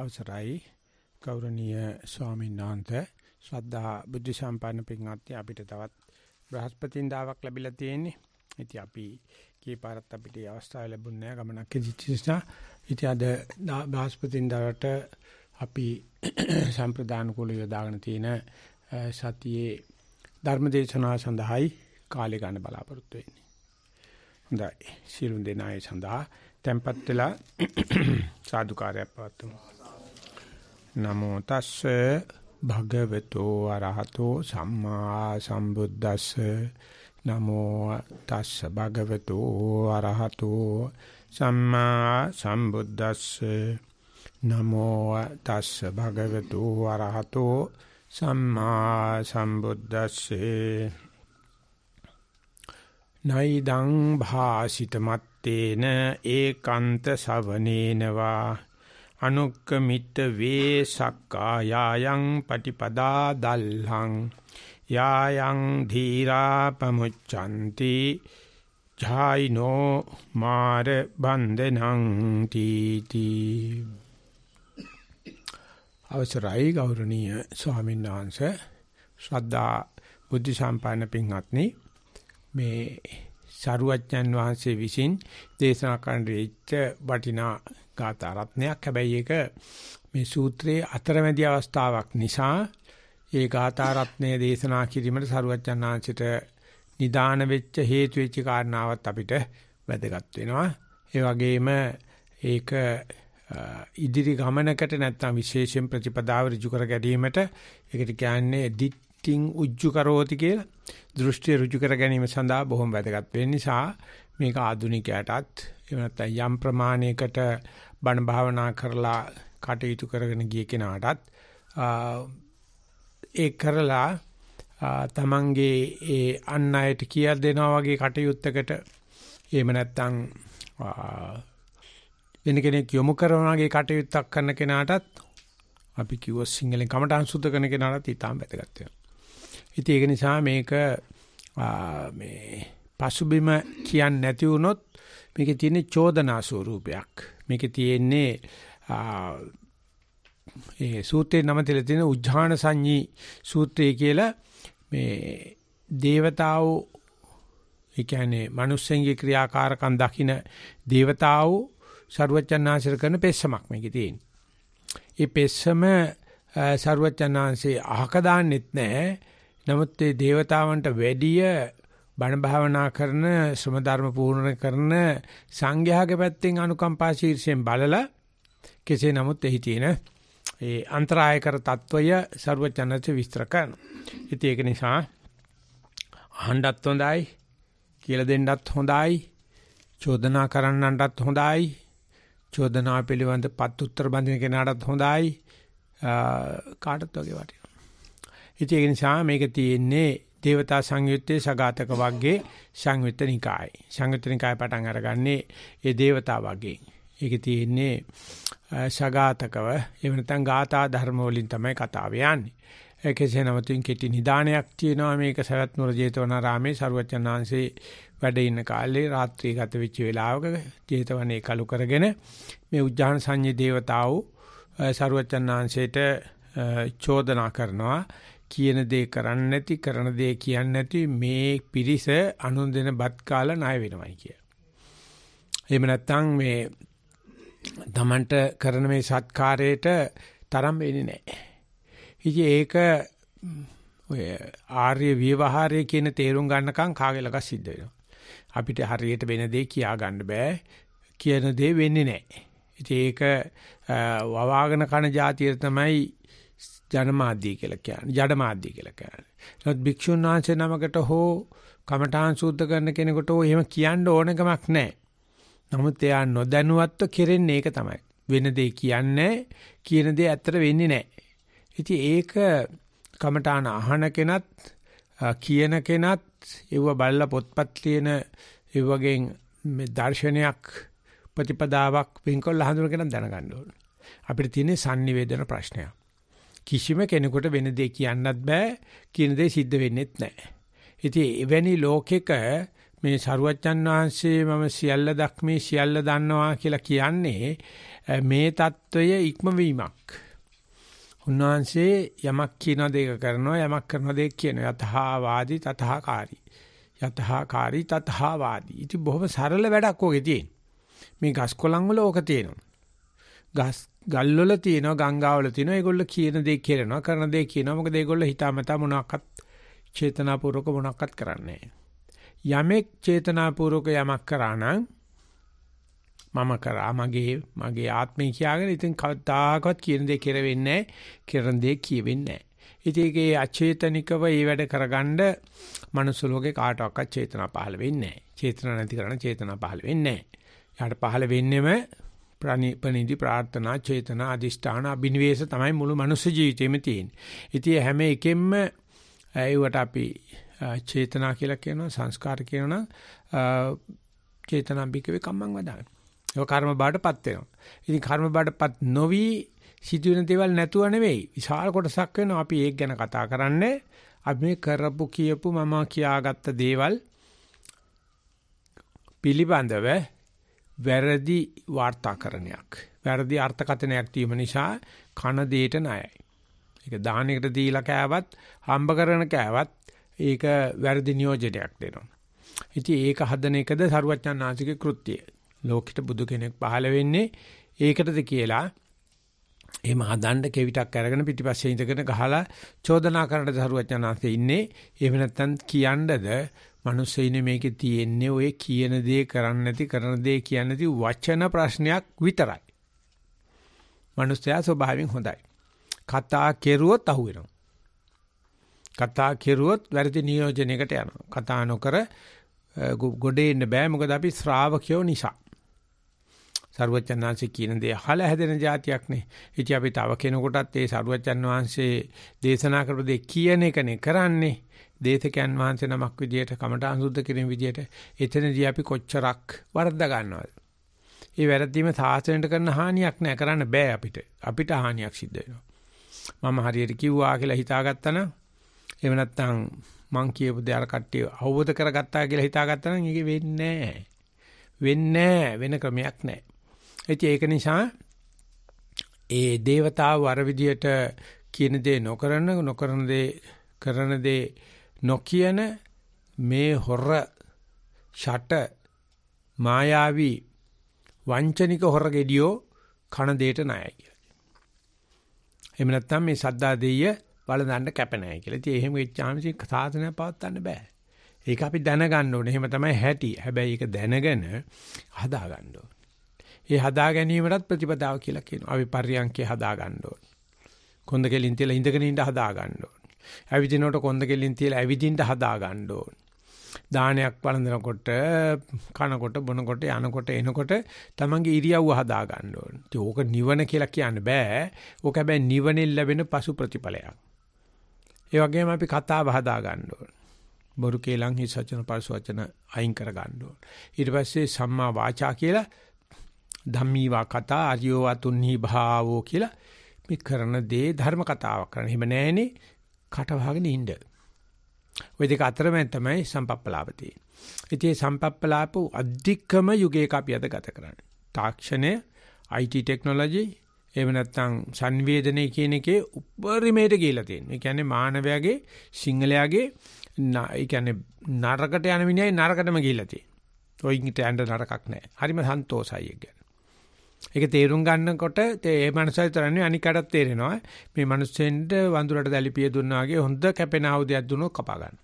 අවසරයි ගෞරවනීය ස්වාමීන් වහන්සේ ශ්‍රද්ධා බුද්ධ සම්පන්න පින්වත්නි අපිට තවත් බ්‍රහස්පතින්දාවක් ලැබිලා තියෙන්නේ. ඉතින් අපි කීපාරක් අපිට මේ අවස්ථාව ලැබුණේ නැහැ ගමනක් ඉදිරිචිස්නා. ඉතින් අද බ්‍රහස්පතින්දාවට අපි සම්ප්‍රදාන කුල යොදාගෙන තියෙන සතියේ ධර්මදේශනා සඳහායි කාලය ගන්න බලාපොරොත්තු වෙන්නේ. හොඳයි. සීලුන් දෙනායේ සඳහා tempat වෙලා සාදුකාරයක් පවත්වමු. නමෝ තස්සේ භගවතෝ අරහතෝ සම්මා සම්බුද්දස්ස නමෝ තස්ස භගවතෝ අරහතෝ සම්මා සම්බුද්දස්ස නමෝ තස්ස භගවතෝ අරහතෝ සම්මා සම්බුද්දස්සේ නයිදං භාසිත මත්තේන ඒකාන්ත සවනේනවා අනුක්කමිට වේ සක්කායායන් පටිපදා දල්හං යායන් ධීරා පමුච්ඡanti ඡායිනෝ මාර බන්ධනං තීති අවසරයි ගෞරවනීය ස්වාමීන් වහන්සේ ශ්‍රද්ධා බුද්ධ සම්පන්න පින්වත්නි මේ සරුවඥන් වහන්සේ විසින් දේශනා කරන්න දීච්ච වටිනා ගාථා රත්නයක්. හැබැයි ඒක මේ සූත්‍රයේ අතරමැදි අවස්ථාවක් නිසා ඒ ගාථා රත්නය දේශනා කිරීමට සරුවඥන් වහන්සේට නිදාන වෙච්ච හේතු වෙච්ච කාරණාවත් අපිට වැදගත් වෙනවා. ඒ වගේම ඒක ඉදිරි ගමනකට නැත්නම් විශේෂයෙන් ප්‍රතිපදාව ඍජු කර ගැනීමට ඒකට කියන්නේ තින් උජ්ජු කරෝති කියලා දෘෂ්ටි ඍජු කර ගැනීම සඳහා බොහොම වැදගත් වෙන නිසා මේක ආදුනිකයටත් එහෙම නැත්නම් යම් ප්‍රමාණයකට බණ භාවනා කරලා කටයුතු කරගෙන ගිය කෙනාටත් ඒ කරලා තමන්ගේ ඒ අන් අයට කියලා දෙනවා වගේ කටයුත්තකට එහෙම නැත්නම් වෙන කෙනෙක් යොමු කරනවාගේ කටයුත්තක් කරන කෙනාටත් අපි කිව්ව සිංහලෙන් කමටහන් සුද්ධ කරන කෙනාටත් ඊටාම් වැදගත් වෙනවා. ඉතින් ඒක නිසා මේක මේ පසුබිම කියන්නේ නැති වුණොත් මේකේ තියෙන චෝදනා ස්වරූපයක්. මේකේ තියෙන්නේ ඒ සූත්‍රයේ නම තියලා තියෙන උජ්ජාන සංඤී සූත්‍රය කියලා මේ దేవතාවෝ ඒ කියන්නේ මිනිස්සුන්ගේ ක්‍රියාකාරකම් දකින దేవතාවෝ ਸਰුවචනාංශර කරන පෙස්සමක් මේකේ තියෙන්නේ. ඒ පෙස්සම ਸਰුවචනාංශේ අහක දාන්නෙත් නැහැ. නමුත් ඒ దేవතාවන්ට වැඩිය බණ භාවනා කරන සම ධර්ම පූර්ණ කරන සංඝයාගේ පැත්තෙන් අනුකම්පා ශීර්ෂයෙන් බලලා කෙසේ නමුත් එහි තියෙන ඒ අන්තරායකර తত্ত্বය ਸਰවඥාච විස්තර කරන. ඉතින් ඒක නිසා අහන්නත් හොඳයි කියලා දෙන්නත් හොඳයි චෝදනා කරන්නන්ටත් හොඳයි චෝදනා පිළිබඳ පත් උත්තර බඳින කෙනාටත් හොඳයි කාටත් වගේ වටේ ඉතින් ඒ නිසා මේක තියෙන්නේ දේවතා සංයුත්තේ සගතක වර්ගයේ සංයුත්ත නිකායයි. සංයුත්ත නිකාය පටන් අරගන්නේ ඒ දේවතා වර්ගයේ. ඒක තියෙන්නේ සගතකව එහෙම නැත්නම් ගාථා ධර්ම වලින් තමයි කතාව යන්නේ. කෙසේ නමතින් කෙටි නිදානයක් තියෙනවා මේක සවැත්නුවර ජේතවනාරාමේ සරුවචනාංශේ වැඩ ඉන්න කාලේ රාත්‍රී ගත වෙච්ච වෙලාවක ජේතවනේ කලු කරගෙන මේ උජ්ජාන සංඤේ දේවතාවෝ සරුවචනාංශයට චෝදනා කරනවා කියන දේ කරන්නේ නැති කරන දේ කියන්නේ නැති මේ පිරිස අනුන් දෙන බත් කාලා ණය වෙනවයි කිය. එහෙම නැත්නම් මේ තමන්ට කරන මේ සත්කාරයට තරම් වෙන්නේ නැහැ. ඉතින් ඒක ඔය ආර්ය විවහාරය කියන තේරුම් ගන්නකම් කාගෙලක සිද්ධ වෙනවා. අපිට හරියට වෙන දේ කියා ගන්න බෑ. කියන දේ වෙන්නේ නැහැ. ඉතින් ඒක වවාගෙන කන જાතිය තමයි ජනමාධ්‍ය කියලා කියන්නේ ජඩමාධ්‍ය කියලා කියන්නේ. ඒත් භික්ෂුන් වහන්සේ නමකට හෝ කමඨාන් සූද්ධ කරන කෙනෙකුට හෝ එහෙම කියන්න ඕනකමක් නැහැ. නමුත් එයා නොදැනුවත්ව කෙරෙන්නේ ඒක තමයි. වෙන දේ කියන්නේ කියන දේ ඇත්තට වෙන්නේ නැහැ. ඉතින් ඒක කමඨාන අහන කෙනත් කියන කෙනත් ඒව බලලා පොත්පත් ලියන ඒ වගේ මේ දර්ශනයක් ප්‍රතිපදාවක් වෙන්කොල්ලා හඳුනගෙන දැනගන්න ඕනේ. අපිට තියෙන sannivedana ප්‍රශ්නයක්. කිසිම කෙනෙකුට වෙන දේ කියන්නත් බෑ කියන දේ සිද්ධ වෙන්නේත් නැහැ. ඉතින් එවැනි ලෝකෙක මේ සරුවච්චන් වහන්සේ මම සියල්ල දක්මේ සියල්ල දන්නවා කියලා කියන්නේ මේ తত্ত্বය ඉක්මවීමක්. උන්වහන්සේ යමක් කියන දේක කරනවා යමක් කරන දේ කියන යතහාවාදී තතහාකාරී. යතහාකාරී තතහාවාදී. ඉතින් බොහොම සරල වැඩක් ඔගේ තියෙන. මේ ගස් කොළන් වල ඕක තියෙනවා. ගස් ගල්වල තියෙනවා ගංගාවල තියෙනවා ඒගොල්ල කියන දේ කියනවා කරන දේ කියනවා මොකද ඒගොල්ල හිතාමතා මොනවාක්වත් චේතනාපූර්වක මොනවාක්වත් කරන්නේ යමෙක් චේතනාපූර්වක යමක් කරා නම් මම කරා මගේ මගේ ආත්මය කියාගෙන ඉතින් කවදාකවත් කියන දේ කෙරෙන්නේ කරන දේ කියවෙන්නේ ඉතින් ඒකේ අචේතනිකව ඒ වැඩ කරගන්න මනුස්ස ලෝකේ කාටවත් චේතනා පහළ වෙන්නේ නැහැ. චේතනා නැති කරන චේතනා පහළ වෙන්නේ නැහැ. යාට පහළ වෙන්නේම ප්‍රණීති ප්‍රාර්ථනා චේතනා අදිෂ්ඨාන අභිනිවේෂ තමයි මුළු මනුස්ස ජීවිතේම තියෙන්නේ. ඉතින් හැම එකෙම ඒවට අපි චේතනා කියලා කියනවා සංස්කාර කියනවා චේතනම් බිකවේ කම්මං වදාන. ඒක කර්ම බාටපත් වෙනවා. ඉතින් කර්ම බාටපත් නොවි සිදුවෙන දේවල් නැතුව නෙවෙයි. විශාල කොටසක් වෙනවා අපි ඒක ගැන කතා කරන්නේ. අපි මේ කරපු කියපු මම කියාගත්ත දේවල් පිළිබඳව වැරදි වාර්තාකරණයක් වැරදි අර්ථකථනයක් දීම නිසා කන දෙයට ණයයි. ඒක දාහනයකට දීලා කෑවත් හම්බ කරන කෑවත් ඒක වැරදි නියෝජනයක් දෙනවා. ඉතින් ඒක හදන එකද සරුවචනාංශිකේ කෘත්‍යය. ලෝකෙට බුදු කෙනෙක් පහළ වෙන්නේ ඒකටද කියලා එහෙම හදන්න කෙවිතක් අරගෙන පිටිපස්සේ ඉඳගෙන ගහලා චෝදනා කරන්න දරුවචනාංශයේ ඉන්නේ. එහෙම නැත්නම් කියන්නද මිනිස්සු ඉන්නේ මේකේ තියෙන්නේ ඔය කියන දේ කරන්නේ නැති කරන දේ කියන්නේ නැති වචන ප්‍රශ්නයක් විතරයි. මිනිස්සයා ස්වභාවයෙන් හොඳයි. කතා කෙරුවොත් අහු වෙනවා. කතා කෙරුවොත් වැරදි නියෝජනයකට යනවා. කතා නොකර ගොඩේ ඉන්න බෑ මොකද අපි ශ්‍රාවකයෝ නිසා. සරුවච්චන් වහන්සේ කියන දේ අහලා හැදෙන જાතියක්නේ. ඉතින් අපි තව කෙනෙකුටත් ඒ සරුවච්චන් වහන්සේ දේශනා කරපු දේ කියන එකනේ කරන්නේ. දේශකයන් වහන්සේ නමක් විදියට කමඨාන් සුද්ධ කිරීම විදියට එතනදී අපි කොච්චරක් වරද්දා ගන්නවද? ඒ වැරද්දීම සාසනයට කරන හානියක් නෑ කරන්න බෑ අපිට. අපිට හානියක් සිද්ධ වෙනවා. මම හරියට කිව්වා කියලා හිතාගත්තනම් එහෙම නැත්නම් මං කියපු දේ අර කට්ටිය අවබෝධ කරගත්තා කියලා හිතාගත්තනම් ඒක වෙන්නේ නෑ. වෙන්නේ වෙන ක්‍රමයක් නැහැ. ඉතින් ඒක නිසා ඒ దేవතාව වර විදියට කියන දේ නොකරන නොකරන දේ කරන දේ නොකියන මේ හොර ෂට මායාවි වංචනික හොර gediyo කන දෙයට ණයයි කියලා. එහෙම නැත්නම් මේ සද්දා දෙය වලඳන්න කැප නැහැ කියලා. ඉතින් එහෙම වෙච්චාම සාසනය පවත්වන්න බෑ. ඒක අපි දැනගන්න ඕනේ. එහෙම තමයි හැටි. හැබැයි ඒක දැනගෙන හදාගන්න ඕනේ. ඒ හදා ගැනීමටත් ප්‍රතිපදාව කියලා කියනවා. අපි පර්යංකේ හදා ගන්න ඕන. කොන්ද කෙලින් තියලා ඉඳගෙන ඉඳ හදා ගන්න ඕන. ඇවිදිනකොට කොන්ද කෙලින් තියලා ඇවිදින්න හදා ගන්න ඕන. දානයක් වළඳනකොට කනකොට බොනකොට යනකොට එනකොට තමන්ගේ ඉරියව්ව හදා ගන්න ඕන. ඉතින් ඕක නිවන කියලා කියන්න බෑ. ඕක හැබැයි නිවනෙන් ලැබෙන පසු ප්‍රතිඵලයක්. ඒ වගේම අපි කතාව හදා ගන්න ඕන. බොරු කේලම් හිස් වචන පරිස වචන අයින් කර ගන්න ඕන. ඊට පස්සේ සම්මා වාචා කියලා ධම්මීවා කතා අරියෝවා තුන්හි භාවෝ කියලා මේ කරන දේ ධර්ම කතාවක් කරන. එහෙම නැහෙනේ කට වහගෙන ඉන්න. ওই දෙක අතරමැද තමයි සම්පප්පලාප තියෙන්නේ. ඉතින් සම්පප්පලාප අධිකම යුගයක අපි අද ගත කරන්නේ. තාක්ෂණය, IT ටෙක්නොලොජි, එහෙම නැත්නම් සංවේදනය කියන එකේ උපරිමයට ගිහිලා තියෙනවා. ඒ කියන්නේ මානවයාගේ සිංහලයාගේ ඒ කියන්නේ නරකට යන මිනිහයි නරකටම ගිහිලා තියෙනවා. ඔයින්ට යන්න නරකක් නැහැ. හරිම සන්තෝසයි ඒ කියන්නේ. ඒක තේරුම් ගන්නකොට ඒ මනුස්සය තරන්නේ අනිකටත් තේරෙනවා. මේ මනුස්සෙන්ට වඳුරට දැලිපිය දුන්නා වගේ හොඳ කැපෙන ආයුධයක් දුන්නොත් කපා ගන්න.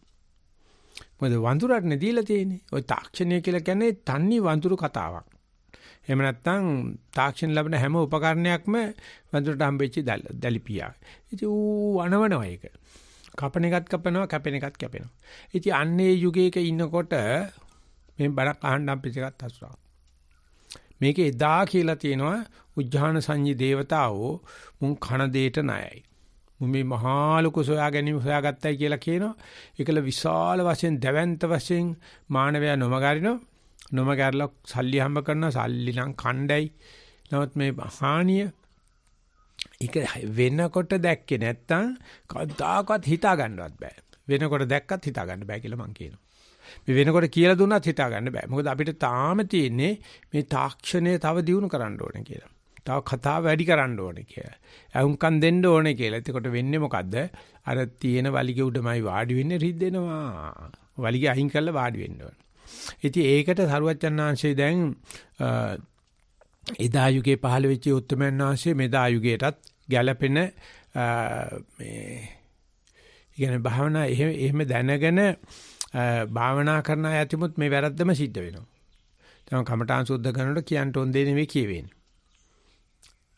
මොකද වඳුරට නෙදීලා තියෙන්නේ. ওই තාක්ෂණය කියලා කියන්නේ තන්නේ වඳුරු කතාවක්. එහෙම නැත්නම් තාක්ෂණ ලැබෙන හැම උපකරණයක්ම වඳුරට හම්බෙච්ච දැලිපියක්. ඉතින් ඌ අනවනවා ඒක. කපන එකත් කපනවා කැපෙන එකත් කැපෙනවා. ඉතින් අන්නේ යුගයක ඉන්නකොට මේ බණක් අහන්න අපි ටිකක් අසුරා. මේක එදා කියලා තියෙනවා උජ්ජාන සංජි දේවතාවෝ මුන් කන දෙයට ණයයි. මුන් මේ මහා ලොකු සොයා ගැනීම හොයාගත්තයි කියලා කියනවා. ඒකල විශාල වශයෙන් දැවැන්ත වශයෙන් මානවයා නොමගරිනවා. නොමගරලා සල්ලි හම්බ කරනවා. සල්ලි නම් කණ්ඩයි. නමුත් මේ හානිය ඒක වෙනකොට දැක්කේ නැත්තම් කවදාකවත් හිතා ගන්නවත් බෑ. වෙනකොට දැක්කත් හිතා ගන්න බෑ කියලා මං කියනවා. මේ වෙනකොට කියලා දුන්නත් හිතා ගන්න බෑ. මොකද අපිට තාම තියෙන්නේ මේ තාක්ෂණය තව දියුණු කරන්න ඕනේ කියලා. තව කතා වැඩි කරන්න ඕනේ කියලා. අහුම්කම් දෙන්න ඕනේ කියලා. එතකොට වෙන්නේ මොකද්ද? අර තියෙන වලිගේ උඩමයි වාඩි වෙන්නේ රිද්දෙනවා. වලිගේ අහිං කරලා වාඩි වෙන්න ඕනේ. ඉතින් ඒකට සරුවච්චන් ආංශේ දැන් එදා යුගයේ පහළ වෙච්ච උත්තරමන් ආංශේ මෙදා යුගයටත් ගැළපෙන මේ ඉගෙන භාවනා එහෙම එහෙම දැනගෙන භාවනා කරන අය ඇතිමුත් මේ වැරද්දම සිද්ධ වෙනවා. තමන් කමඨාන් සුද්ධ කරනකොට කියන්න ඕන දේ නෙවෙයි කියවෙන්නේ.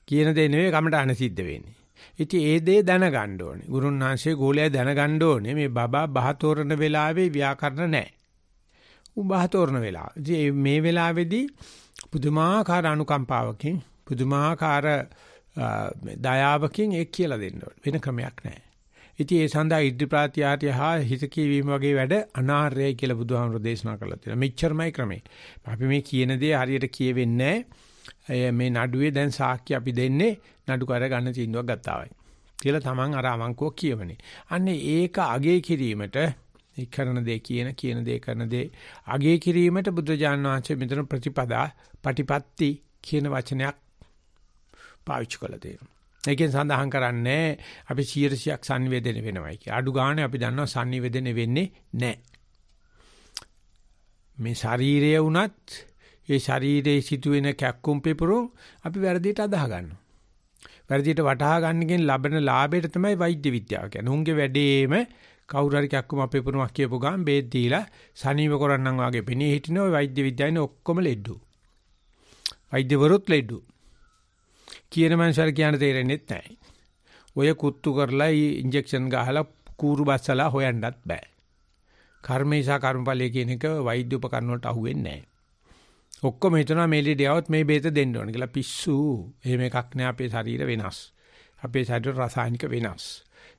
කියන දේ නෙවෙයි කමඨාන සිද්ධ වෙන්නේ. ඉතින් ඒ දේ දැනගන්න ඕනේ. ගුරුන් වහන්සේ ගෝලයා දැනගන්න ඕනේ මේ බබා බහතෝරන වෙලාවේ ව්‍යාකරණ නැහැ. උ බහතෝරන වෙලාව. ඉතින් මේ වෙලාවේදී පුදුමාකාර අනුකම්පාවකින් පුදුමාකාර දයාවකින් ඒක කියලා දෙන්න ඕනේ. වෙන ක්‍රමයක් නැහැ. ඉතින් ඒ සඳහා ඉදිරි ප්‍රාත්‍යාරය හා හිත කියවීම වගේ වැඩ අනාර්යයි කියලා බුදුහාමුදුරෝ දේශනා කරලා තියෙනවා. මෙච්චරමයි ක්‍රමේ. අපි මේ කියන දේ හරියට කියවෙන්නේ නැහැ. මේ නඩුවේ දැන් සාක්ෂි අපි දෙන්නේ නඩුකාර ගන්න තීන්දුවක් ගත්තාමයි. කියලා තමන් අර අවංකව කියවනේ. අන්නේ ඒක අගේ කිරීමට ඒ කරන දේ කියන කියන දේ කරන දේ අගේ කිරීමට බුදුජාන විශ්වයේ මෙතන ප්‍රතිපදා පටිපත්ති කියන වචනයක් පාවිච්චි කළා තියෙනවා. ඒකෙන් සඳහන් කරන්නේ අපි 100ක් sannivedana වෙනවයි කියලා. අඩු ගානේ අපි දන්නවා sannivedana වෙන්නේ නැහැ. මේ ශරීරය වුණත් ඒ ශරීරයේ සිටින කැක්කුම් පිපුරු අපි වැරදියට අදාහ ගන්නවා. වැරදියට වටහා ගන්නකින් ලබන ලාභයට තමයි වෛද්‍ය විද්‍යාව කියන්නේ. උන්ගේ වැඩේම කවුරු හරි කැක්කුම පිපුරුමක් කියපු ගමන් බේත් දීලා සනීප කරන්නම් වාගේ පෙනී හිටින ওই වෛද්‍ය විද්‍යාවේ ඔක්කොම ලෙඩු. වෛද්‍යවරුත් ලෙඩු. කියන මනුස්සයර කියන්න තේරෙන්නේ නැහැ. ඔය කුත්තු කරලා ඉන්ජෙක්ෂන් ගහලා කූරු බස්සලා හොයන්නත් බෑ. කර්මය සහ කර්මඵලය කියන එක වෛද්‍ය උපකරණ වලට අහු වෙන්නේ නැහැ. ඔක්කොම හිතනවා මේ ලෙඩ આવොත් මේ බේත දෙන්න ඕන කියලා පිස්සු. එහෙම එකක් නෑ අපේ ශරීර වෙනස්. අපේ ශරීර රසායනික වෙනස්.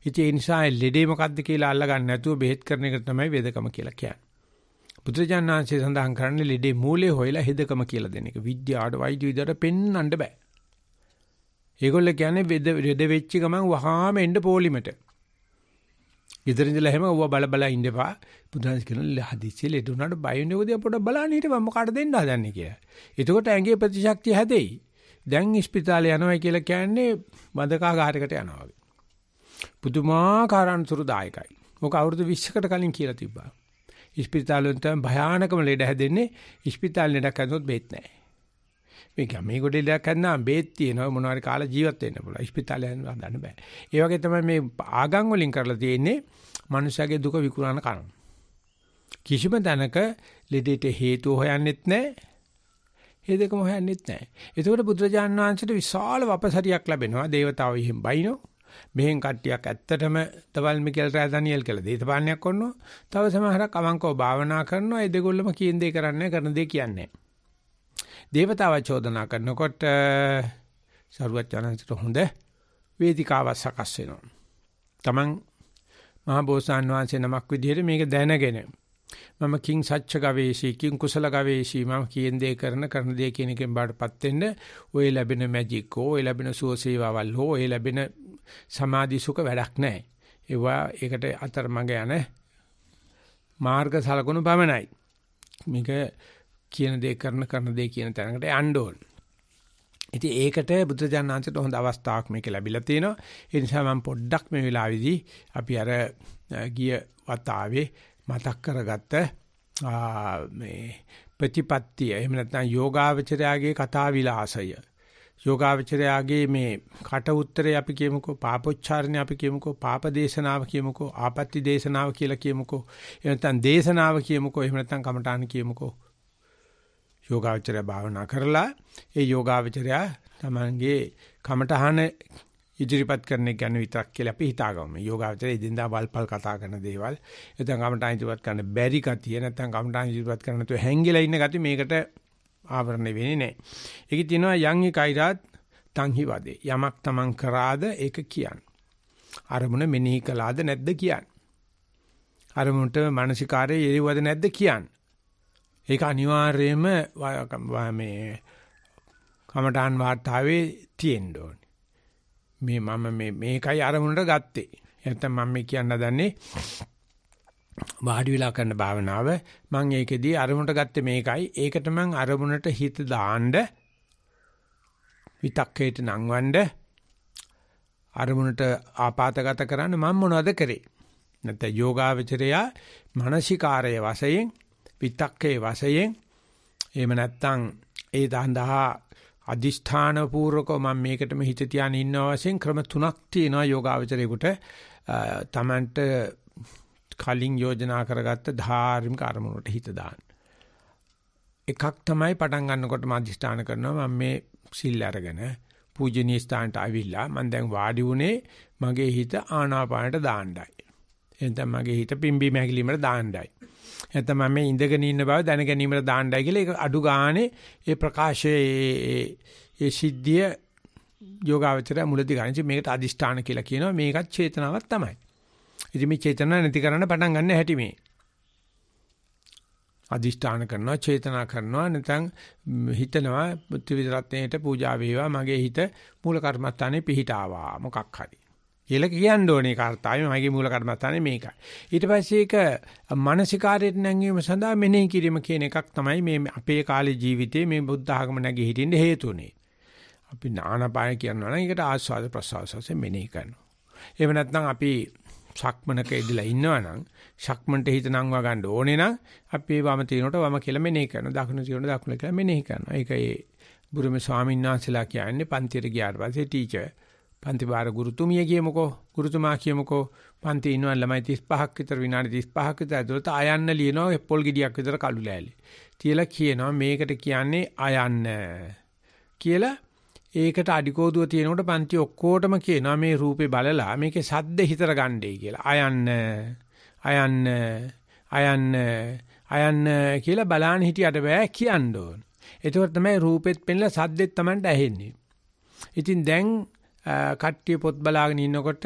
ඉතින් ඒ නිසා ලෙඩේ මොකද්ද කියලා අල්ලගන්න නැතුව බෙහෙත් කරන එක තමයි වේදකම කියලා කියන්නේ. බුදුජානනාංශය සඳහන් කරන්නේ ලෙඩේ මූලයේ හොයලා හෙදකම කියලා දෙන එක. විද්‍යාවට වෛද්‍ය විද්‍යාවට පෙන්වන්න බෑ. ඒගොල්ලෝ කියන්නේ වෙද රෙද වෙච්ච ගමන් වහාම එන්න පොලිමට. ඉදිරින් ඉඳලා හැම ඌව බල බල ඉඳපා. බුදුහාමස් කියනවා හදිස්සිය ලෙඩ උනාට බය වෙනකොට පොඩ්ඩක් බලන්න හිටපන් මොකාට දෙන්න හදන්නේ කියලා. එතකොට ඇඟේ ප්‍රතිශක්තිය හැදෙයි. දැන් ස්පිතාලේ යනවා කියලා කියන්නේ බඳකාගාරයකට යනවා වගේ. පුදුමාකාර අනුසුරුදායකයි. මොක අවුරුදු 20කට කලින් කියලා තිබ්බා. ස්පිතාලෙන් තමයි භයානකම ලෙඩ හැදෙන්නේ. ස්පිතාලේ ලෙඩක් හදනොත් බෙහෙත් නැහැ. මේ ගමේ ගොඩේ ඉලක්ක ගන්නා බේත් තියෙනවා මොනවා හරි කාලා ජීවත් වෙන්න පුළුවන්. ඉස්පිතාලේ යන්න හදන්න බෑ. ඒ වගේ තමයි මේ ආගම් වලින් කරලා තියෙන්නේ මිනිස්සගේ දුක විකුණන කන. කිසිම තැනක ලෙඩේට හේතුව හොයන්නෙත් නැහැ. ඒ දෙකම හොයන්නෙත් නැහැ. ඒකෝට බුදුරජාන් වහන්සේට විශාල වපසරියක් ලැබෙනවා. දේවතාවෝ එහෙම බයිනෝ. මෙහෙන් කට්ටියක් ඇත්තටම තවල් මිකෙල් රාදානියල් කියලා දේශපාලනයක් කරනවා. තව සමහරක් අවංකව භාවනා කරනවා. ඒ දෙගොල්ලම කියන දේ කරන්නේ කරන දේ කියන්නේ නැහැ. දේවතාවා චෝදනා කරනකොට සරුවත් ජනන්තට හොඳ වේදිකාවක් සකස් වෙනවා. Taman මහා බෝසත් වහන්සේ නමක් විදිහට මේක දැනගෙන මම කිං සච්ච ගවේෂී කිං කුසල ගවේෂී මම කියන දේ කරන කරන දේ කියන එකෙන් බාටපත් වෙන්න ඔය ලැබෙන මැජික් ඔය ලැබෙන සුවසේවාවල් හෝ ඔය ලැබෙන සමාධි සුඛ වැඩක් නැහැ ඒවා ඒකට අතරමඟ යන මාර්ග සලකුණු පමණයි මේක කියන දේ කරන කරන දේ කියන තැනකට යන්න ඕන. ඉතින් ඒකට බුදුජානනාංශයට හොඳ අවස්ථාවක් මේක ලැබිලා තිනවා. ඒ නිසා මම පොඩ්ඩක් මේ වෙලාවේදී අපි අර ගිය වතාවේ මතක් කරගත්ත මේ ප්‍රතිපත්තිය එහෙම නැත්නම් යෝගාවචරයාගේ කතා විලාසය යෝගාවචරයාගේ මේ කට උත්තරේ අපි කියමුකෝ පාපොච්චාරණේ අපි කියමුකෝ පාප දේශනාව කියමුකෝ ආපත්‍ති දේශනාව කියලා කියමුකෝ එහෙම නැත්නම් දේශනාව කියමුකෝ එහෙම නැත්නම් කමඨාන කියමුකෝ යෝගාවචරය භාවනා කරලා ඒ යෝගාවචරය තමන්ගේ කමටහන ඉදිරිපත් කරන එක ගැන විතරක් කියලා අපි හිතාගමු. යෝගාවචරය ඉදින්දා වල්පල් කතා කරන දේවල්. නැත්නම් කමටහන් ඉදිරිපත් කරන්න බැරි කතිය නැත්නම් කමටහන් ඉදිරිපත් කරන්න තු හැංගිලා ඉන්න ගතිය මේකට ආවරණය වෙන්නේ නැහැ. ඒක තියෙනවා යන් එකයිරාත් තන්හි වදේ. යමක් තමන් කරාද ඒක කියන්නේ. අරමුණ මෙනෙහි කළාද නැද්ද කියන්නේ. අරමුණට මානසිකාරය යෙවුවද නැද්ද කියන්නේ. ඒක අනිවාර්යයෙන්ම මේ කමඨාන් වාතාවේ තියෙන්න ඕනේ. මේ මම මේ මේකයි අරමුණට ගත්තේ. නැත්නම් මම මේ කියන්න හදන්නේ වාඩි වෙලා කරන භාවනාව මම ඒකෙදී අරමුණට ගත්තේ මේකයි. ඒකට මම අරමුණට හිත දාන්න විතක්කේට නංවන්න අරමුණට ආපాతගත කරන්න මම මොනවද කරේ? නැත්නම් යෝගාවචරයා මානසිකාරය වශයෙන් විතක්කේ වශයෙන් එහෙම නැත්නම් ඒ දහඳහා අදිෂ්ඨාන පූර්වකව මම මේකටම හිත තියාගෙන ඉන්නවා වශයෙන් ක්‍රම තුනක් තියෙනවා යෝගාවචරයේකට තමන්ට කලින් යෝජනා කරගත්ත ධාර්මික අරමුණට හිත දාන්න. එකක් තමයි පටන් ගන්නකොටම අදිෂ්ඨාන කරනවා මම මේ සිල් අරගෙන පූජනීය ස්ථානට ආවිල්ලා මම දැන් වාඩි වුණේ මගේ හිත ආනාපානට දාන්නයි. එතන මගේ හිත පිම්බීම හැකිලීමට දාන්නයි. නැත්නම් මම ඉඳගෙන ඉන්න බව දැන ගැනීමට දාන්නයි කියලා ඒක අඩු ගානේ ඒ ප්‍රකාශයේ ඒ සිද්ධිය යෝගාවචරය මුලදී ගන්නේ මේකට අදිෂ්ඨාන කියලා කියනවා මේකත් චේතනාවක් තමයි. ඉතින් මේ චේතනාව නැති කරන්න පටන් ගන්න හැටි මේ. අදිෂ්ඨාන කරනවා චේතනා කරනවා නැත්නම් හිතනවා ත්‍රිවිධ රත්නයේට පූජා වේවා මගේ හිත මූල කර්මස්ථානේ පිහිටාවා මොකක් හරි. කියලා කියන්න ඕනේ කාර්තාවය මගේ මූල කර්මස්ථානේ මේකයි. ඊට පස්සේ ඒක මානසිකාරයට නැංවීම සඳහා මෙනෙහි කිරීම කියන එකක් තමයි මේ අපේ කාලේ ජීවිතේ මේ බුද්ධ ආගම නැගී හිටින්න හේතුනේ. අපි නානපාය කියනවා නම් ඒකට ආස්වාද ප්‍රසවාසයෙන් මෙනෙහි කරනවා. එහෙම නැත්නම් අපි ශක්මනක ඉඳලා ඉන්නවනම් ශක්මන්ට හිත නංවා ගන්න ඕනේ නම් අපි වම තිනොට වම කියලා මෙනෙහි කරනවා. දකුණු තිනොට දකුණ කියලා මෙනෙහි කරනවා. ඒක ඒ බුරුමේ ස්වාමීන් වහන්සේලා කියන්නේ පන්තිර ගියාට පස්සේ ටීචර් පන්ති භාර ගුරුතුමිය කියමුකෝ ගුරුතුමා කියමුකෝ පන්ති ඉන්න ළමයි 35ක් විතර විනාඩි 35ක් විතර ඇතුළත ආයන්න ලියනවා එප්පල් ගෙඩියක් විතර කළු ලෑලි. තියලා කියනවා මේකට කියන්නේ ආයන්න කියලා ඒකට අඩිකෝදුව තියෙනකොට පන්ති ඔක්කොටම කියනවා මේ රූපේ බලලා මේකේ සද්ද හිතර ගන්නයි කියලා. අයන්න අයන්න අයන්න අයන්න කියලා බලන්න හිටියට බෑ කියන්න ඕන. ඒකෝර තමයි රූපෙත් පෙන්ලා සද්දෙත් Tamanට ඇහෙන්නේ. ඉතින් දැන් කට්ටිය පොත් බලාගෙන ඉන්නකොට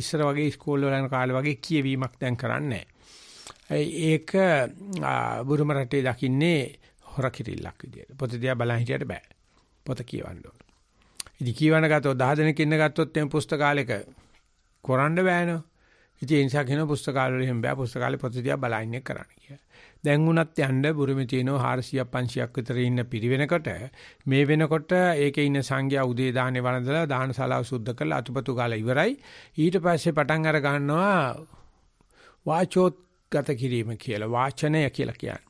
ඉස්සර වගේ ඉස්කෝල් වල යන කාලේ වගේ කියවීමක් දැන් කරන්නේ ඒක බුරුම රටේ දකින්නේ හොර කිරිල්ලක් විදියට. පොත දිහා බලන් හිටියට බෑ. පොත කියවන්න ඕන. ඉතින් කියවන ගත්තොත් 10 දෙනෙක් ඉන්න ගත්තොත් මේ පුස්තකාලෙක කරන්න බෑනෝ. ඉතින් ඒ නිසා කියන පුස්තකාලවල එහෙම බෑ පුස්තකාලේ පොත දිහා බලන්නේ කරන්න කියලා. දැන් වුණත් යන්න බුරුමේ තියෙනවා 400ක් 500ක් විතර ඉන්න පිරිවෙනකට මේ වෙනකොට ඒකේ ඉන්න සංඝයා උදේ දාහනේ වළඳලා දාහන ශාලාව සුද්ධ කරලා අතුපතු ගාලා ඉවරයි ඊට පස්සේ පටන් අර ගන්නවා වාචෝත්ගත කිරීම කියලා වාචනය කියලා කියන්නේ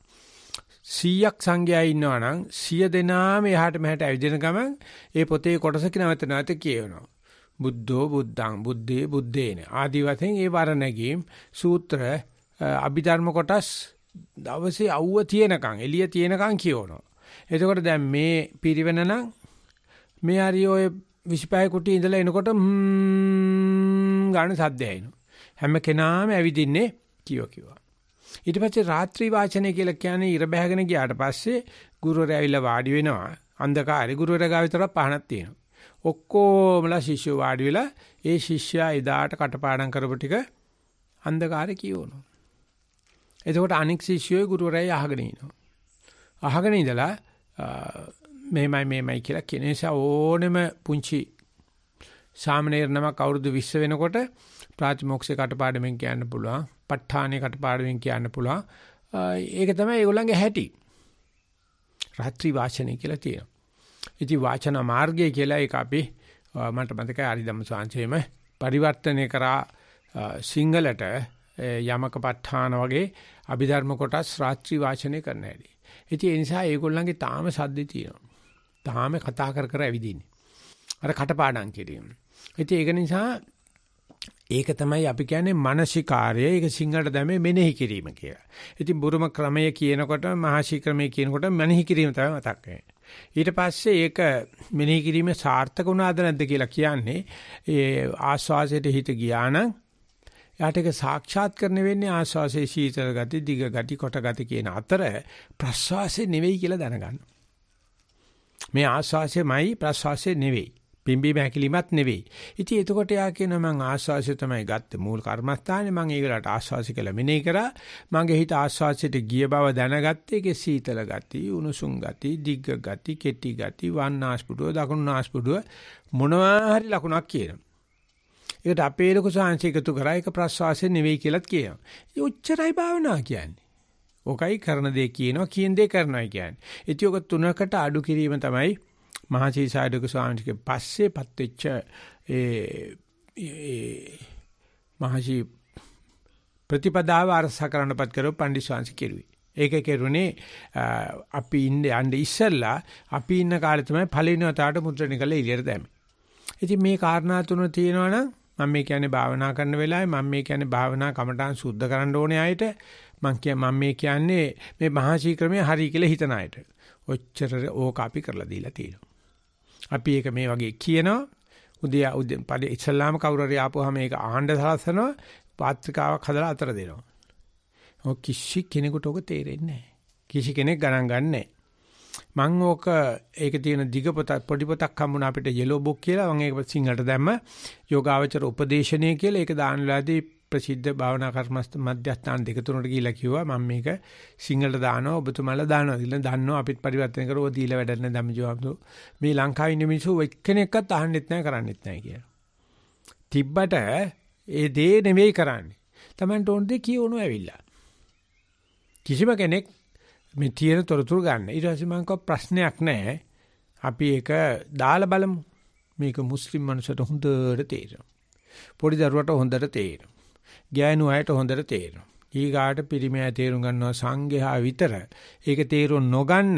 100ක් සංඝයා ඉන්නවා නම් 100 දෙනාම එහාට මෙහාට ඇවිදින ගමන් ඒ පොතේ කොටස කිනවත නැවත කියවෙනවා බුද්ධෝ බුද්ධං බුද්ධේ බුද්ධේන ආදි වශයෙන් ඒ වර නැගීම් සූත්‍ර අභිධර්ම කොටස් දවසේ අවුව තියෙනකන් එළිය තියෙනකන් කියවනවා. එතකොට දැන් මේ පිරිවෙන නම් මේ හරි ඔය 25 කුටි ඉඳලා එනකොට ම්ම් ගන්න සද්දය එනවා. හැම කෙනාම ඇවිදින්නේ කියව කිව්වා. ඊට පස්සේ රාත්‍රී වාචනය කියලා කියන්නේ ඉර බැහැගෙන ගියාට පස්සේ ගුරුවරයා ඇවිල්ලා වාඩි වෙනවා. අන්ධකාරේ ගුරුවරයා ගාව විතරක් පහනක් තියෙනවා. ඔක්කොමලා ශිෂ්‍යෝ වාඩි වෙලා ඒ ශිෂ්‍යයා එදාට කටපාඩම් කරපු ටික අන්ධකාරේ කියවනවා. එතකොට අනෙක් ශිෂ්‍යයෝ ගුරුවරයයි අහගෙන ඉනවා. අහගෙන ඉඳලා මේමයි මේමයි කියලා කියන නිසා ඕනෙම පුංචි සාමණේර නමක් අවුරුදු 20 වෙනකොට ප්‍රාතිමෝක්ෂේ කටපාඩමෙන් කියන්න පුළුවන්. ප ဋ ාණේ කටපාඩමෙන් කියන්න පුළුවන්. ඒක තමයි ඒගොල්ලන්ගේ හැටි. රාත්‍රී වාචනය කියලා තියෙනවා. ඉති වාචන මාර්ගය කියලා ඒක අපි මට මතකයි අරිදම්ම සාංශයේම පරිවර්තනය කරා සිංහලට යමකපත්ඨාන වගේ අභිධර්ම කොටස් රාත්‍රී වාචනය කරන හැටි. ඉතින් ඒ නිසා ඒගොල්ලන්ගේ තාම සද්දේ තියෙනවා. තාම කතා කර කර ඇවිදින්නේ. අර කටපාඩම් කිරීම. ඉතින් ඒක නිසා ඒක තමයි අපි කියන්නේ මානසිකාර්ය. ඒක සිංහලට දැමේ මෙනෙහි කිරීම කියලා. ඉතින් බුරුම ක්‍රමය කියනකොට මහසි ක්‍රමය කියනකොට මෙනෙහි කිරීම තමයි මතක් වෙන්නේ. ඊට පස්සේ ඒක මෙනෙහි කිරීම සාර්ථක වුණාද නැද්ද කියලා කියන්නේ ඒ ආස්වාසයට හිත ගියා නම් එයාට ඒක සාක්ෂාත් කරන්න වෙන්නේ ආස්වාසේ සීතල ගති, දිග ගති, කොට ගති කියන අතර ප්‍රස්වාසය නෙවෙයි කියලා දැනගන්න. මේ ආස්වාසයමයි ප්‍රස්වාසය නෙවෙයි. පිම්බීම හැකිලිමත් නෙවෙයි. ඉතින් එතකොට යා කියනවා මං ආස්වාසය තමයි ගත්තේ මූල කර්මස්ථානේ මං ඒ වෙලාවට ආස්වාසය කියලා මෙනෙහි කරා. මගේ හිත ආස්වාසයට ගිය බව දැනගත්තේ ඒකේ සීතල ගති, උණුසුම් ගති, දිග්ග ගති, කෙටි ගති, වම් නාස්පුඩුව, දකුණු නාස්පුඩුව මොනවා හරි ලකුණක් කියනවා. ඒකට අපේ ලොකු සාංශ එකතු කරා ඒක ප්‍රස්වාසය නෙවෙයි කියලාත් කියනවා. ඒ උච්චරයි භාවනාව කියන්නේ. ඔකයි කරන දේ කියනවා කියන දේ කරනවා කියන්නේ. ඉතින් ඔක තුනකට අඩු කිරීම තමයි මහසීසාඩක ස්වාමීන්ගේ පස්සේ පත් වෙච්ච ඒ මහසී ප්‍රතිපදාව අරසා කරන්නපත් කරව පණ්ඩිත ස්වාමීන් කෙරුවේ. ඒක කෙරුණේ අපි ඉන්න යන්න ඉස්සෙල්ලා අපි ඉන්න කාලේ තමයි පළවෙනි වතාවට මුද්‍රණය කළ එළියට දැම්මේ. ඉතින් මේ කාරණා තුන තියෙනවනම් මම මේ කියන්නේ භාවනා කරන වෙලාවේ මම මේ කියන්නේ භාවනා කමටහන් සුද්ධ කරන්න ඕනේ ආයෙට මම කිය මම මේ කියන්නේ මේ මහාශී ක්‍රමය හරි කියලා හිතන අයට ඔච්චර ඕක අපි කරලා දීලා තියෙනවා අපි ඒක මේ වගේ කියනවා උදේ උදේ පරි ඉස්ලාම කවුරු හරි ආපුවාම මේක ආහඬ සලසනවා පාත්‍රිකාවක් හදලා අතර දෙනවා ඔය කිසි කෙනෙකුට ඔක තේරෙන්නේ නැහැ කිසි කෙනෙක් ගණන් ගන්නෑ මම ඕක ඒක තියෙන දිග පොත පොඩි පොතක් හම්බුණා අපිට yellow book කියලා. මම ඒක සිංහලට දැම්ම යෝගාවචර උපදේශනය කියලා. ඒක දාන වෙලාවේදී ප්‍රසිද්ධ භාවනා කර්මස්ත මධ්‍යස්ථාන දෙක තුනට ගිහිලා කිව්වා මම මේක සිංහලට දානවා ඔබතුමාලා දානවා. ඉතින් දන්නවා අපිත් පරිවර්තන කරෝ දීලා වැඩක් නැහැ ධම්මජෝබ්දු. මේ ලංකාවේ ඉන්න මිනිස්සු එක්කෙනෙක්වත් අහන්නෙත් නැහැ කරන්නෙත් නැහැ කියලා. තිබ්බට ඒ දේ නෙමෙයි කරන්නේ. Tamanට ඕන දේ කියවුණු ඇවිල්ලා. කිසිම කෙනෙක් මේ තියෙන තොරතුරු ගන්න. ඊට පස්සේ මම කිව්වා ප්‍රශ්නයක් නැහැ. අපි ඒක දාලා බලමු. මේක මුස්ලිම් මනුස්සයට හොඳට තේරෙනවා. පොඩි දරුවට හොඳට තේරෙනවා. ගෑනු අයට හොඳට තේරෙනවා. ඊගාට පිරිමයා තේරුම් ගන්නවා සංඝයා විතර. ඒක තේරුම් නොගන්න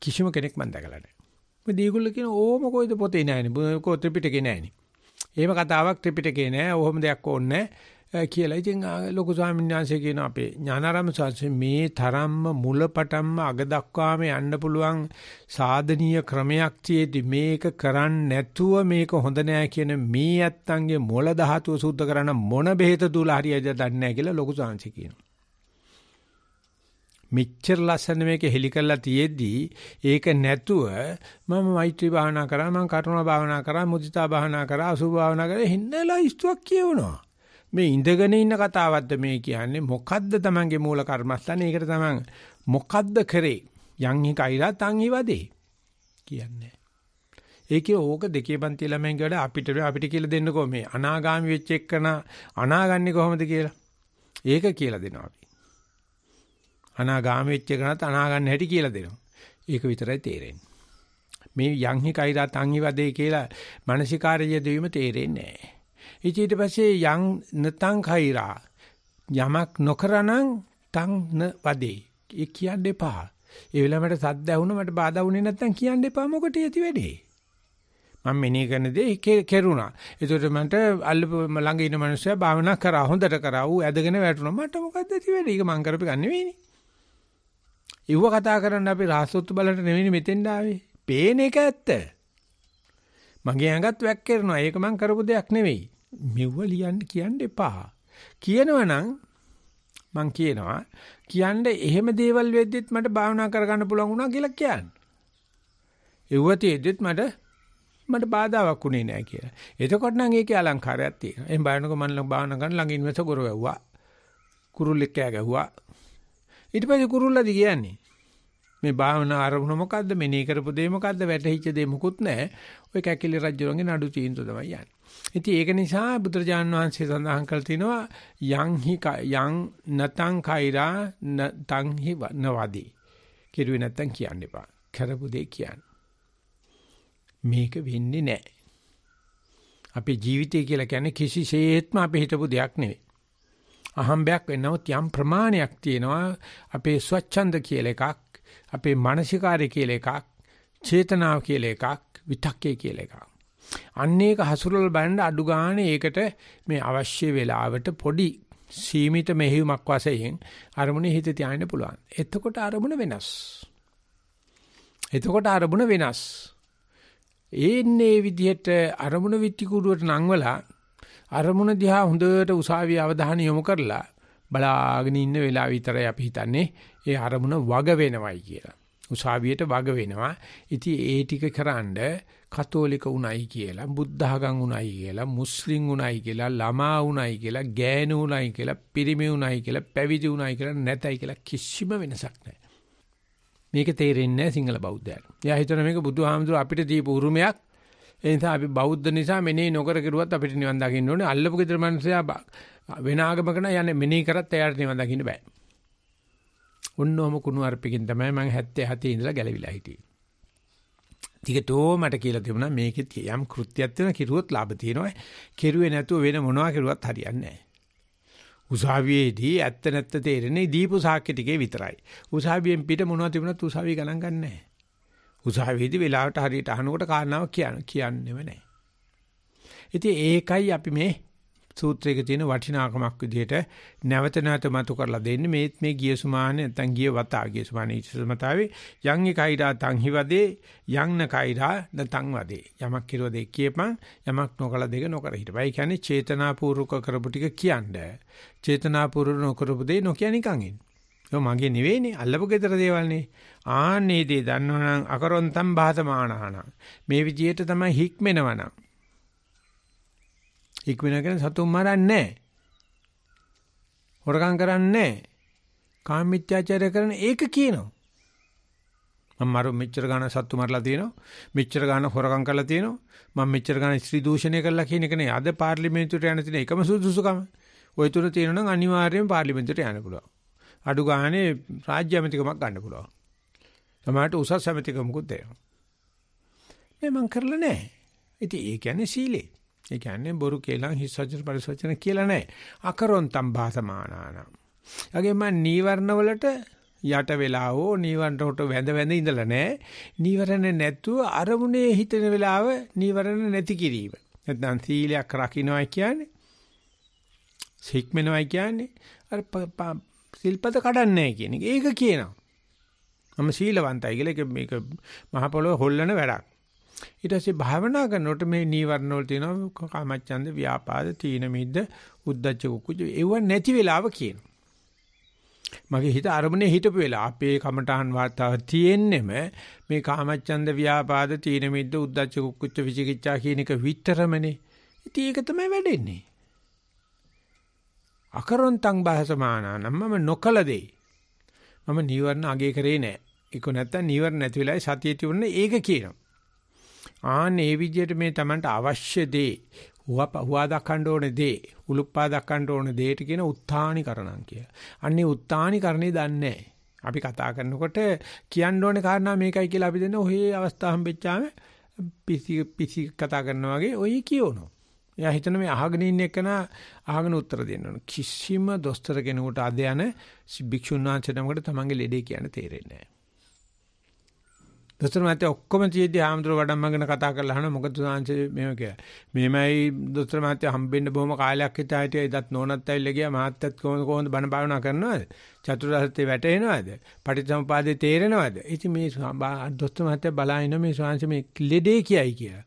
කිසිම කෙනෙක් මම දැකලා නැහැ. මොකද ඒගොල්ලෝ කියන ඕම කොයිද පොතේ නැහැනේ. කො ත්‍රිපිටකේ නැහැනේ. එහෙම කතාවක් ත්‍රිපිටකේ නැහැ. ඔහොම දෙයක් ඕනේ නැහැ. කියලා. ඉතින් ලොකු ස්වාමීන් වහන්සේ කියන අපේ ඥානාරාම සාංශේ මේ තරම්ම මුලපටම්ම අග දක්වාම යන්න පුළුවන් සාධනීය ක්‍රමයක් තියේදී මේක කරන්නේ නැතුව මේක හොඳ නෑ කියන මේ ඇත්තන්ගේ මොළ ධාතුව සුද්ධ කරන මොන බෙහෙත දුලා හරියද දන්නේ නෑ කියලා ලොකු ස්වාමීන් කියනවා. මෙච්චර ලස්සන මේක හෙලි කරලා තියෙද්දී ඒක නැතුව මම මෛත්‍රී භාවනා කරා මම කරුණා භාවනා කරා මුදිතා භාවනා කරා අසුභ භාවනා කරා හෙන්නලා ඉස්තුවක් කියවනවා මේ ඉඳගෙන ඉන්න කතාවක්ද මේ කියන්නේ මොකද්ද Tamange මූල කර්මස්ථානේ ඒකට Taman මොකද්ද කරේ යන් හිකයිලා තන් හිවදේ කියන්නේ ඒකේ ඕක දෙකේ පන්ති ළමෙන් ගඩ අපිට අපිට කියලා දෙන්නකෝ මේ අනාගාමි වෙච්ච එකන අනාගන්නේ කොහොමද කියලා ඒක කියලා දෙනවා අපි අනාගාමි වෙච්ච එකනත් අනාගන්න හැටි කියලා දෙනවා ඒක විතරයි තේරෙන්නේ මේ යන් හිකයිලා තන් හිවදේ කියලා මානසිකාර්යය දෙවීම තේරෙන්නේ නැහැ ඊට පස්සේ යං නතං khairaa යමක් නොකරනම් තං න වදේ. ඒ කියන්න එපා. ඒ වෙලාවට සද්ද ඇහුණා මට බාධා වුණේ නැත්නම් කියන්න එපා මොකට යති වැඩේ. මම මෙනෙහි කරන දේ කෙරුණා. ඒකට මන්ට අල්ලපු ළඟ ඉන්න මිනිස්සයා භාවනා කරා හොඳට කරා. ඌ ඇදගෙන වැටුණා. මට මොකද්ද ඇති වෙන්නේ? ඒක මං කරපු ගන්න නෙවෙයිනේ. ඉව කතා කරන්න අපි රහසොත්තු බලන්න නෙවෙයිනේ මෙතෙන්ට ආවේ. පේන එක ඇත්ත. මගේ ඇඟත් වැක් කරනවා. ඒක මං කරපු දෙයක් නෙවෙයි. මෙව්ව ලියන්න කියන්න එපා. කියනවනම් මං කියනවා කියන්න එහෙම දේවල් වෙද්දිත් මට භාවනා කරගන්න පුළුවන් වුණා කියලා කියන්න. එව්ව තියෙද්දිත් මට මට බාධාවක් උනේ නැහැ කියලා. එතකොට නම් ඒකේ අලංකාරයක් තියෙනවා. එහෙන් බලනකො මම භාවනා කරන ළඟ ඉන්නවස ගොර වැව්වා. කුරුල්ලෙක් කෑ ගැහුවා. ඊට පස්සේ කුරුල්ලද කියන්නේ මේ භාවනා ආරමුණ මොකද්ද? මෙනේ කරපු දේ මොකද්ද? වැටහිච්ච දේ මොකුත් නැහැ. ඔය කැකිලි රජුරන්ගේ නඩු තීන්දුව තමයි යන්නේ. ඉතින් ඒක නිසා බුදුරජාන් වහන්සේ සඳහන් කළ තිනවා යං හි යං නතං කෛරා නතං හි නවදී. කෙරුවේ නැත්තම් කියන්න එපා. කරපු දේ කියන්න. මේක වෙන්නේ නැහැ. අපේ ජීවිතය කියලා කියන්නේ කිසිසේත්ම අපි හිතපු දෙයක් නෙවෙයි. අහම්බයක් වෙන්නවත් යම් ප්‍රමාණයක් තියෙනවා අපේ ස්වච්ඡන්ද කියලා එකක්, අපේ මානසිකාරය කියලා එකක්, චේතනාව කියලා එකක්, විතක්කේ කියලා එකක්. අන්න ඒක හසුරවල බලන්න අඩු ගානේ ඒකට මේ අවශ්‍ය වෙලාවට පොඩි සීමිත මෙහෙයුමක් වශයෙන් අරමුණේ හිත තියාගෙන පුළුවන්. එතකොට අරමුණ වෙනස්. එතකොට අරමුණ වෙනස්. ඒන්නේ විදිහට අරමුණ විත්තිකුරුවට නංවලා අරමුණ දිහා හොඳට උසාවිය අවධානය යොමු කරලා බලාගෙන ඉන්න වෙලාව විතරයි අපි හිතන්නේ ඒ අරමුණ වග වෙනවයි කියලා. උසාවියට වග වෙනවා. ඉතින් ඒ ටික කරන්ඩ කතෝලික උණයි කියලා බුද්ධඝම් උණයි කියලා මුස්ලිම් උණයි කියලා ළමා උණයි කියලා ගෑනු උණයි කියලා පිරිමි උණයි කියලා පැවිදි උණයි කියලා නැතයි කියලා කිසිම වෙනසක් නැහැ. මේක තේරෙන්නේ නැහැ සිංහල බෞද්ධයාට. එයා හිතන මේක බුදුහාමුදුර අපිට දීපු උරුමයක්. ඒ නිසා අපි බෞද්ධ නිසා මෙනේ නොකර කෙරුවත් අපිට නිවන් දකින්න ඕනේ. අල්ලපු gedර මනුස්සයා වෙන ආගමක නම් යන්නේ මෙනේ කරත් එයාට නිවන් දකින්න බෑ. ඔන්නෝම කුණු අර්පිකින් තමයි මම 77 ඉඳලා ගැලවිලා හිටියේ. ටිකටෝ මට කියලා තිබුණා මේකෙත් යම් කෘත්‍යයක් තියෙනවා කිරුවොත් ලාභ තියෙනවා. කෙරුවේ නැතුව වෙන මොනවා කරුවත් හරියන්නේ නැහැ. උසාවියේදී ඇත්ත නැත්ත තේරෙන්නේ දීපු සාක්ෂි ටිකේ විතරයි. උසාවියෙන් පිට මොනවා තිබුණත් උසාවිය ගණන් ගන්නෑ නැහැ. උසාවියේදී වෙලාවට හරියට අහනකොට කාරණාව කියන්න කියන්නේම නැහැ. ඉතින් ඒකයි අපි මේ සූත්‍රයක තියෙන වටිනාකමක් විදිහට නැවත නැවත මතු කරලා දෙන්නේ මේ මේ ගිය සුමාන නැත්නම් ගිය වතා ගිය සුමාන ඉච්ඡසමතාවේ යං එකයිරා තං හිවදේ යංන කයිරා නැතං වදේ යමක් කිරුව දෙක කියපන් යමක් නොකල දෙක නොකර හිටපන් ඒ කියන්නේ චේතනාපූර්වක කරපු ටික කියන්නේ චේතනාපූර්වක නොකරපු දේ නොකිය නිකන් ඉන්න ඒක මගේ නෙවෙයිනේ අල්ලපු gedara දේවල්නේ ආන්නේ දේ දන්නවනම් අකරොන්තම් බාතමානහන මේ විදියට තමයි හික්මෙනවනම් ඉක්මන කරන සතුන් මරන්නේ නැහැ. හොරකම් කරන්නේ නැහැ. කාමීත්‍යාචාරය කරන ඒක කියනවා. මම මර මෙච්චර ගාණ සත්තු මරලා තියෙනවා මෙච්චර ගාණ හොරකම් කරලා තියෙනවා මම මෙච්චර ගාණ ස්ත්‍රී දූෂණය කරලා කියන එක නේ අද පාර්ලිමේන්තුවට යන තියෙන එකම සුදුසුකම ওই තුන තියෙනවා නම් අනිවාර්යයෙන් පාර්ලිමේන්තුවට යන්න පුළුවන් අඩු ගානේ රාජ්‍ය ඇමතිකමක් ගන්න පුළුවන් තමයි උසස් ඇමතිකමකුත් දෙනවා මේ මං කරලා නැහැ ඉතින් ඒ කියන්නේ සීලේ ඒ කියන්නේ බොරු කේලම් හිස් වචන පරිසවචන කියලා නැහැ. අකරොන්තම් භාසමානාන. යගෙම නීවරණ වලට යට වෙලා හෝ නීවරණ හොට වැඳ වැඳ ඉඳලා නැහැ. නීවරණ නැතුව අරමුණේ හිතෙන වෙලාව නීවරණ නැති කිරීම. නැත්නම් සීලයක් රකින්නයි කියන්නේ. සික්මනවයි කියන්නේ අර සිල්පද කඩන්නේ කියන එක. ඒක කියනවා. මම සීලවන්තයි කියලා ඒක මේක මහ පොළොව හොල්ලන වැඩක්. ඊට පස්සේ භාවනා කරනකොට මේ නීවරණ වල තියෙනවා කාමච්ඡන්ද ව්‍යාපාද තීන මිද්ද උද්ධච්ච කුච්ච ඒව නැති වෙලාව කියන මගේ හිත අරමුණේ හිටපු වෙලාව අපේ කමඨහන් වාතාව තියෙන්නෙම මේ කාමච්ඡන්ද ව්‍යාපාද තීන මිද්ද උද්ධච්ච කුච්ච විචිකිච්ඡා කියන එක විතරමනේ ඉතින් ඒක තමයි වැඩෙන්නේ අකරොන්තං භාසමානානම් මම නොකල දෙයි. මම නීවරණ අගේ කරේ නෑ. ඒක නැත්තම් නීවරණ නැති වෙලාවේ සතිය තිබුණේ ඒක කියනවා. ආන් ඒ විදිහට මේ Tamanට අවශ්‍ය දේ හුවා දක්වන්න ඕන දේ උලුප්පා දක්වන්න ඕන දේට කියන උත්හානිකරණම් කියලා. අන්නේ උත්හානිකරණේ දන්නේ අපි කතා කරනකොට කියන්න ඕනේ කාරණා මේකයි කියලා අපි දෙන ඔහේ අවස්ථාව හම්බෙච්චාම පිසි පිසි කතා කරනවා වගේ ඔය කියවනවා. එයා හිතන මේ අහගෙන ඉන්න එකන අහගෙන උත්තර දෙන්න ඕන. කිසිම දොස්තර කෙනෙකුට අද යන භික්ෂුන් වහන්සේ නමකට තමන්ගේ ලෙඩේ කියන්න තේරෙන්නේ නැහැ. දොස්තර මහත්තයා ඔක්කොම තියෙද්දි ආම්දුර වඩම්මගෙන කතා කරලා අහන මොකද සාංශේ මේව කියලා. මෙහෙමයි දොස්තර මහත්තයා හම්බෙන්න බොහොම කාලයක් හිතා හිටියා. එදත් නෝනත් ඇවිල්ලා ගියා. මහත්තයත් කොහොමද කොහොමද බණ භාවනා කරනවද? චතුරාර්ය වැටේනවද? පටිච්චසමුපාදේ තේරෙනවද? ඉතින් මේ දොස්තර මහත්තයා බලා ඉන්න මේ සාංශ මේ ලෙඩේ කියයි කියලා.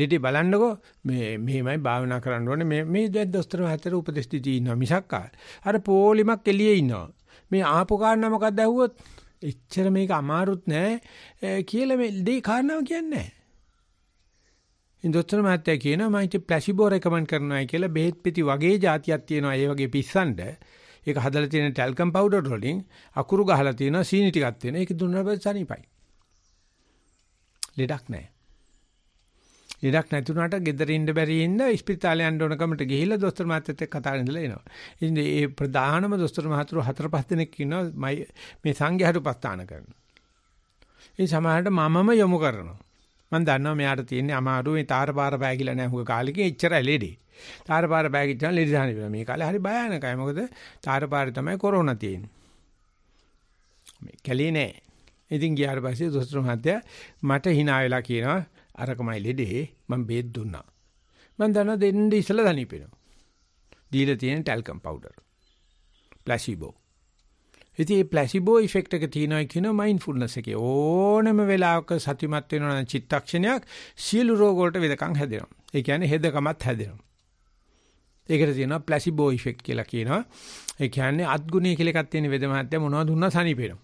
ලෙඩේ බලන්නකෝ මේ මෙහෙමයි භාවනා කරන්න ඕනේ මේ මේ දොස්තර හතර උපදෙස් දී ඉන්නවා මිසක් අර පොලිමක් එළියේ ඉන්නවා මේ ආපු කාරණා මොකක්ද ඇහුවොත් එච්චර මේක අමාරුත් නෑ කියලා මේ දෙයි කාරණාව කියන්නේ නෑ. ඉන්දොත්තර මහත්තයා කියනවා මම ඉතින් ප්ලාසිබෝ රෙකමන්ඩ් කරනවා කියලා බෙහෙත් පිටි වගේ જાතියක් තියෙනවා ඒ වගේ පිස්සන්ඩ. ඒක හදලා තියෙන ටැල්කම් පවුඩර් වලින් අකුරු ගහලා තියෙනවා සීනි ටිකක් තියෙනවා. ඒක දුන්නා පස්සේ සනීපයි. ලෙඩක් නැහැ. ඉඩක් නැතුණාට ගෙදර ඉන්න බැරි ඉන්න ඉස්පිරිතාලේ යන්න ඕන කමිට ගිහිල්ලා දොස්තර මහත්තයත් එක්ක කතා කරලා එනවා. ඉතින් ඒ ප්‍රධානම දොස්තර මහතුරු හතර පහ දෙනෙක් ඉන්නවා මේ සංඝයාට උපස්ථාන කරනවා. ඒ සමහරට මමම යොමු කරනවා. මම දන්නවා මෙයාට තියෙන්නේ අමාරු මේ තාරපාර බෑගිලා නැහැ හුඟ කාලෙක එච්චරයි ලෙඩේ. තාරපාර බෑගිච්චා ලෙඩ දාන වෙනවා. මේ කාලේ හරි භයානකයි. මොකද තාරපාරේ තමයි කොරෝනා තියෙන්නේ. මේ කැලේ නෑ. ඉතින් ගියාට පස්සේ දොස්තර මහත්තයා මට hina වෙලා කියනවා අරකමයි ලෙඩේ මම බේත් දුන්නා. මම දන්න දෙන්න ඉස්සලා දණිපෙනවා. දීලා තියෙන ටැල්කම් පවුඩර්. ප්ලාසිබෝ. ඉතින් මේ ප්ලාසිබෝ ඉෆෙක්ට් එක තියෙනවා කියන මයින්ඩ්ෆුල්නස් එකේ ඕනම වෙලාවක සතිමත් වෙනවා නම් චිත්තක්ෂණයක් සියලු රෝග වලට වෙදකම් හැදෙනවා. ඒ කියන්නේ හෙදකමත් හැදෙනවා. ඒකට කියනවා ප්ලාසිබෝ ඉෆෙක්ට් කියලා කියනවා. ඒ කියන්නේ අත්ගුණය කියලා එකක් තියෙන වෙද මහත්ය මොනවද දුන්නා සනීපේනවා.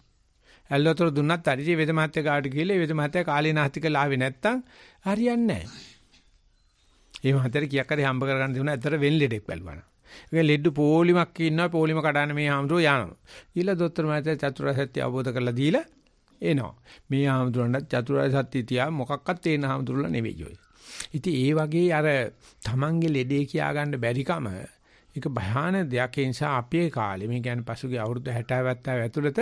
ඇල්ලතර දුන්නත් හරියට වේද මහත්ය කාට ගිහලා වේද මහත්ය කාලේනාස්තික ලාවේ නැත්තම් හරියන්නේ නැහැ. ඒ මහත්යට කීයක් හරි හම්බ කරගන්න දුන්නා ඇතර වෙන් ලෙඩෙක් බැලුවා. ඒක ලෙඩ පොලිමක් ඉන්නවා පොලිම කඩන්න මේ හාමුදුරුවෝ යනවා. ඊළඟ දොස්තර මහත්ය චතුරාර්ය සත්‍ය අවබෝධ කරලා දීලා එනවා. මේ හාමුදුරන්ට චතුරාර්ය සත්‍ය තියා මොකක්වත් තේන හාමුදුරුවෝ නෙවෙයි ඔය. ඉතින් ඒ වගේ අර Tamange ලෙඩේ කියාගන්න බැරිකම ඒක භයානක දෙයක් ඒ නිසා අපේ කාලේ මේ කියන්නේ පසුගිය අවුරුදු 60 70 ඇතුළත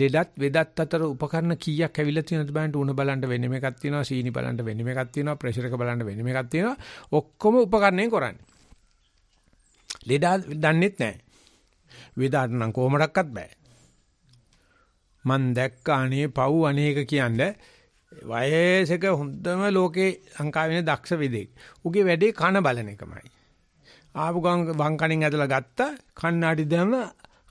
ලෙඩත් වෙදත් අතර උපකරණ කීයක් ඇවිල්ලා තියෙනවද බලන්න උණ බලන්න වෙන මේකක් තියෙනවා සීනි බලන්න වෙන මේකක් තියෙනවා ප්‍රෙෂර් එක බලන්න වෙන මේකක් තියෙනවා ඔක්කොම උපකරණයෙන් කරන්නේ ලෙඩා දන්නෙත් නැහැ වෙදාට නම් කොහොමඩක්වත් බෑ මං දැක්ක අනේ පව් අනේක කියන්නේ වයසක හොඳම ලෝකේ ලංකාවේ දක්ෂ වෙදෙක්. උගේ වැඩේ කන බලන එකමයි. ආපු ගම් වම් කණෙන් ඇදලා ගත්තා කණ්ණාඩි දැම්ම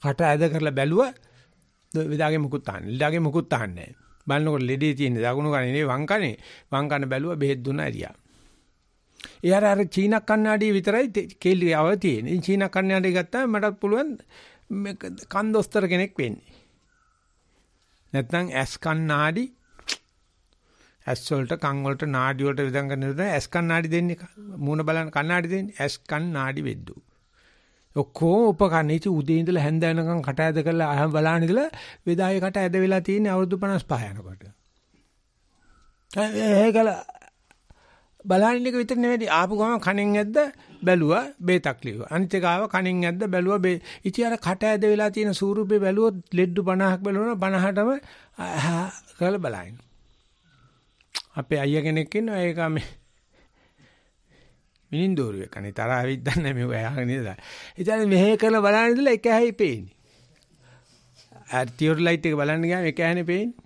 කට ඇද කරලා බැලුවා විදාගේ මුකුත් අහන්නේ ලඩගේ මුකුත් අහන්නේ බලනකොට ලෙඩේ තියෙන දකුණු කණේ නේ වම් කණේ වම් කන බැලුවා බෙහෙත් දුන්නා ඇරියා එයාට අර චීන කණ්ණාඩිය විතරයි කෙල්ලි ආව තියෙන්නේ චීන කණ්ණාඩිය ගත්තාම මටත් පුළුවන් කන් දොස්තර කෙනෙක් වෙන්නේ නැත්නම් ඇස් කණ්ණාඩි ඇස් වලට කන් වලට නාඩි වලට විදංග නිරුද ඇස් කන්නාඩි දෙන්නේ මූණ බලන කන්නාඩි දෙන්නේ ඇස් කන්නාඩි වෙද්දු ඔක්කොම උපකරණ ඉති උදේ ඉඳලා හැන්ද වෙනකන් කට ඇද කරලා අහම් බලන ඉඳලා වේදායේ කට ඇද වෙලා තියෙන්නේ අවුරුදු 55 යනකොට ඒකල බලන එක විතර නෙවෙයි ආපු ගමන් කණෙන් ඇද්ද බැලුවා බේතක් ලියුවා අනිත් එක ආව කණෙන් ඇද්ද බැලුවා බේ ඉති අර කට ඇද වෙලා තියෙන සූරූපේ බැලුවොත් ලෙඩ්ඩු 50ක් බැලුවොත් 50ටම කරලා බලනවා අපේ අයියා කෙනෙක් ඉන්නවා ඒක මේ මිනින්දෝරුවෙක් අනේ තරහ වෙද්දන්නේ නැහැ මේක එයාගෙන ඉඳලා. ඉතින් මෙහෙ කරලා බලන ඉඳලා එක ඇහි පේන්නේ. ඇටියර් ලයිට් එක බලන්න ගියාම එක ඇහනේ පේන්නේ.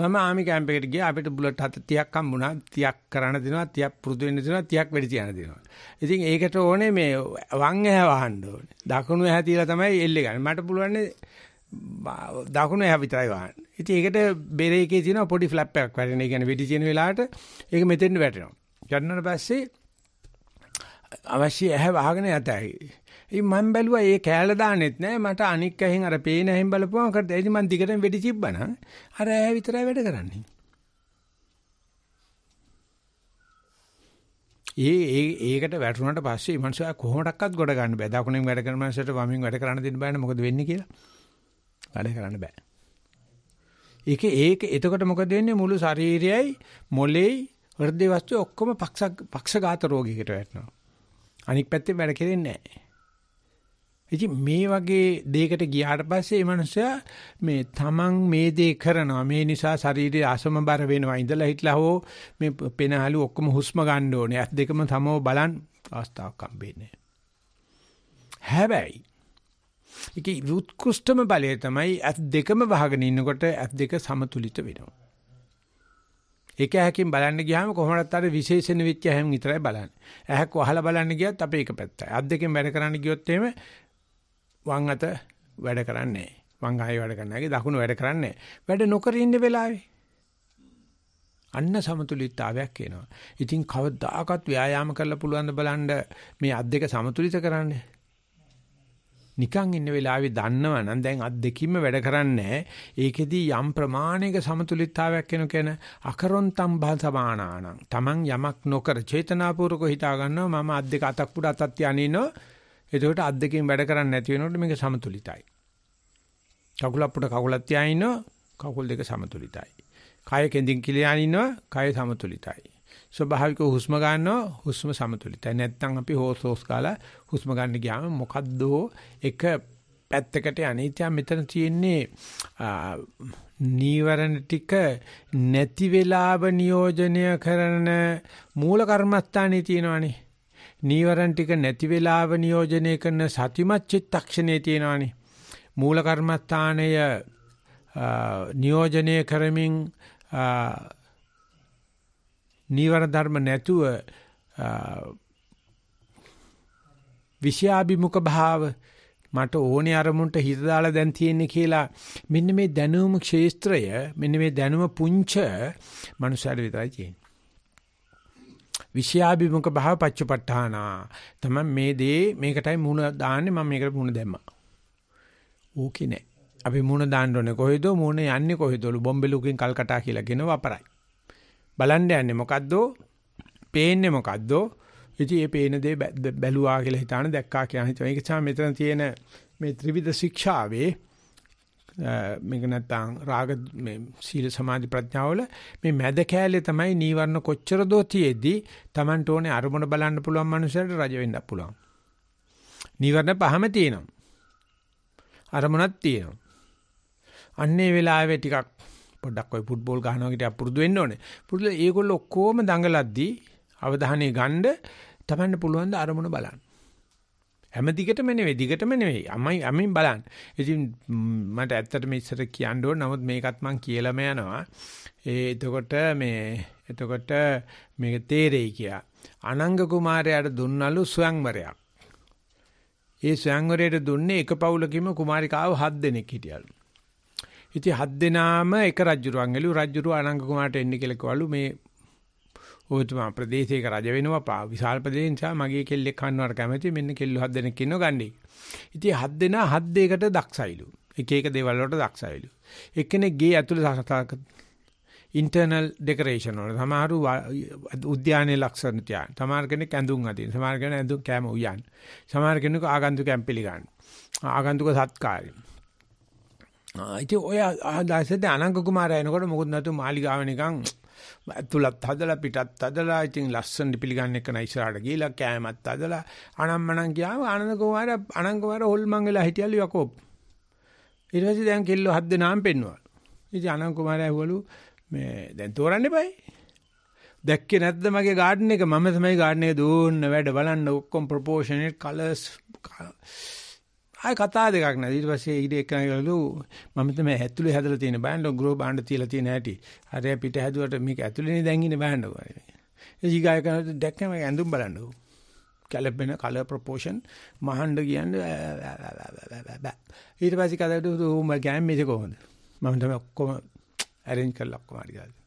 මම ආමි කැම්ප් එකට ගියා අපිට බුලට් 30ක් හම්බුණා 30ක් කරන්න දෙනවා 30ක් පුරුදු වෙන්න දෙනවා 30ක් වැඩි තියන්න දෙනවා. ඉතින් ඒකට ඕනේ මේ වම් ඇහැ වහන්න ඕනේ. දකුණු ඇහැ තියලා තමයි එල්ලේ ගන්න. මට පුළුවන් දකුණු එහා විතරයි වහන්නේ. ඉතින් ඒකට බෙරේ එකේ තියෙන පොඩි ෆ්ලැප් එකක් වැටෙන. ඒ කියන්නේ වෙඩි තියෙන වෙලාවට ඒක මෙතෙන්ට වැටෙනවා. ගන්නට පස්සේ අවශ්‍ය ඇහැ වහගෙන යතයි. ඉතින් මම බැලුවා ඒ කෑල දාන්නෙත් නෑ මට අනික් ඇහෙන් අර පේන ඇහෙන් බලපුවම කරද. ඉතින් මම දිගටම වෙඩි තිබ්බනම් අර ඇහැ විතරයි වැඩ කරන්නේ. ඒ ඒ ඒකට වැටුණාට පස්සේ මනුස්සයා කොහොමඩක්වත් ගොඩ ගන්න බෑ. දකුණෙන් වැඩ කරන මනුස්සයට වමින් වැඩ කරන්න දෙන්න බෑනේ මොකද වෙන්නේ කියලා. වැඩ කරන්න බෑ. ඒක ඒක එතකොට මොකද වෙන්නේ මුළු ශරීරයයි මොළේයි හෘද වස්තු ඔක්කොම පක්ෂ පක්ෂඝාත රෝගයකට වැටෙනවා. අනික් පැත්තේ වැඩ කෙරෙන්නේ නැහැ. ඉතින් මේ වගේ දෙයකට ගියාට පස්සේ මේ මනුස්සයා මේ තමන් මේ දේ කරනවා මේ නිසා ශරීරයේ අසමබර වෙනවා ඉඳලා හිටලා හෝ මේ පෙනහළු ඔක්කොම හුස්ම ගන්න ඕනේ. අත් දෙකම තමෝ බලන් අවස්ථාවක් හම්බෙන්නේ. හැබැයි ඒකේ උත්කෘෂ්ඨම බලය තමයි ඇස් දෙකම වහගෙන ඉන්නකොට ඇස් දෙක සමතුලිත වෙනවා. ඒක ඇහකින් බලන්න ගියාම කොහොමවත් අර විශේෂණ වෙච්ච හැම විතරයි බලන්නේ. ඇහක් වහලා බලන්න ගියත් අපේ එක පැත්තයි. ඇස් දෙකෙන් වැඩ කරන්න ගියොත් එහෙම වම් අත වැඩ කරන්නේ නැහැ. වම් අය වැඩ කරන්නේ නැහැ. දකුණු වැඩ කරන්නේ නැහැ. වැඩ නොකර ඉන්න වෙලාවේ අන්න සමතුලිතතාවයක් එනවා. ඉතින් කවදාකවත් ව්‍යායාම කරලා පුළුවන් ද බලන්න මේ අත් දෙක සමතුලිත කරන්නේ. නිකන් ඉන්න වෙලාවේ දන්නවනම් දැන් අත් දෙකින්ම වැඩ කරන්නේ ඒකෙදී යම් ප්‍රමාණයක සමතුලිතතාවයක් වෙන කෙන අකරොන්තම් භාසමානාණං තමන් යමක් නොකර චේතනාපූර්වක හිතා ගන්නවා මම අත් දෙක අතක් පුඩ අතක් තියානිනෝ එතකොට අත් දෙකින් වැඩ කරන්නේ නැති වෙනකොට මේක සමතුලිතයි කකුල අපුඩ කකුලක් තියානිනෝ කකුල් දෙක සමතුලිතයි කය කෙඳින් කිලියානිනවා කය සමතුලිතයි ස්වභාවික හුස්ම ගන්නවා හුස්ම සමතුලිතයි. නැත්නම් අපි හොස් හොස් කාලා හුස්ම ගන්න ගියාම මොකද්ද එක පැත්තකට අනිත්‍යම් මෙතන තියෙන්නේ නීවරණ ටික නැති වෙලාව නියෝජනය කරන මූල කර්මස්ථානේ තියෙනවානේ. නීවරණ ටික නැති වෙලාව නියෝජනය කරන සතිමත් චිත්තක්ෂණේ තියෙනවානේ. මූල කර්මස්ථානය නියෝජනය කරමින් නීවරණ ධර්ම නැතුව විෂයාභිමුඛ භාව මට ඕනේ අරමුණට හිත දාලා දැන් තියෙන්නේ කියලා මෙන්න මේ දැනුම ක්ෂේත්‍රය මෙන්න මේ දැනුම පුංච මනුස්සයල විතරයි තියෙන්නේ විෂයාභිමුඛ භාව පච්චපට්ඨාන තමයි මේ දේ මේකටයි මුණ දාන්නේ මම මේකට මුණ දැම්මා ඕකේ නෑ අපි මුණ දාන්න ඕනේ කොහෙද මුණ යන්නේ කොහෙදලු බොම්බෙලුකින් කල්කටා කියලා කියන වපරයි බලන්න යන්නේ මොකද්ද? පේන්නේ මොකද්ද? ඉතින් මේ පේන දේ බැලුවා කියලා හිතාන දැක්කා කියලා හිතන. ඒක තමයි මෙතන තියෙන මේ ත්‍රිවිධ ශික්ෂාවේ මේක නැත්තම් රාග මේ සීල සමාධි ප්‍රඥාවල මේ මැද කෑල්ලේ තමයි නීවරණ කොච්චර දෝ තියේදී Tamanට ඕනේ අරමුණ බලන්න පුළුවන් මනුස්සයට රජ වෙන්නත් පුළුවන්. නීවරණ පහම තියෙනවා. අරමුණක් තියෙනවා. අන්නේ වෙලාවේ ටිකක් පොඩ්ඩක් ඔය ෆුට්බෝල් ගහනවා කිට අපුරුදු වෙන්න ඕනේ. පුරුදු ඒගොල්ලෝ ඔක්කොම දඟලද්දී අවධානය ගන්න තමන්න පුළුවන් ද අරමුණ බලන්න. හැම දිගටම නෙවෙයි දිගටම නෙවෙයි. අමයි අමින් බලන්න. ඉතින් මට ඇත්තටම ඉස්සර කියන්න ඕන නමුත් මේකත් මං කියලාම යනවා. ඒ එතකොට මේ එතකොට මේක තේරෙයි කියලා. අනංග කුමාරයාට දුන්නලු ස්වයංවරයක්. ඒ ස්වයංවරයට දුන්නේ එක පවුලකින්ම කුමාරිකාව 7 දෙනෙක් හිටියලු. ඉතින් හත් දෙනාම එක රජුරුවන් ඇලු රජුරුව අනංග කුමාරට එන්න කියලා කිව්වලු මේ ඔබතුමා ප්‍රදේශයක රජ වෙනවා විශාල ප්‍රදේශ නිසා මගේ කෙල්ලෙක් කන්නවට කැමති මෙන්න කෙල්ලු හත් දෙනෙක් ඉන්නව ගන්නේ. ඉතින් හත් දෙනා හත් දෙයකට දක්ෂයිලු. එක එක දේවල් වලට දක්ෂයිලු. එක්කෙනෙක් ගේ ඇතුළේ ඉන්ටර්නල් ඩෙකොරේෂන් වල සමහරු උද්‍යානයේ ලක්ෂණ තියන. සමහර කෙනෙක් ඇඳුම් අදින. සමහර කෙනෙක් ඇඳුම් කැම උයන්. සමහර කෙනෙක් ආගන්තුකයන් පිළිගන්න. ආගන්තුක සත්කාරී. ඉතින් ඔය ආදාසෙත් අනංග කුමාරයා එනකොට මොකුත් නැතු මාලිගාව නිකන් ඇතුළත් හදලා පිටත් හදලා ඉතින් ලස්සන පිළිගන්න එක නයිසරාට ගිහිලා කෑමත් හදලා අනම්මනම් ගියාම ආනන්ද කුමාරයා අනංග කුමාරයා හොල්මන් වෙලා හිටියලු යකෝ ඊට පස්සේ දැන් කෙල්ලෝ හත් දෙනාම පෙන්නවා ඉතින් අනංග කුමාරයා ඇහුවලු මේ දැන් තෝරන්න එපායි දැක්කේ නැද්ද මගේ ගාඩන් එක මම තමයි ගාඩන් එක දුන්න වැඩ බලන්න ඔක්කොම ප්‍රොපෝෂනල් කලර්ස් ආය කතා දෙකක් නෑ. ඊට පස්සේ ඊට එක්කනගලු මම තමයි ඇතුලේ හැදලා තියෙන බෑන්ඩ් ග්‍රෝ බෑන්ඩ් තියලා තියෙන හැටි. අර පිට හැදුවට මේක ඇතුලේනේ දැන් ඉන්නේ බෑන්ඩ් වගේ. ඊගාය කරන දැක්කම ඇඳුම් බලන්නකෝ. කැලපෙන කලර් ප්‍රොපෝෂන් මහණ්ඩ කියන්නේ ඊට පස්සේ කතාවට උඹ ගෑම් මේක කොහොමද? මම තමයි ඔක්කොම arrange කරලා ඔක්කොම හරි ගාලා.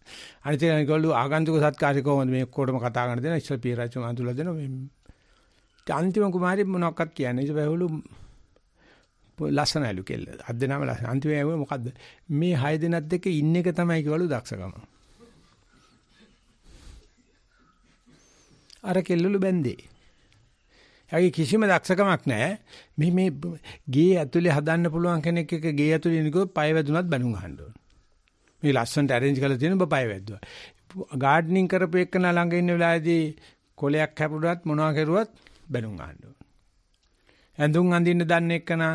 අනිත් එක ගොල්ලෝ ආගන්තුක සත්කාරය කොහොමද මේ ඔක්කොටම කතා කරන දෙන ඉස්සර පීරාජුන් අඳුලා දෙන මේ අන්තිම කුමාරි මොනවක්වත් කියන්නේ. ඉතින් බැලුවලු ලස්සනලු කෙල්ල. අත් දෙනාම ලස්සන. අන්තිමේ ඇහුවේ මොකද්ද? මේ හය දෙනත් එක්ක ඉන්න එක තමයි කිවලු දක්ෂකම. අර කෙල්ලලු බැන්දේ. එයාගේ කිසිම දක්ෂකමක් නැහැ. මේ මේ ගේ ඇතුලේ හදන්න පුළුවන් කෙනෙක් එක ගේ ඇතුලේ ඉන්නකො පය වැදුනත් බැනුම් අහන්න ඕන. මේ ලස්සනට arrange කරලා තියෙන ඔබ පය වැද්දුවා. ගාඩනින් කරපු එක්කන ළඟ ඉන්න වෙලාවේදී කොලයක් හැපුණත් මොනවා කරුවත් බැනුම් අහන්න ඕන. ඇඳුම් අඳින්න දන්නේ එක්කනා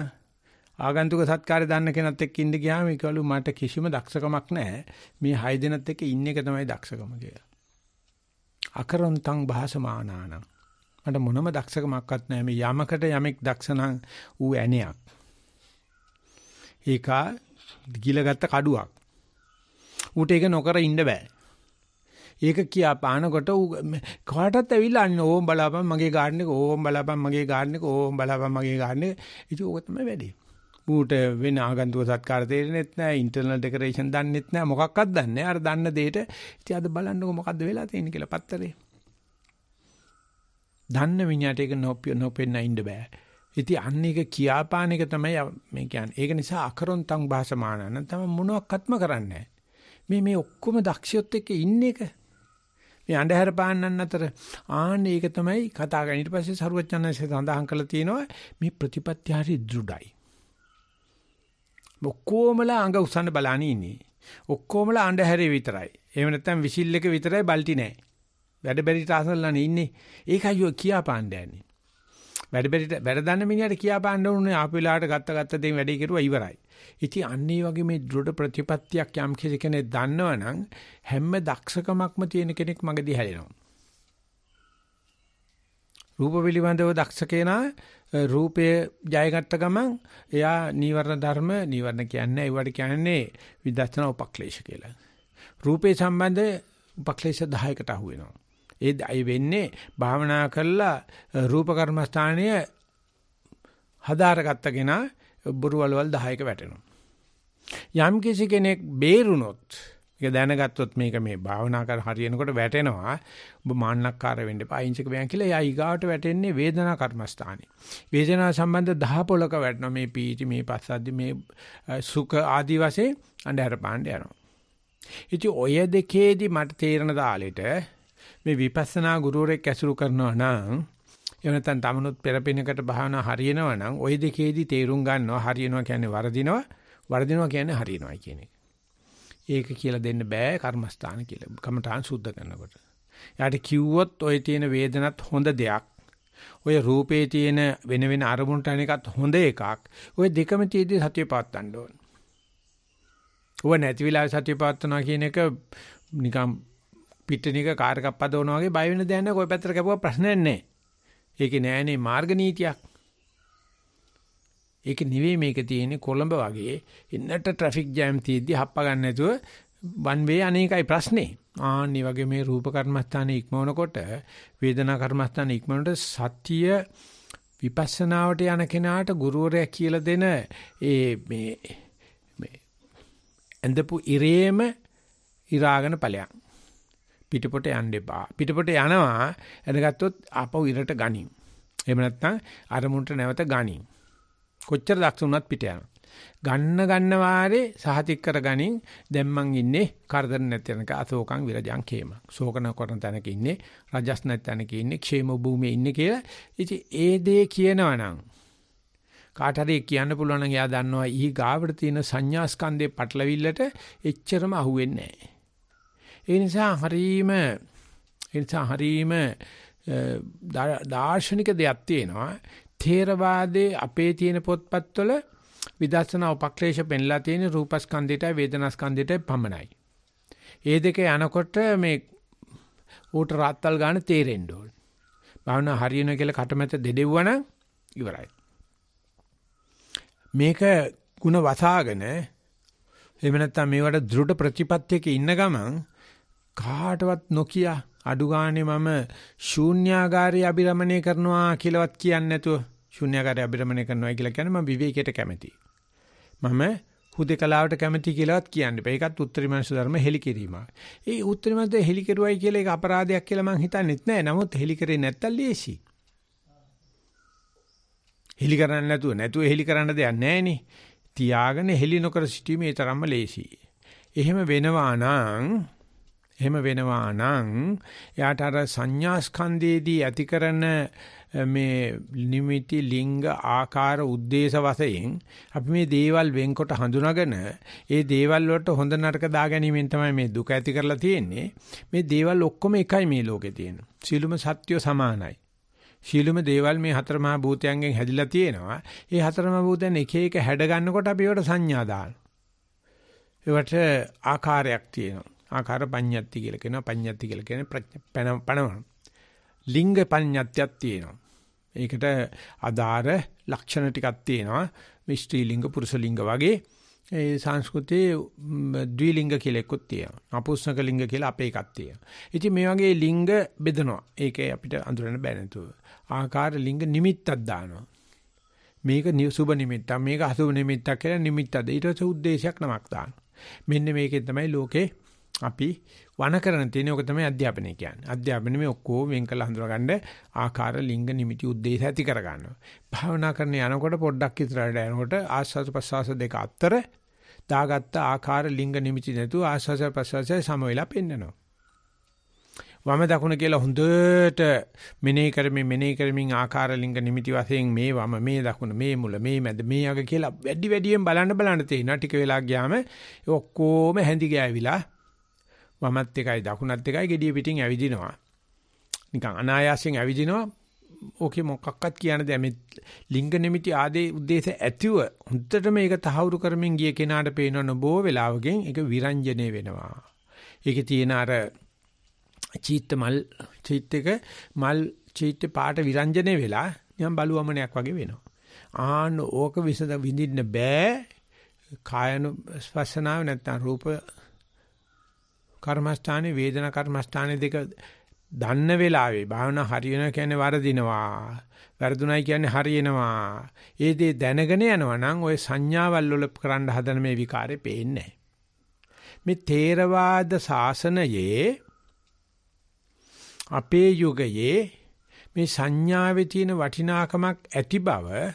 ආගන්තුක සත්කාරය දන්න කෙනත් එක්ක ඉන්න ගියාම ඒකවලු මට කිසිම දක්ෂකමක් නැහැ. මේ හය දෙනත් එක්ක ඉන්න එක තමයි දක්ෂකම කියලා. අකරන්තං භාසමානානං මට මොනම දක්ෂකමක්වත් නැහැ. මේ යමකට යමෙක් දක්ෂණං ඌ ඇණයක්. ඒක ගිලගත්ත කඩුවක්. ඌට ඒක නොකර ඉන්න බෑ. ඒක කියා පානකොට ඌ කාටවත් ඇවිල්ලා අන්න ඕම් බලාපන් මගේ ගාඩන් එක ඕම් බලාපන් මගේ ගාඩන් එක ඕම් බලාපන් මගේ ගාඩන් එක ඉතින් ඕක තමයි වැඩේ. ඌට වෙන ආගන්තුක සත්කාර තේරෙන්නෙත් නැහැ ඉන්ටර්නල් ඩෙකරේෂන් දන්නෙත් නැහැ මොකක්වත් දන්නේ නැහැ අර දන්න දෙයට ඉතින් අද බලන්නකො මොකද්ද වෙලා තියෙන්නේ කියලා පත්තරේ දන්න විඤ්ඤාට ඒක නොපෙන්න ඉන්න බෑ ඉතින් අන්න ඒක කියාපාන එක තමයි මේ කියන්නේ ඒක නිසා අකරොන්තං භාෂමානන තම මොනවත්ක්ම කරන්නේ මේ මේ ඔක්කොම දක්ෂියොත් එක්ක ඉන්න එක මේ අන්ධහැර පාන්නන් අතර ආන්න ඒක තමයි කතා කරන්නේ ඊට පස්සේ සරුවචනන්සේ සඳහන් කළා තියෙනවා මේ ප්‍රතිපත්‍ය හරි දෘඩයි ඔක්කොමලා අඟ උස්සන්න බලන ඉන්නේ. ඔක්කොමලා අඬහැරේ විතරයි. එහෙම නැත්නම් විසිල් එක විතරයි බල්ටි නැහැ. වැඩ බැරි තාසල්ලානේ ඉන්නේ. ඒකයි යෝ කියාපාන්න යන්නේ. වැඩ බැරි වැඩ දන්න මිනිහට කියාපාන්න ඕනේ ආපු වෙලාවට ගත්ත ගත්ත දේ වැඩේ කෙරුවා ඉවරයි. ඉතින් අන්න ඒ වගේ මේ දෘঢ় ප්‍රතිපත්තියක් යම් කෙනෙක් දන්නවනම් හැම දක්ෂකමක්ම තියෙන කෙනෙක් මගදී හැලෙනවා. රූප පිළිබඳව දක්ෂ කෙනා රූපය ජයගත්ත ගමන් එයා නීවරණ ධර්ම නීවරණ කියන්නේ ඒවට කියන්නේ විදර්ශනා උපක්ලේශ කියලා. රූපේ සම්බන්ධ උපක්ලේශ 10කට අහු වෙනවා. ඒ ඒ වෙන්නේ භාවනා කළා රූප කර්මස්ථානය හදාරගත්ත කෙනා බොරු වලවල් 10ක වැටෙනවා. යම් කිසි කෙනෙක් බේරුණොත් ඒක දැනගත්තොත් මේක මේ භාවනා කර හරියනකොට වැටෙනවා. ඔබ මාන්නක්කාර වෙන්න එපා. අහිංසක වෙයන් කියලා එයා ඊගාවට වැටෙන්නේ වේදනා කර්මස්ථානේ. වේදනා සම්බන්ධ දහ පොලක වැටෙනවා. මේ පීටි, මේ පස්සද්දි, මේ සුඛ ආදී වශයෙන් අnder පාණ්ඩ යනවා. ඉතින් ඔය දෙකේදී මට තේරෙන තාලෙට මේ විපස්සනා ගුරුවරයෙක් ඇසුරු කරනවා නම් එවනතන් තමනුත් පෙරපිනකට භාවනා හරියනවා නම් ওই දෙකේදී තේරුම් ගන්නවා හරියනවා කියන්නේ වරදිනවා වරදිනවා කියන්නේ හරියනවා කියන එක. ඒක කියලා දෙන්න බෑ කර්මස්ථාන කියලා. කමඨාන් සුද්ධ කරනකොට. යාට කිව්වොත් ඔය තියෙන වේදනත් හොඳ දෙයක්. ඔය රූපේ තියෙන වෙන වෙන අරමුණට අන එකත් හොඳ එකක්. ඔය දෙකම තියදී සතිය පාත්තන්න ඕන. ඔය නැති වෙලාවේ සතිය පාත්තනවා කියන එක නිකම් පිටනික කාර් එකක් පදවනවා වගේ බය වෙන දෙයක් නෑ. කොයි පැත්තට කැපුවා ප්‍රශ්නයක් නෑ. ඒකේ නෑනේ මාර්ග නීතියක්. ඒක නෙවෙයි මේක තියෙන්නේ කොළඹ වගේ එන්නට ට්‍රැෆික් ජෑම් තියෙද්දි හප්ප ගන්න නැතුව වන් වේ අනේකයි ප්‍රශ්නේ. ආන්නේ වගේ මේ රූප කර්මස්ථානේ ඉක්මවනකොට වේදනා කර්මස්ථානේ ඉක්මවනට සතිය විපස්සනාවට යන කෙනාට ගුරුවරයා කියලා දෙන ඒ මේ මේ ඇඳපු ඉරේම ඉරාගෙන ඵලයක්. පිටපොට යන්න එපා. පිටපොට යනවා එනගත්තොත් ආපහු ඉරට ගනින්. එහෙම නැත්නම් අරමුණට නැවත ගනින්. කොච්චර දක්ෂ වුණත් පිට යනවා. ගන්න ගන්න වාරේ සහතික කරගනින් දැන් මං ඉන්නේ කරදර නැති තැනක අශෝකං විරජං කේම. ශෝකන කරන තැනක ඉන්නේ රජස් නැති තැනක ඉන්නේ ക്ഷേම භූමියේ ඉන්නේ කියලා. ඉතින් ඒ දේ කියනවනම් කාට හරි කියන්න පුළුවන් නම් එයා දන්නවා ඊ ගාවට තියෙන සංඥා ස්කන්ධේ පටලවිල්ලට එච්චරම අහුවෙන්නේ නැහැ. ඒ නිසා හරීම ඒ නිසා හරීම දාර්ශනික දෙයක් තියෙනවා. තේරවාදයේ අපේ තියෙන පොත්පත්වල විදර්ශනා උපක්ලේශ පෙන්ලා තියෙන රූපස්කන්ධයටයි වේදනාස්කන්ධයටයි පමණයි. ඒ දෙක යනකොට මේ ඌට රාත්තල් ගන්න තේරෙන්න ඕන. භාවනා හරියන කියලා කටමැත දෙදෙව්වනම් ඉවරයි. මේක ಗುಣ වසාගෙන එහෙම නැත්නම් මේවට දෘঢ় ප්‍රතිපත්තියක ඉන්න ගමන් කාටවත් නොකිය අඩු ගානේ මම ශූන්‍යාගාරය අබිරමණය කරනවා කියලාවත් කියන්නේ නැතුව ශූන්‍යාගාරය අබිරමණය කරනවා කියලා කියන්නේ මම විවේකයට කැමතියි. මම හුදේකලාවට කැමති කියලාවත් කියන්න බෑ. ඒකත් උත්තරීමංශ ධර්ම හෙලිකිරීම. ඒ උත්තරීමංශ හෙලිකිරුවයි කියලා ඒක අපරාධයක් කියලා මං හිතන්නේත් නෑ. නමුත් හෙලිකරේ නැත්තම් ලේසි. හෙලි කරන්නේ නැතුව නැතුව හෙලි කරන්න දෙයක් නෑනේ. තියාගෙන හෙලි නොකර සිටීමේ තරම්ම ලේසි. එහෙම වෙනවා නම් එහෙම වෙනවා නම් එයාට අර සංඥා ස්කන්ධයේදී ඇති කරන මේ නිමිති ලිංග ආකාර උද්දේශ වශයෙන් අපි මේ දේවල් වෙන්කොට හඳුනාගෙන ඒ දේවල් වලට හොඳ නරක දාගැනීමෙන් තමයි මේ දුක ඇති කරලා තියෙන්නේ මේ දේවල් ඔක්කොම එකයි මේ ලෝකේ තියෙන සීලුම සත්‍ය සමානයි සීලුම දේවල් මේ හතර මහා භූතයන්ගෙන් හැදිලා තියෙනවා ඒ හතර මහා භූතයන් එක එක හැඩ ගන්නකොට අපි ඒවට සංඥා දානවා ඒවට ආකාරයක් තියෙනවා ආකාර පඤ්ඤත්ති කියලා කියනවා. පඤ්ඤත්ති කියලා කියන්නේ පණවන. ලිංග පඤ්ඤත්තියක් තියෙනවා. ඒකට අදාර ලක්ෂණ ටිකක් තියෙනවා. මේ ස්ත්‍රී ලිංග පුරුෂ ලිංග වගේ ඒ සංස්කෘතියේ ද්විලිංග කියලා එකක් තියෙනවා. අපුස්සක ලිංග කියලා අපේ එකක් තියෙනවා. ඉතින් මේ වගේ ලිංග බෙදනවා. ඒකේ අපිට අඳුරන්න බෑ නේතුව. ආකාර ලිංග නිමිත්තක් දානවා. මේක සුබ නිමිත්තක්, මේක අසුබ නිමිත්තක් කියලා නිමිත්තක්ද. ඊට පස්සේ ಉದ್ದೇಶයක් නමක් දානවා. මෙන්න මේකෙන් තමයි ලෝකේ අපි වණ කරන තියෙන එක තමයි අධ්‍යාපනය කියන්නේ. අධ්‍යාපනය මේ ඔක්කොම වෙන් කළ හඳුනාගන්න ආකාර ලිංග නිමිති ಉದ್ದೇಶ ඇති කරගන්නවා. භාවනා කරන යනකොට පොඩ්ඩක් ඉස්සරහට යනකොට ආස්වාද ප්‍රසවාස දෙක අතර දාගත්ත ආකාර ලිංග නිමිති නැතුව ආස්වාද ප්‍රසවාසය සම වෙලා පෙන්නනවා. වම දකුණ කියලා හොඳට මෙනෙහි කරමින් මෙනෙහි කරමින් ආකාර ලිංග නිමිති වශයෙන් මේ වම මේ දකුණ මේ මුල මේ මැද මේ අග කියලා වැඩි වැඩියෙන් බලන්න බලන්න තේිනා ටික වෙලා ගියාම ඔක්කොම හැඳි ගෑවිලා වමත් එකයි දකුණත් එකයි gediya පිටින් ඇවිදිනවා. නිකන් අනායාසයෙන් ඇවිදිනවා. ඕකේ මොකක්වත් කියන්න දෙයක් මේ ලිංග නිමිති ආදී ಉದ್ದೇಶ ඇතිව හොඳට මේක තහවුරු කරමින් ගිය කෙනාට පේන නොබෝ වෙලාවකින් ඒක විරංජනේ වෙනවා. ඒකේ තියෙන අර චීත්ත මල් චීත් එක මල් චීත් පාට විරංජනේ වෙලා නිකන් බලුවමනයක් වගේ වෙනවා. ආන්න ඕක විසඳ විඳින්න බෑ. කායන ස්පර්ශනාව නැත්නම් රූප කර්මස්ථානේ වේදනා කර්මස්ථානේ දෙක දන්න වෙලාවේ භාවනා හරියන කියන්නේ වරදිනවා. වැරදුණයි කියන්නේ හරියනවා. ඒ දේ දැනගෙන යනවා නම් ওই සංඥාවල් වල කරන්න හදන මේ විකාරේ පේන්නේ මේ තේරවාද ශාසනයේ අපේ යුගයේ මේ සංඥාවේ තියෙන වටිනාකමක් ඇති බව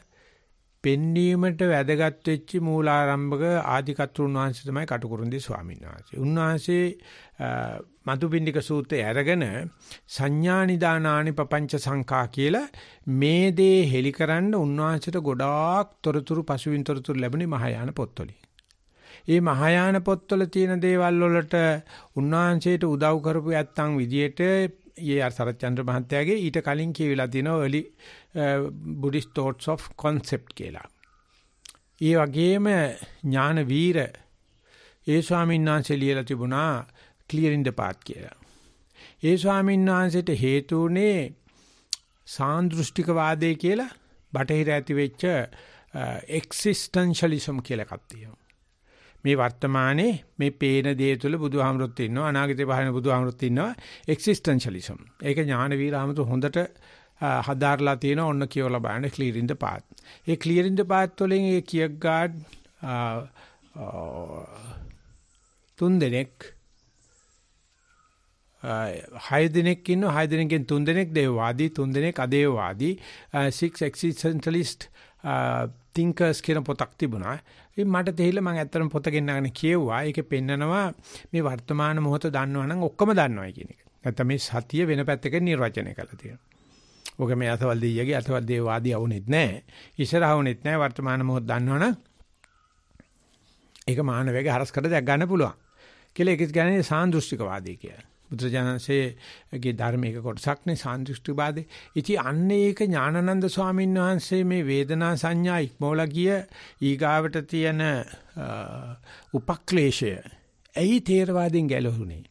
පෙන්වීමට වැදගත් වෙච්ච මූලාරම්භක ආදිකතරුන් වහන්සේ තමයි කටුකුරුන්දී ස්වාමීන් වහන්සේ. උන්වහන්සේ මතුපිණ්ඩික සූත්‍රය අරගෙන සංඥා නිදානානි පపంచ සංඛා කියලා මේ දේ හෙලිකරන්න උන්වහන්සේට ගොඩාක් තොරතුරු පසුවින් තොරතුරු ලැබුණේ මහායාන පොත්වලින්. ඒ මහායාන පොත්වල තියෙන දේවල් වලට උන්වහන්සේට උදව් කරපු ඇත්තන් විදියට ඒ.ආර් සරච්චන්ද්‍ර මහත්තයාගේ ඊට කලින් කියවිලා තියෙනවා early uh, Buddhist thoughts of concept කියලා. ඒ වගේම ඥාන වීර ඒ ස්වාමීන් වහන්සේ ලියලා තිබුණා clearing the path කියලා. ඒ ස්වාමීන් වහන්සේට හේතු උනේ සාන්දෘෂ්ටික වාදය කියලා බටහිර ඇති වෙච්ච uh, existentialism කියලා එකක් තියෙනවා. මේ වර්තමානයේ මේ පේන දේ තුළ බුදුහාමරොත් ඉන්නවා අනාගතේ පහරන බුදුහාමරොත් ඉන්නවා එක්සිස්ටෙන්ෂලිසම්. ඒක ඥානවීරාමතු හොඳට හදාarලා තියෙන ඔන්න කියවලා බලන්න clear in the path. A clear in the path වලින් ඒ කියග්ගාඩ් තුන් දෙනෙක් හය දෙනෙක් ඉන්නවා හය දෙනෙක්ගෙන් තුන් දෙනෙක් දේවවාදී තුන් දෙනෙක් අදේවවාදී six existentialist thinkers කියන පොතක් තිබුණා. ඉතින් මට තේහිලා මම ඇත්තටම පොත ගෙන්නගෙන කියෙව්වා. ඒකේ පෙන්නනවා මේ වර්තමාන මොහොත දන්නවනම් ඔක්කොම දන්නවයි කියන එක. නැත්නම් මේ සතිය වෙන පැත්තක නිර්වචනය කරලා තියෙනවා. ඔක මේ අසවල් දෙයියගේ අසවල් දේවාදී වුණෙත් නැහැ. ඉස්සරහුණෙත් නැහැ වර්තමාන මොහොත දන්නවනම් ඒක මානවයාගේ හරස්කට දැක් ගන්න පුළුවන්. කියලා ඒක කියන්නේ සාන්දෘෂ්ටිකවාදී කියලා. බුදුජානසේගේ ධර්මයක කොටසක් නේ සාන්දෘෂ්ටිවාදේ. ඉතින් අන්න ඒක ඥානানন্দ ස්වාමීන් වහන්සේ මේ වේදනා සංඥා ඉක්මවලා ගිය ඊගාවට තියෙන උපක්ලේශය. ඇයි තේරවාදෙන් ගැලහුනේ?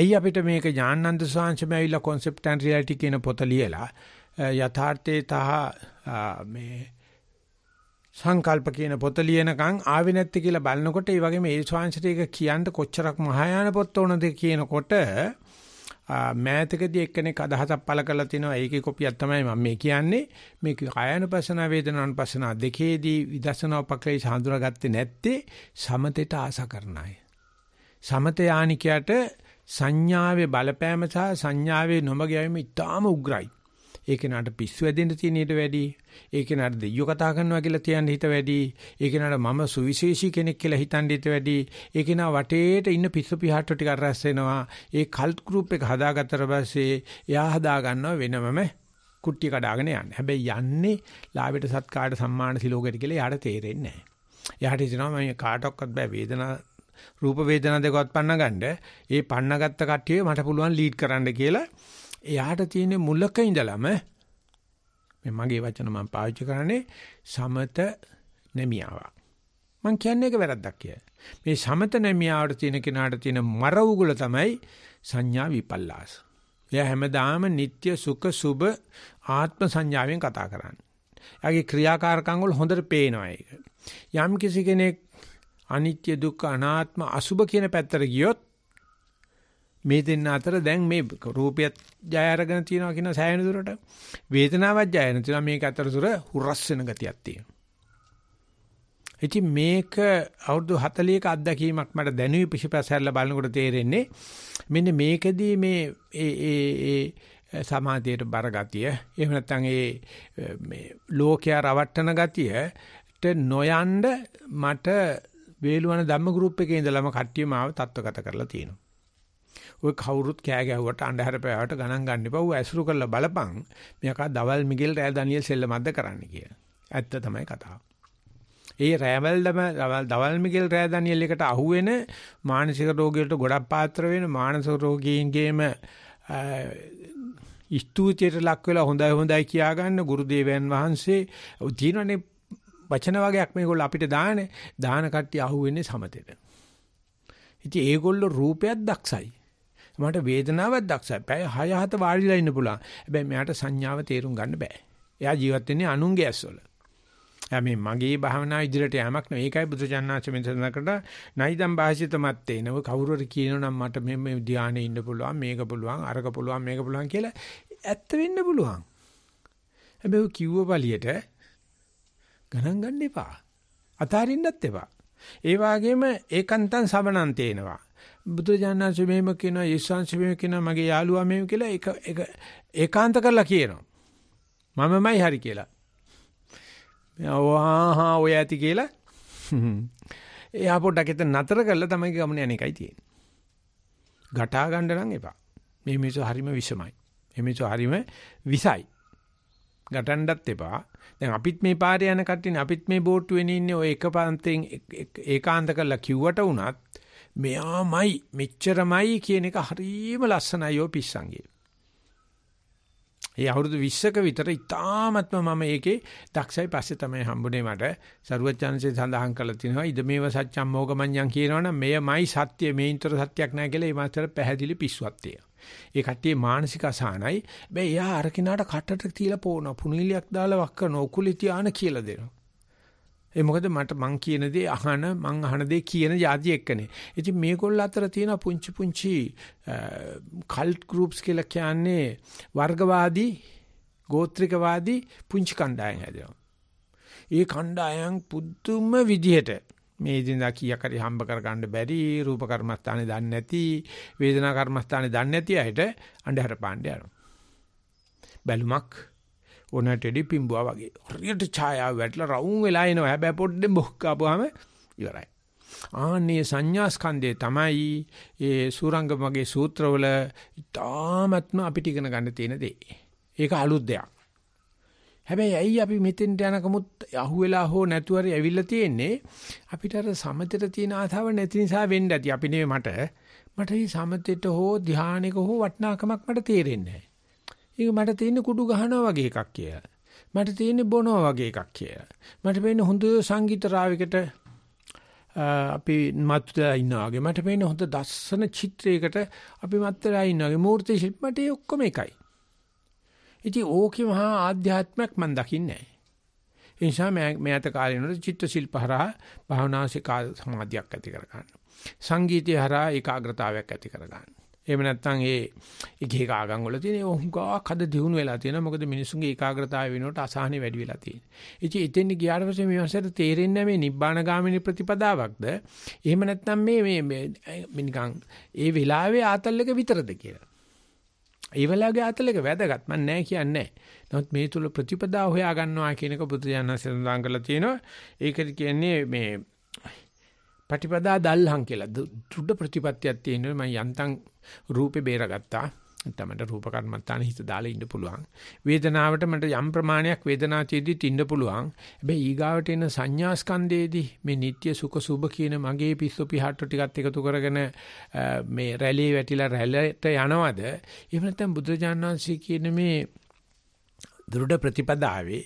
ඇයි අපිට මේක ඥානানন্দ ස්වාමීන් ඇවිල්ලා concept and reality කියන පොත ලියලා යථාර්ථයේ තහ මේ සංකල්ප කියන පොත ලියනකම් ආවේ නැත්තේ කියලා බලනකොට ඒ වගේම ඒ ශාංශටේක කියන්න කොච්චරක් මහායාන පොත් උනද කියනකොට මෑතකදී එක්කෙනෙක් අදහසක් පළ කරලා තිනවා ඒකේ කොපියක් තමයි මම මේ කියන්නේ මේ කායනුපසන වේදනානුපසන දෙකේදී විදර්ශනා උපක්‍රේ හඳුනාගත්තේ නැත්තේ සමතේට ආස කරන අය සමත යානිකයට සංඥාවේ බලපෑම සහ සංඥාවේ නොමග යෑම ඉතාම උග්‍රයි ඒක නට පිස්සු ඇදෙන්න තියෙන ඊට වැඩි ඒක නට දෙයියෝ කතා කරනවා කියලා තියන්න හිත වැඩි ඒක නට මම සුවිශේෂී කෙනෙක් කියලා හිතන්න හිත වැඩි ඒක නා වටේට ඉන්න පිස්සු පිහාට්ටු ටික අරස් වෙනවා ඒ කල්ට් ගෲප් එක හදාගත්තට පස්සේ එයා හදා ගන්නවා වෙනමම කුට්ටිය කඩාගෙන යන්න හැබැයි යන්නේ ලාභයට සත්කාට සම්මාන සිලෝගයට කියලා යාට තේරෙන්නේ නැහැ යාට හිතෙනවා මම කාටවත් බෑ වේදනා රූප වේදනා දෙකවත් පන්න ගන්න. ඒ පන්නගත්ත කට්ටිය මට පුළුවන් ලීඩ් කරන්න කියලා එයාට තියෙන මුලක ඉඳලම මේ මගේ වචන මම පාවිච්චි කරන්නේ සමත නැමියාවක්. මං කියන්නේ ඒක වැරද්දක් කියලා. මේ සමත නැමියාවට තියෙන කෙනාට තියෙන මර උගුල තමයි සංඥා විපල්ලාස. එයා හැමදාම නিত্য සුඛ සුබ ආත්ම සංඥාවෙන් කතා කරන්නේ. එයාගේ ක්‍රියාකාරකම් වල හොඳට පේනවා ඒක. යම් කිසි කෙනෙක් අනිත්‍ය දුක්ඛ අනාත්ම අසුබ කියන පැත්තට ගියොත් මේ දෙන්න අතර දැන් මේ රූපයත් ජය අරගෙන තියනවා කියන සෑහෙන දුරට වේදනාවත් ජය වෙන තියනවා මේක අතර සුර හුරස් වෙන ගතියක් තියෙනවා. ඉතින් මේක අවුරුදු 40ක අත්දැකීමක් මට දැනුයි පිටිපස්සෙන්ලා බලනකොට තේරෙන්නේ මෙන්න මේකදී මේ ඒ ඒ ඒ සමාධියට බර ගතිය එහෙම නැත්නම් ඒ මේ ලෝකයා රවට්ටන ගතියට නොයන්ඩ මට වේලුවන ධම්ම ගෲප් එකේ ඉඳලම කට්ටිය මාව තත්ත්වගත කරලා තියෙනවා. ඔය කවුරුත් කෑ ගැහුවට අන්ධහර පෑවට ගණන් ගන්න එපා. ඌ ඇසුරු කරලා බලපන්. මේකා දවල් මිගෙල් රෑ ඩැනියෙල් සෙල්ලමක්ද කරන්න කියලා. ඇත්ත තමයි කතාව. ඒ රෑවල්දම දවල් මිගෙල් රෑ ඩැනියෙල් එකට අහුවෙන මානසික රෝගියට ගොඩක් පාත්‍ර වෙන මානසික රෝගීන්ගේම ස්තුතියට ලක් වෙලා හොඳයි හොඳයි කියා ගන්න ගුරුදේවයන් වහන්සේ තියෙනනේ වචන වගේක් මේගොල්ලෝ අපිට දාන්නේ දාන කට්ටිය අහුවෙන්නේ සමතේට. ඉතින් ඒගොල්ලෝ රූපයක් දක්සයි. මට වේදනාවක් දක්සයි. පැය 6 7 වාඩිලා ඉන්න පුළුවන්. හැබැයි මෙයාට සංඥාව තේරුම් ගන්න බෑ. එයා ජීවත් වෙන්නේ අනුන්ගේ ඇස්වල. එයා මේ මගේ භාවනා ඉදිරියට යamak නෙවෙයි. ඒකයි බුදුචන්නාංශ මෙතන කරලා නයිදම් භාෂිත මත්තේනව කවුරු හරි කියනනම් මට මේ මේ ධානයේ ඉන්න පුළුවන්, මේක පුළුවන්, අරක පුළුවන්, මේක පුළුවන් කියලා ඇත්ත වෙන්න පුළුවන්. හැබැයි කිව්ව බලියට ගණන් ගන්න එපා. අතාරින්නත් එපා. ඒ වගේම ඒකන්තං සමනන්තේනවා. බුදුරජාණන්සේ මෙහෙම කියනවා යේසුස් මෙහෙම කියනවා මගේ යාළුවා මෙහෙම කියලා ඒක ඒක ඒකාන්ත කරලා කියනවා මමමයි හරි කියලා ඔහා ඔය ඇති කියලා එයා පොඩ්ඩක් එතන නතර කරලා තමයි ගමන යන එකයි තියෙන්නේ ගටා ගන්න නම් එපා මේ මිනිස්සු හරිම විසමයි මේ මිනිස්සු හරිම විසයි ගටන්නත් එපා දැන් අපිත් මේ පාරේ යන කට්ටියනේ අපිත් මේ බෝට්ටුවෙන් ඉන්නේ ඔය එක පන්තෙන් ඒකාන්ත කරලා කිව්වට උනත් මෙයාමයි මෙච්චරමයි කියන එක හරීම ලස්සනයි ඔය පිස්සන්ගේ. ඒ අවුරුදු 20ක විතර ඉතාමත්ම මම ඒකේ දක්ෂයි පස්සේ තමයි හම්බුනේ මට. සරුවචාන්සේ සඳහන් කරලා තිනවා ඉද මේව සත්‍යම් මොගමඤ්ඤම් කියනවනම් මෙයමයි සත්‍ය මේන්තර සත්‍යක් නැහැ කියලා ඒ මාතර පැහැදිලි පිස්සුවක් තියෙනවා. ඒ කට්ටිය මානසික අසහනයි. හැබැයි එයා අර කෙනාට කටට තියලා පොවන පුනිලියක් දාලා වක් කරන උකුලේ තියාන කියලා දෙනවා. ඒ මොකද මට මං කියන දේ අහන මං අහන දේ කියන જાති එක්කනේ. ඉතින් මේගොල්ල අතර තියෙන පුංචි පුංචි කල්ට් ගෲප්ස් කියලා කියන්නේ වර්ගවාදී, ගෝත්‍රිකවාදී පුංචි කණ්ඩායම් හැදෙනවා. ඒ කණ්ඩායම් පුදුම විදිහට මේ දිනදා කීයක් හරි හම්බ කරගන්න බැරි රූප කර්මස්ථානේ දන්නේ නැති වේදනා කර්මස්ථානේ දන්නේ නැති අයට අnder පාණ්ඩය යනවා. බැලුමක් ඕන ටෙඩි පිම්බුවා වගේ. හරියට ඡායාව වැටලා රවුම් වෙලා එනවා. හැබැයි පොඩ්ඩෙන් බොක් කාපුවාම ඉවරයි. ආන්නේ සංඥා ස්කන්ධය තමයි ඒ සූරංගමගේ සූත්‍රවල ඉතාමත්ම අපිට ඉගෙන ගන්න තියෙන දේ. ඒක අලුත් දෙයක්. හැබැයි ඇයි අපි මෙතෙන්ට යනකමුත් අහුවෙලා හෝ නැතුව හරි ඇවිල්ලා තියෙන්නේ අපිට අර සමතේට තියෙන ආතාව නැති නිසා වෙන්න ඇති. අපි නෙවෙයි මට. මට මේ සමතේට හෝ ධානයක හෝ වටිනාකමක් මට තේරෙන්නේ නැහැ. ඒක මට තියෙන්නේ කුඩු ගහනවා වගේ එකක් කියලා. මට තියෙන්නේ බොනවා වගේ එකක් කියලා. මට පේන්නේ හොඳ සංගීත රාවයකට අපි මත්ලා ඉන්නා වගේ. මට පේන්නේ හොඳ දස්සන චිත්‍රයකට අපි මත්ලා ඉන්නා වගේ. මූර්ති ශිල්ප මට ඒ ඔක්කොම එකයි. ඉතින් ඕකේ මහා ආධ්‍යාත්මයක් මම දකින්නේ නැහැ. ඒ නිසා මම ඇත කාලේනොට චිත්ත ශිල්ප හරහා භාවනාසික සමාධියක් ඇති කර ගන්න. සංගීතය හරහා ඒකාග්‍රතාවයක් ඇති කර ගන්න. එහෙම නැත්නම් ඒ එක එක ආගම් වල තියෙන හුඟක් අද දිනු වෙලා තියෙනවා. මොකද මිනිසුන්ගේ ඒකාග්‍රතාවය වෙනකොට අසහනෙ වැඩි වෙලා තියෙනවා. ඉතින් එතෙන් ගියාට පස්සේ මේ වන්සයට තේරෙන්නේ මේ නිබ්බාන ගාමිනී ප්‍රතිපදාවක්ද? එහෙම නැත්නම් මේ මේ නිකන් ඒ වෙලාවේ ආතල් එක විතරද කියලා. ඒ වෙලාවේ ආතල් එක වැදගත් මම නෑ කියන්නේ. නමුත් මේ තුල ප්‍රතිපදා හොයා ගන්නවා කියන එක බුදුරජාණන් සඳහන් කරලා තියෙනවා. ඒකද කියන්නේ මේ ප්‍රතිපදා දල්හම් කියලා. දුඩ ප්‍රතිපත්තියක් තියෙනවා. මම යන්තම් රූපේ බේරගත්තා. තමන්ට රූප කර්මත්තාන හිත දාලා ඉන්න පුළුවන්. වේදනාවට මට යම් ප්‍රමාණයක් වේදනා තියෙදිත් ඉන්න පුළුවන්. හැබැයි ඊගාවට එන සංඥා ස්කන්ධයේදී මේ නিত্য සුඛ සුභ කියන මගේ පිස්සු පිහට්ටු ටිකත් එකතු කරගෙන මේ රැළියේ වැටිලා රැළට යනවද? එහෙම නැත්නම් බුදුරජාණන් වහන්සේ කියන මේ දෘඪ ප්‍රතිපදාවේ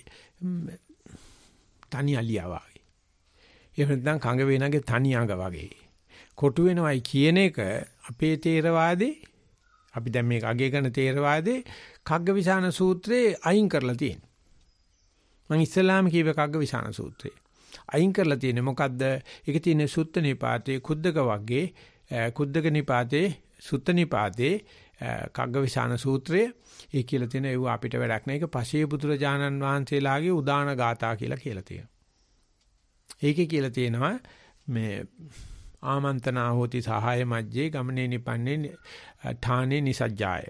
තනි අලියා වගේ. එහෙම නැත්නම් කඟ වේනගේ තනි අඟ වගේ. කොටු වෙනවයි කියන එක අපේ තේරවාදේ අපි දැන් මේක අගය කරන තේරවාදේ කග්ගවිසාන සූත්‍රයේ අයින් කරලා තියෙනවා. මම ඉස්ලාම කියව කග්ගවිසාන සූත්‍රය. අයින් කරලා තියෙන්නේ මොකද්ද? ඒකේ තියෙන සුත්ත නිපාතේ කුද්දක වගේ කුද්දක නිපාතේ සුත්ත නිපාතේ කග්ගවිසාන සූත්‍රය ඒ කියලා තියෙන ඒව අපිට වැඩක් නෑ. ඒක පසේ පුදුරජානන් වහන්සේලාගේ උදාන ගාථා කියලා කියලා තියෙනවා. ඒකේ කියලා තියෙනවා මේ ආමන්තනා හෝති සහාය මජ්ජේ ගමනේ නිපන්නේ ඨානේ නිසජ්ජාය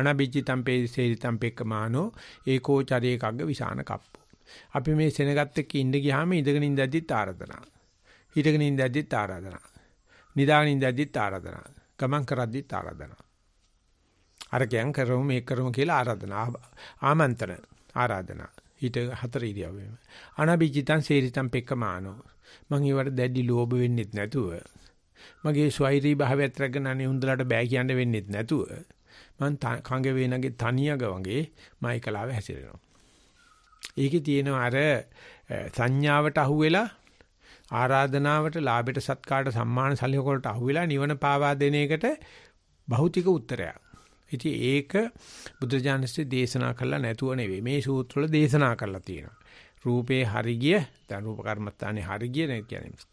අනබිජිතම් පේසේරිතම් පෙක්කමානෝ ඒකෝ චරේකග්ග විසාන කප්පෝ අපි මේ සෙනගත් එක්ක ඉඳ ගියාම ඉඳගෙන ඉඳද්දිත් ආරාධනා හිටගෙන ඉඳද්දිත් ආරාධනා නිදාගෙන ඉඳද්දිත් ආරාධනා ගමන් කරද්දිත් ආරාධනා අරකයන් කරමු මේ කරමු කියලා ආරාධනා ආමන්ත්‍රණ ආරාධනා හිට හතර ඉරියව්වෙම අනබිජිතං සේරිතං පෙක්කමානෝ මම ඒවට දැඩි ලෝභ වෙන්නෙත් නැතුව මගේ ස්වෛරී භාවයත් රැගෙන අනේ හුඳලාට බෑ කියන්න වෙන්නෙත් නැතුව මං කංග වේනගේ තනියග වගේ මයිකලාව හැසිරෙනවා. ඒකේ තියෙන අර සංඥාවට අහුවෙලා ආරාධනාවට ලාභයට සත්කාට සම්මාන සැලකවලට අහුවෙලා නිවන පාවා දෙන එකට භෞතික උත්තරයක්. ඉතින් ඒක බුදුජානසී දේශනා කළා නැතුව නෙවෙයි මේ සූත්‍රවල දේශනා කළා තියෙනවා. රූපේ හරිගිය දැන් රූප කර්මස්ථානේ හරිගිය නේ කියන්නේ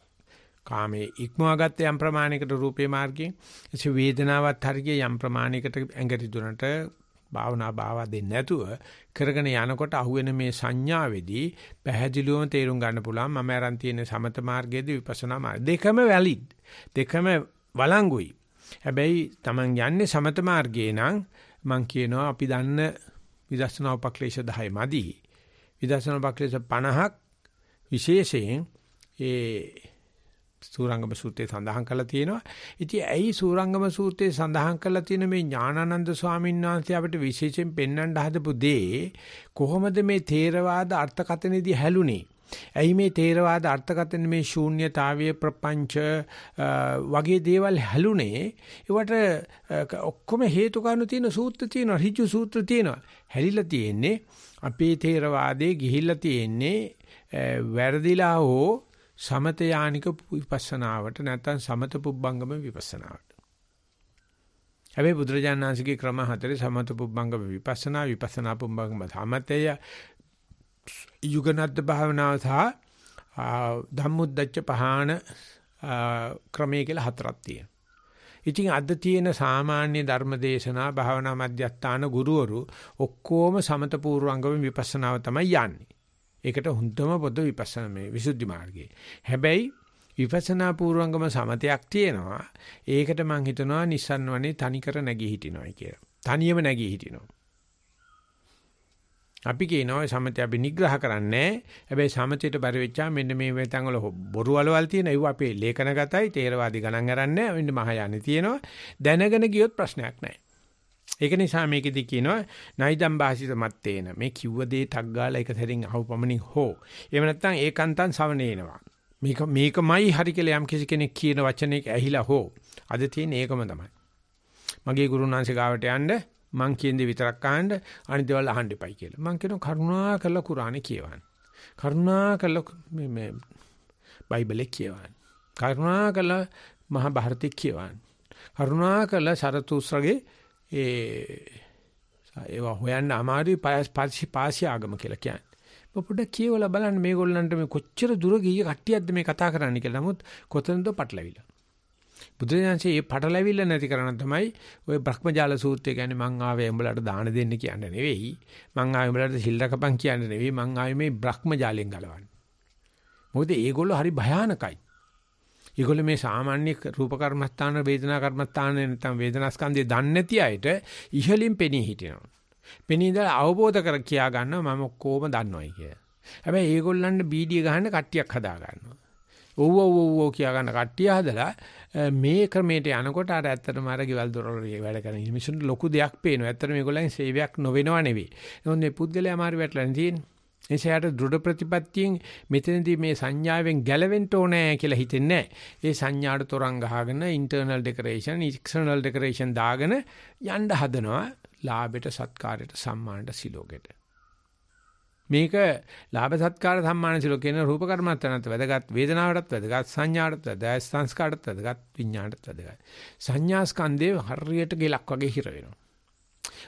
කාමයේ ඉක්මවාගත්ත යම් ප්‍රමාණයකට රූපේ මාර්ගයේ එසේ වේදනාවත් හරිය යම් ප්‍රමාණයකට ඇඟ රිදුනට භාවනා භාවා දෙන්නේ නැතුව කරගෙන යනකොට අහුවෙන මේ සංඥාවේදී පැහැදිලිවම තේරුම් ගන්න පුළුවන් මම අරන් තියෙන සමත මාර්ගයේදී විපස්සනා මාර්ග දෙකම වැලිඩ් දෙකම වළංගුයි හැබැයි Taman යන්නේ සමත මාර්ගේ නම් මම කියනවා අපි දන්න විදර්ශනා උපක්ලේශ 10 මදි විදර්ශනා පක්ෂයේ 50ක් විශේෂයෙන් ඒ සූරංගම සූත්‍රයේ සඳහන් කරලා තියෙනවා. ඉතින් ඇයි සූරංගම සූත්‍රයේ සඳහන් කරලා තියෙන මේ ඥානানন্দ ස්වාමීන් වහන්සේ අපිට විශේෂයෙන් පෙන්වන්න හදපු දේ කොහොමද මේ තේරවාද අර්ථකථනයේදී හැලුනේ? ඇයි මේ තේරවාද අර්ථකථන මේ ශූන්‍යතාවය ප්‍රපංච වගේ දේවල් හැලුනේ? ඒවට ඔක්කොම හේතු කාරණා තියෙන සූත්‍ර තියෙනවා, ඍජු සූත්‍ර තියෙනවා. හැලිලා තියෙන්නේ අපේ තේරවාදයේ ගිහිල්ලා තියෙන්නේ වැරදිලා හෝ සමත යානික විපස්සනාවට නැත්නම් සමත පුබ්බංගම විපස්සනාවට. හැබැයි බුදුරජාණන්සේගේ ක්‍රම හතරේ සමත පුබ්බංගම විපස්සනා විපස්සනා පුබ්බංගම සමතය යුගනත් භාවනාව සහ ධම්මුද්දච්ච පහාන ක්‍රමයේ කියලා හතරක් තියෙනවා. ඉතින් අද තියෙන සාමාන්‍ය ධර්මදේශනා භාවනා මධ්‍යස්ථාන ගුරුවරු ඔක්කොම සමත පූර්වංගම විපස්සනාව තමයි යන්නේ. ඒකට හොඳම පොත විපස්සනා මේ විසුද්ධි මාර්ගයේ. හැබැයි විපස්සනා පූර්වංගම සමතයක් තියෙනවා. ඒකට මම හිතනවා නිස්සන්වනේ තනිකර නැගී හිටිනොයි කියලා. තනියම නැගී හිටිනවා. අපි කියනවා සමතය අපි නිග්‍රහ කරන්නේ හැබැයි සමතයට බර වෙච්චා මෙන්න මේ වෙතන් වල බොරුවලවල් තියෙන ඒව අපේ ලේඛනගතයි තේරවාදී ගණන් ගන්නෑ මෙන්න මහායානෙ තියෙනවා දැනගෙන ගියොත් ප්‍රශ්නයක් නෑ ඒක නිසා මේකෙදි කියනවා නයිදම් භාසිත මත්තේන මේ කිව්ව දේ ටක් ගාලා එක සැරින් අහුපමණින් හෝ එහෙම නැත්නම් ඒකාන්තං සවනේනවා මේක මේකමයි හරි කියලා යම් කිසි කෙනෙක් කියන වචනයක ඇහිලා හෝ අද තියෙන ඒකම තමයි මගේ ගුරුනාංශ ගාවට යන්නේ මං කියන දේ විතරක් අහන්න අනිත් දේවල් අහන්න එපයි කියලා. මං කියනවා කරුණා කරලා කුරානේ කියවන්න. කරුණා කරලා මේ මේ බයිබලේ කියවන්න. කරුණා කරලා මහා භාරතේ කියවන්න. කරුණා කරලා සරතුස්රගේ ඒ ඒවා හොයන්න අමාරුයි පාසි පාසි ආගම කියලා කියන්නේ. පොඩ්ඩක් කියවලා බලන්න මේගොල්ලන්ට මේ කොච්චර දුර ගිය කට්ටියක්ද මේ කතා කරන්නේ කියලා. නමුත් කොතනද පටලවිලා. බුදුරජාණන්සේ මේ පටලැවිල්ල නැති කරන තමයි ওই භ්‍රමජාල සූත්‍රය කියන්නේ මං ආවේ උඹලට දාන දෙන්න කියන්නේ නෙවෙයි මං ආවේ උඹලට සිල් රකපන් කියන්නේ නෙවෙයි මං ආවේ මේ භ්‍රමජාලෙන් ගලවන්න මොකද ඒගොල්ලෝ හරි භයානකයි ඒගොල්ලෝ මේ සාමාන්‍ය රූප කර්මස්ථාන වේදනා කර්මස්ථාන නැත්නම් වේදනාස්කන්ධය දන්නේ නැති අයට ඉහලින් පෙනී හිටිනවා පෙනී ඉඳලා අවබෝධ කර කියා ගන්නවා මම කොහොම දන්නවයි කියලා හැබැයි ඒගොල්ලන්ට බීඩිය ගහන්න කට්ටියක් හදා ගන්නවා ඔව් ඔව් ඔව් කියා ගන්න කට්ටිය හදලා මේ ක්‍රමයට යනකොට අර ඇත්තටම අර ගෙවල් දොරවල් වැඩ කරන මිනිස්සුන්ට ලොකු දෙයක් පේනවා. ඇත්තට මේගොල්ලන් සේවයක් නොවෙනව නෙවෙයි. නමුත් මේ පුද්ගලයා මාරි වැටලන තියෙන්නේ. එසයට දෘඪ ප්‍රතිපත්තියෙන් මෙතනදී මේ සංඥාවෙන් ගැලවෙන්න ඕනේ කියලා හිතෙන්නේ ඒ සංඥාට තොරන් ගහගෙන ඉන්ටර්නල් ඩෙකරේෂන්, එක්ස්ටර්නල් ඩෙකරේෂන් දාගෙන යන්න හදනවා. ලාභයට, සත්කාරයට, සම්මානට, සිලෝගයට. මේක ලාභ සත්කාර සම්මාන සිලෝ කියන රූප කර්මත්තනත් වැදගත් වේදනාවටත් වැදගත් සංඥාටත් වැදගත් සංස්කාරටත් වැදගත් විඥාණයටත් වැදගත් සංඥා ස්කන්ධේ හරියට ගෙලක් වගේ හිර වෙනවා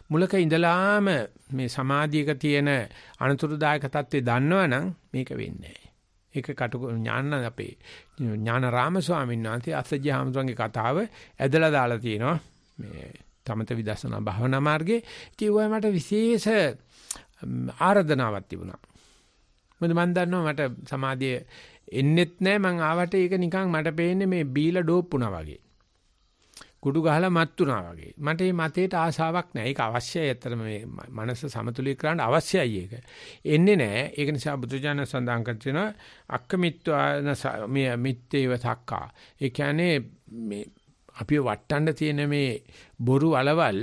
මුලක ඉඳලාම මේ සමාධියක තියෙන අනුතරදායක தත්ත්වය දන්නවනම් මේක වෙන්නේ ඒක කටු ඥාන අපේ ඥානරාම ස්වාමීන් වහන්සේ අස්සජී හාමුදුරන්ගේ කතාව ඇදලා දාලා තියෙනවා මේ තමත විදර්ශනා භාවනා මාර්ගයේ කිව්වා මට විශේෂ ආරාධනාවක් තිබුණා. මොකද මම දන්නවා මට සමාධිය එන්නෙත් නැහැ මං ආවට ඒක නිකන් මට පේන්නේ මේ බීලා ඩෝප් වුණා වගේ. කුඩු ගහලා මත් වුණා වගේ. මට මේ මතේට ආසාවක් නැහැ. ඒක අවශ්‍යයි. ඇත්තටම මේ මනස සමතුලිත කරන්න අවශ්‍යයි ඒක. එන්නේ නැහැ. ඒක නිසා බුදුජාන සඳහන් කරනවා අක්කමිත්වාන මේ මිත්තේව තක්කා. ඒ කියන්නේ මේ අපිව වටන්න තියෙන මේ බොරු අලවල්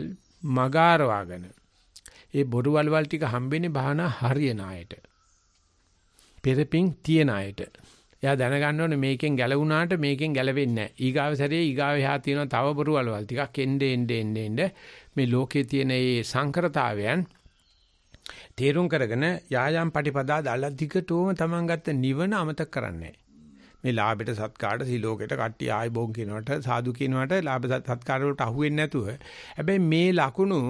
මගාරවාගෙන ඒ බොරු වලවල් ටික හම්බෙන්නේ භාවනා හරියන අයට. පෙරපින් තියන අයට. එයා දැනගන්න ඕනේ මේකෙන් ගැලවුණාට මේකෙන් ගැලවෙන්නේ නැහැ. ඊගාව සැරේ ඊගාව එහා තියෙන තව බොරු වලවල් ටිකක් එන්නේ එන්නේ එන්නේ මේ ලෝකයේ තියෙන මේ සංකරතාවයන් තේරුම් කරගෙන යායම් පටිපදා දාලා දිගටම තමන් ගත්ත නිවන අමතක කරන්නේ මේ ලාභයට සත්කාරට සිලෝකයට කට්ටි ආයි බොන් කියනවට සාදු කියනවට ලාභ සත්කාර වලට අහු වෙන්නේ නැතුව හැබැයි මේ ලකුණු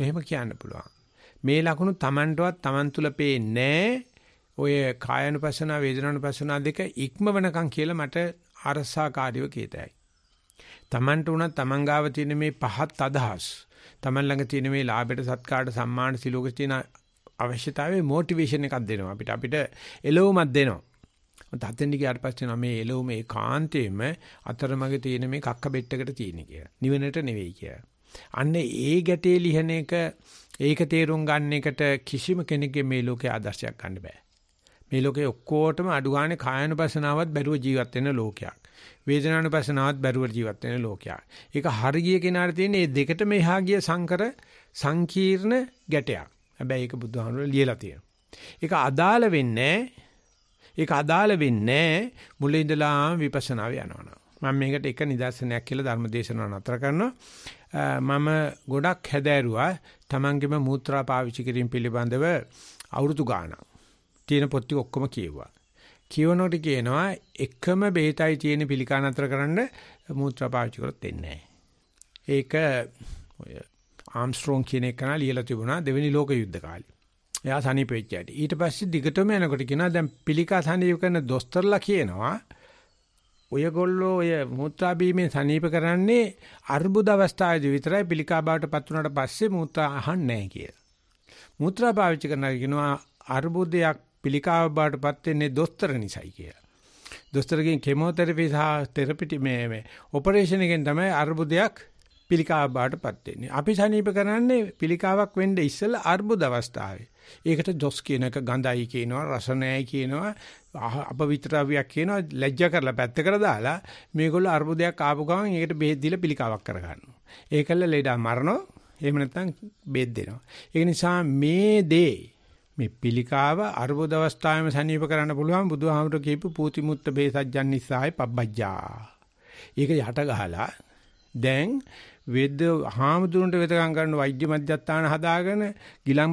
මෙහෙම කියන්න පුළුවන්. මේ ලකුණු Tamanටවත් Taman තුල පේන්නේ ඔය කායනුපසන වේදනානුපසන දෙක ඉක්මවනකම් කියලා මට අරසාකාරීව කේතයි. Tamanට උනත් Taman ගාව තියෙන මේ පහත් අදහස් Taman ළඟ තියෙන මේ ලාභයට සත්කාරට සම්මාන සිලෝකේ තියෙන අවශ්‍යතාවයේ මොටිවේෂන් එකක් දෙනවා අපිට අපිට එළවුමක් දෙනවා. තත්ෙන්දි ගියාට පස්සේ නම් මේ එළවුම ඒ කාන්තේම අතරමඟ තියෙන මේ කක්ක බෙට්ටකට තියෙන කියලා. නිවනට නෙවෙයි කියලා. අන්න ඒ ගැටේ ලිහන එක ඒක තේරුම් ගන්න එකට කිසිම කෙනෙක්ගේ මේ ලෝකේ ආදර්ශයක් ගන්න බෑ. මේ ලෝකේ ඔක්කොටම අඩු ගානේ කායනුපසනාවත් බැරුව ජීවත් වෙන ලෝකයක්. වේදනානුපසනාවත් බැරුව ජීවත් වෙන ලෝකයක්. ඒක හරිය කෙනාට තියෙන මේ දෙකට මෙහා ගිය සංකර සංකීර්ණ ගැටයක්. හැබැයි ඒක බුදුහාමුදුරුවෝ ලියලා තියෙනවා. ඒක අදාළ වෙන්නේ ඒක අදාළ වෙන්නේ මුලින් ඉඳලාම විපස්සනාවේ යනවනම්. මම මේකට එක නිදර්ශනයක් කියලා ධර්මදේශනාව නතර කරනවා. මම ගොඩක් හැදෑරුවා තමන්ගේම මූත්‍රා පාවිච්චි කිරීම පිළිබඳව අවුරුදු ගාණක් තියෙන පොත් ටික ඔක්කොම කියුවා. කියවනකොට කියනවා එකම බේතයි තියෙන පිළිකාන අතර කරන්න මූත්‍රා පාවිච්චි කරොත් දෙන්නේ ඒක ඔය ආම්ස්ට්‍රෝං කියන එක නා ලියලා තිබුණා දෙවෙනි ලෝක යුද්ධ කාලේ. එයා සනීපෙච්ච ඇටි. ඊට පස්සේ දිගටම යනකොට කියනවා දැන් පිළිකා සනීප කරන දොස්තරලා කියනවා ඔයගොල්ලෝ ඔය මුත්‍රා බීමෙන් සනീപ කරන්නේ අර්බුද අවස්ථාවේදී විතරයි පිළිකා බවට පත් වුණාට පස්සේ මුත්‍රා අහන්නේ නැහැ කියලා. මුත්‍රා පාවිච්චි කරනවා කියනවා අර්බුදයක් පිළිකාව බවට පත් වෙන්නේ දොස්තර නිසායි කියලා. දොස්තරගෙන් කෙමෝതെරපි සහ තෙරපිටි මේ මේ ඔපරේෂන් එකෙන් තමයි අර්බුදයක් පිළිකාව බවට පත් වෙන්නේ. අපි සනീപ කරන්නේ පිළිකාවක් වෙන්න ඉස්සෙල්ලා අර්බුද අවස්ථාවේ. ඒකට දොස් කියනක ගඳයි කියනවා රස නැහැ කියනවා අපවිත්‍රාවියක් කියනවා ලැජ්ජා කරලා පැත්තකට දාලා මේගොල්ලෝ අර්බුදයක් ආපු ගමන් ඒකට බෙහෙත් දීලා පිළිකාවක් කරගන්නවා. ඒකල ලෙඩා මරනවා. එහෙම නැත්නම් බෙහෙත් දෙනවා. ඒ නිසා මේ දේ මේ පිළිකාව අර්බුද අවස්ථාවේම සනീപ කරන්න පුළුවන් බුදුහාමුදුර කියපු පූතිමුත්ත බේසජ්ජන් නිසායි පබ්බජ්ජා. ඒක යට ගහලා දැන් වෙද හාමුදුරන්ට වෙදකම් කරන වෛද්‍ය මධ්‍යස්ථාන හදාගෙන ගිලම්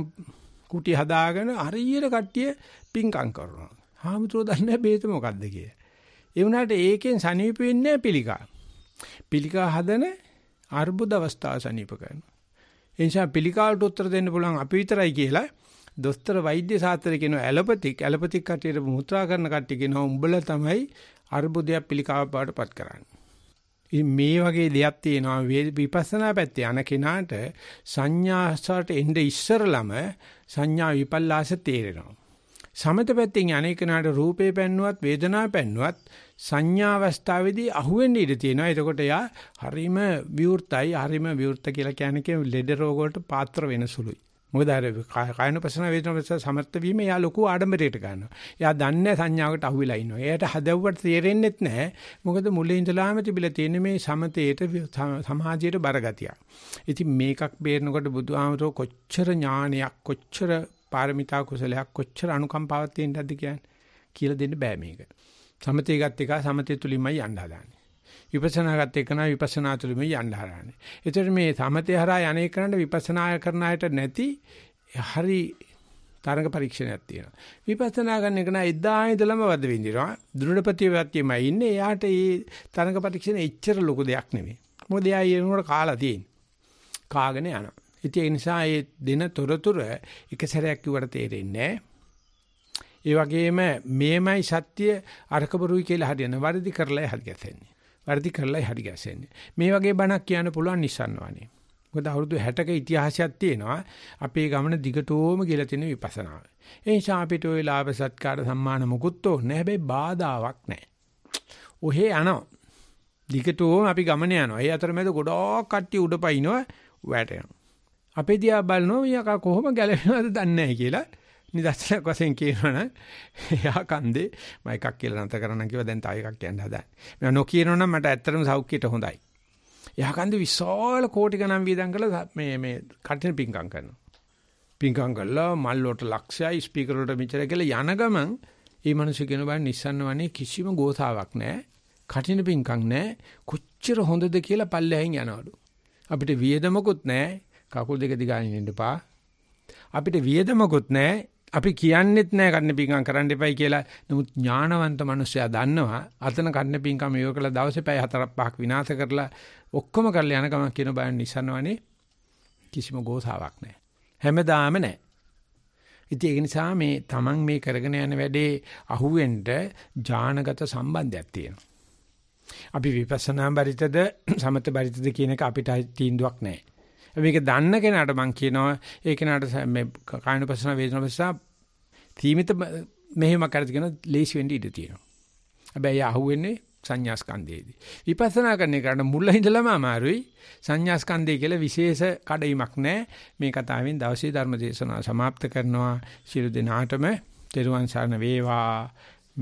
කුටි හදාගෙන හරියට කට්ටිය පිංකම් කරනවා. හාමුදුරුවෝ දන්නේ බේත මොකද්ද කියලා. ඒ වුණාට ඒකෙන් සනීප වෙන්නේ පිළිකා. පිළිකා හදන අර්බුද අවස්ථාව සනීප කරනවා. ඒ නිසා පිළිකාවට උත්තර දෙන්න පුළුවන් අපි විතරයි කියලා දොස්තර වෛද්‍ය සාත්‍රය කියන ඇලපතික් ඇලපතික් කටියට මුත්‍රා කරන කට්ටිය කියනවා උඹලා තමයි අර්බුදයක් පිළිකාව බාටපත් කරන්නේ. ඉතින් මේ වගේ දෙයක් තියෙනවා විපස්සනා පැත්තේ යන කෙනාට සංඥාසාරට එnde ඉස්සරළම සංඥා විපල්ලාස තේරෙනවා. සමත පැත්තෙන් යන කෙනාට රූපේ පැන්නුවත් වේදනාව පැන්නුවත් සංඥා අවස්ථාවේදී අහුවෙන්න ඉඩ තියෙනවා. එතකොට යා හරිම විවෘතයි, හරිම විවෘත කියලා කියන්නේ ලෙඩ රෝග වලට පාත්‍ර වෙන සුළුයි. මොකද අර කායනුපසන වේදනාපස සමර්ථ වීම එයා ලොකු ආඩම්බරයකට ගන්නවා. එයා දන්නේ සංඥාවකට අහු වෙලා ඉන්නවා. එයාට හදවුවට තේරෙන්නෙත් නැහැ. මොකද මුලින් ඉඳලාම තිබිලා තියෙන මේ සමතේට සමාජයට බරගතියක්. ඉතින් මේකක් බේරනකොට බුදුහාමරෝ කොච්චර ඥානයක් කොච්චර පාරමිතා කුසලයක් කොච්චර අනුකම්පාවක් තියෙනවද කියන්නේ කියලා දෙන්න බෑ මේක. සමතේ ගත් එක සමතේ තුලින්මයි යන්න හදාන්නේ. විපස්සනා ගත එකනා විපස්සනා තුළ මේ යන්න හරන්නේ. ඒතර මේ සමතේ හරහා යන්නේ කරන්න විපස්සනා කරන අයට නැති හරි තරඟ පරීක්ෂණයක් තියෙනවා. විපස්සනා ගන්න එක නා එදා ඉඳලම වද විඳිනවා. දෘණපතිවත්යමයි ඉන්නේ. එයාට මේ තරඟ පරීක්ෂණ එච්චර ලොකු දෙයක් නෙමෙයි. මොකද එයා ඒනකොට කාලා තියෙන. කාගෙන යනවා. ඉතින් ඒ නිසා මේ දෙන තොරතුරු එක සැරයක් කිව්වට තේරෙන්නේ නැහැ. ඒ වගේම මේමයි සත්‍ය අරකබරුයි කියලා හරියන වර්ධි කරලා හරි ගැතෙන්නේ. වැඩි කරලායි හරි ගැසෙන්නේ. මේ වගේ බණක් කියන්න පුළුවන් Nissan වනේ. මොකද අවුරුදු 60ක ඉතිහාසයක් තියෙනවා අපේ ගමන දිගටෝම කියලා තියෙන විපස්සනාව. ඒ නිසා අපිට ওই ලාභ සත්කාර සම්මාන මුකුත් ඕනේ හැබැයි බාධාාවක් නැහැ. ඔහේ යනවා. දිගටෝම අපි ගමන යනවා. ඒ අතරමැද ගොඩක් කට්ටිය උඩ පයින්නවා වැටෙනවා. අපේ දිහා බලනවා මෙයා කොහොම ගැලවෙනවද දන්නේ නැහැ කියලා නිදර්ශනයක් වශයෙන් කියනවනම් එයා කන්දේ මම එකක් කියලා නැතර කරන්න කිව්වා දැන් තව එකක් කියන්න හදන්නේ. මම නොකියනවනම් මට ඇත්තටම සෞඛ්‍යයට හොඳයි. එයා කන්දේ විශාල කෝටි ගණන් වියදම් කරලා මේ මේ කටින් පිංකම් කරනවා. පිංකම් කළා මල් වලට ලක්ෂයයි ස්පීකර් වලට මෙච්චර කියලා යන ගමන් මේ මිනිස්සු කියන බෑ නිස්සන්න වනේ කිසිම ගෝතාවක් නැහැ. කටින් පිංකම් නැහැ. කොච්චර හොඳද කියලා පල්ලෙහෙන් යනවලු. අපිට වියදමකුත් නැහැ. කකුල් දෙක දිගාගෙන ඉන්න එපා. අපිට වියදමකුත් නැහැ. අපි කියන්නෙත් නෑ කන්න පිංකම් කරන්න එපයි කියලා. නමුත් ඥානවන්ත මිනිස්සයා දන්නවා අතන කන්න පිංකම් යොව කළ දවසේ පැය 4ක් 5ක් විනාශ කරලා ඔක්කොම කරලා යන ගමන් කියන බයන් නිසනවනේ කිසිම ගෝසාවක් නෑ. හැමදාම නෑ. ඉතින් ඒක නිසා මේ Taman මේ කරගෙන යන වැඩේ අහුවෙන්න ඥානගත සම්බන්ධයක් තියෙනවා. අපි විපස්සනා බරිතද සමත බරිතද කියන එක අපිට තීන්දුවක් නැහැ. මේක දන්න කෙනාට මම කියනවා ඒ කෙනාට මේ කායනුපස්සන වේදනාපස්සන තීමිත මෙහෙම කරද්දී කියන ලේසි වෙන්න ඉඩ තියෙනවා. හැබැයි අහුවෙන්නේ සංඥාස්කන්ධයේදී. විපස්සනා කරන එකට මුල ඉඳලම අමාරුයි. සංඥාස්කන්ධය කියලා විශේෂ කඩයිමක් නැහැ. මේ කතාවෙන් දවසේ ධර්ම දේශනාව સમાપ્ત කරනවා. ශිරු දිනාටම තෙරුවන් සරණ වේවා.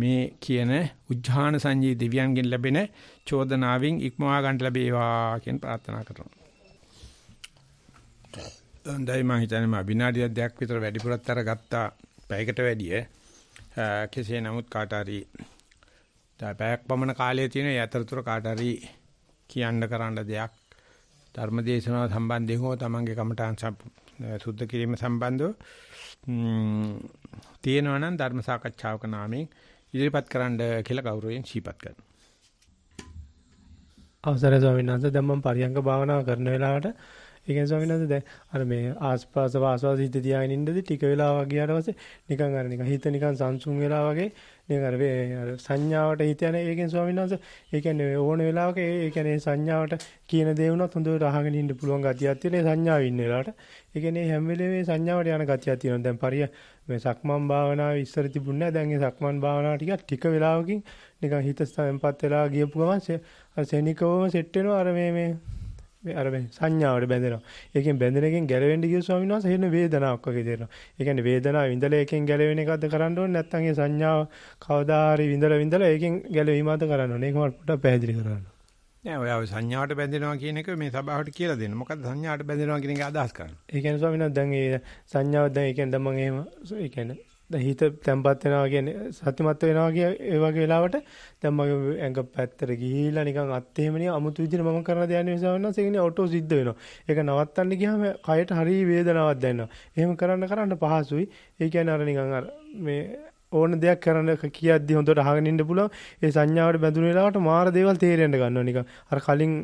මේ කියන උජ්ජාන සංජී දිව්‍යයන්ගෙන් ලැබෙන චෝදනාවෙන් ඉක්මවා ගන්න ලැබේවා කියන ප්‍රාර්ථනා කරනවා. හොඳයි මම හිතන්නේ මම විනාඩියක් දෙකක් විතර වැඩිපුරත් අර ගත්තා පැයකට වැඩිය. කෙසේ නමුත් කාට හරි පැයක් පමණ කාලය තියෙන ඒ අතරතුර කාට හරි කියන්න කරන්න දෙයක් ධර්මදේශනාව සම්බන්ධයෙන් හෝ තමන්ගේ කමඨාන් සුද්ධ කිරීම සම්බන්ධව තියෙනවා නම් ධර්ම සාකච්ඡාවක නාමයෙන් ඉදිරිපත් කරන්න කියලා ගෞරවයෙන් සිහිපත් කරනවා. අවසරයි ස්වාමීන් වහන්සේ දැන් මම පරියංග භාවනාව කරන වෙලාවට ඒ කියන්නේ ස්වාමීන් වහන්සේ දැන් අර මේ ආස්වාස වාස්වාස හිත තියාගෙන ඉන්නදී ටික වෙලාවක් ගියාට පස්සේ නිකන් අර නිකන් හිත නිකන් සංසුන් වෙලා වගේ නිකන් අර මේ අර සංඥාවට හිත යන ඒකෙන් ස්වාමීන් වහන්සේ ඒ කියන්නේ ඕන වෙලාවක ඒ කියන්නේ සංඥාවට කියන දේ වුණත් හොඳට අහගෙන ඉන්න පුළුවන් ගතියක් තියෙන ඒ සංඥාව ඉන්න වෙලාවට ඒ කියන්නේ හැම වෙලේම සංඥාවට යන ගතියක් තියෙනවා දැන් පරිය මේ සක්මන් භාවනාව ඉස්සර තිබුණේ දැන් ඒ සක්මන් භාවනාව ටික ටික වෙලාවකින් නිකන් හිත සම්පත් වෙලා ගියපු ගමන් අර සෙනිකවම සෙට් වෙනවා අර මේ මේ මේ අර මේ සංඥාවට බැඳෙනවා. ඒකෙන් බැඳෙන එකෙන් ගැලවෙන්න ගිය ස්වාමීන් වහන්සේ හෙන වේදනාවක් වගේ දෙනවා. ඒ කියන්නේ වේදනාව විඳලා ඒකෙන් ගැලවෙන එකක්ද කරන්න ඕනේ නැත්නම් ඒ සංඥාව කවදා හරි විඳලා විඳලා ඒකෙන් ගැලවීමද කරන්න ඕනේ. ඒක මට පොඩ්ඩක් පැහැදිලි කරන්න. නෑ ඔයාව සංඥාවට බැඳෙනවා කියන එක මේ සභාවට කියලා දෙන්න. මොකද සංඥාවට බැඳෙනවා කියන එක අදහස් කරන්නේ. ඒ කියන්නේ ස්වාමීන් වහන්සේ දැන් මේ සංඥාව දැන් ඒ කියන්නේ දැන් මම එහෙම ඒ කියන්නේ හිත තැම්පත් වෙනවා කියන්නේ සතිමත් වෙනවා කිය ඒ වගේ වෙලාවට දැන් මගේ ඇඟ පැත්තට ගිහිලා නිකන් අත් එහෙම නිය අමුතු විදිහට මම කරන දයන්නේ නිසා වෙනවා ඒක නිය ඔටෝ සිද්ධ වෙනවා ඒක නවත්තන්න ගියාම කයට හරි වේදනාවක් දැනෙනවා එහෙම කරන්න කරන්න පහසුයි ඒ කියන්නේ අර නිකන් අර මේ ඕන දෙයක් කරන්න කියද්දි හොඳට අහගෙන ඉන්න පුළුවන් ඒ සංඥාවට බැඳුන වෙලාවට මාර දේවල් තේරෙන්න ගන්නවා නිකන් අර කලින්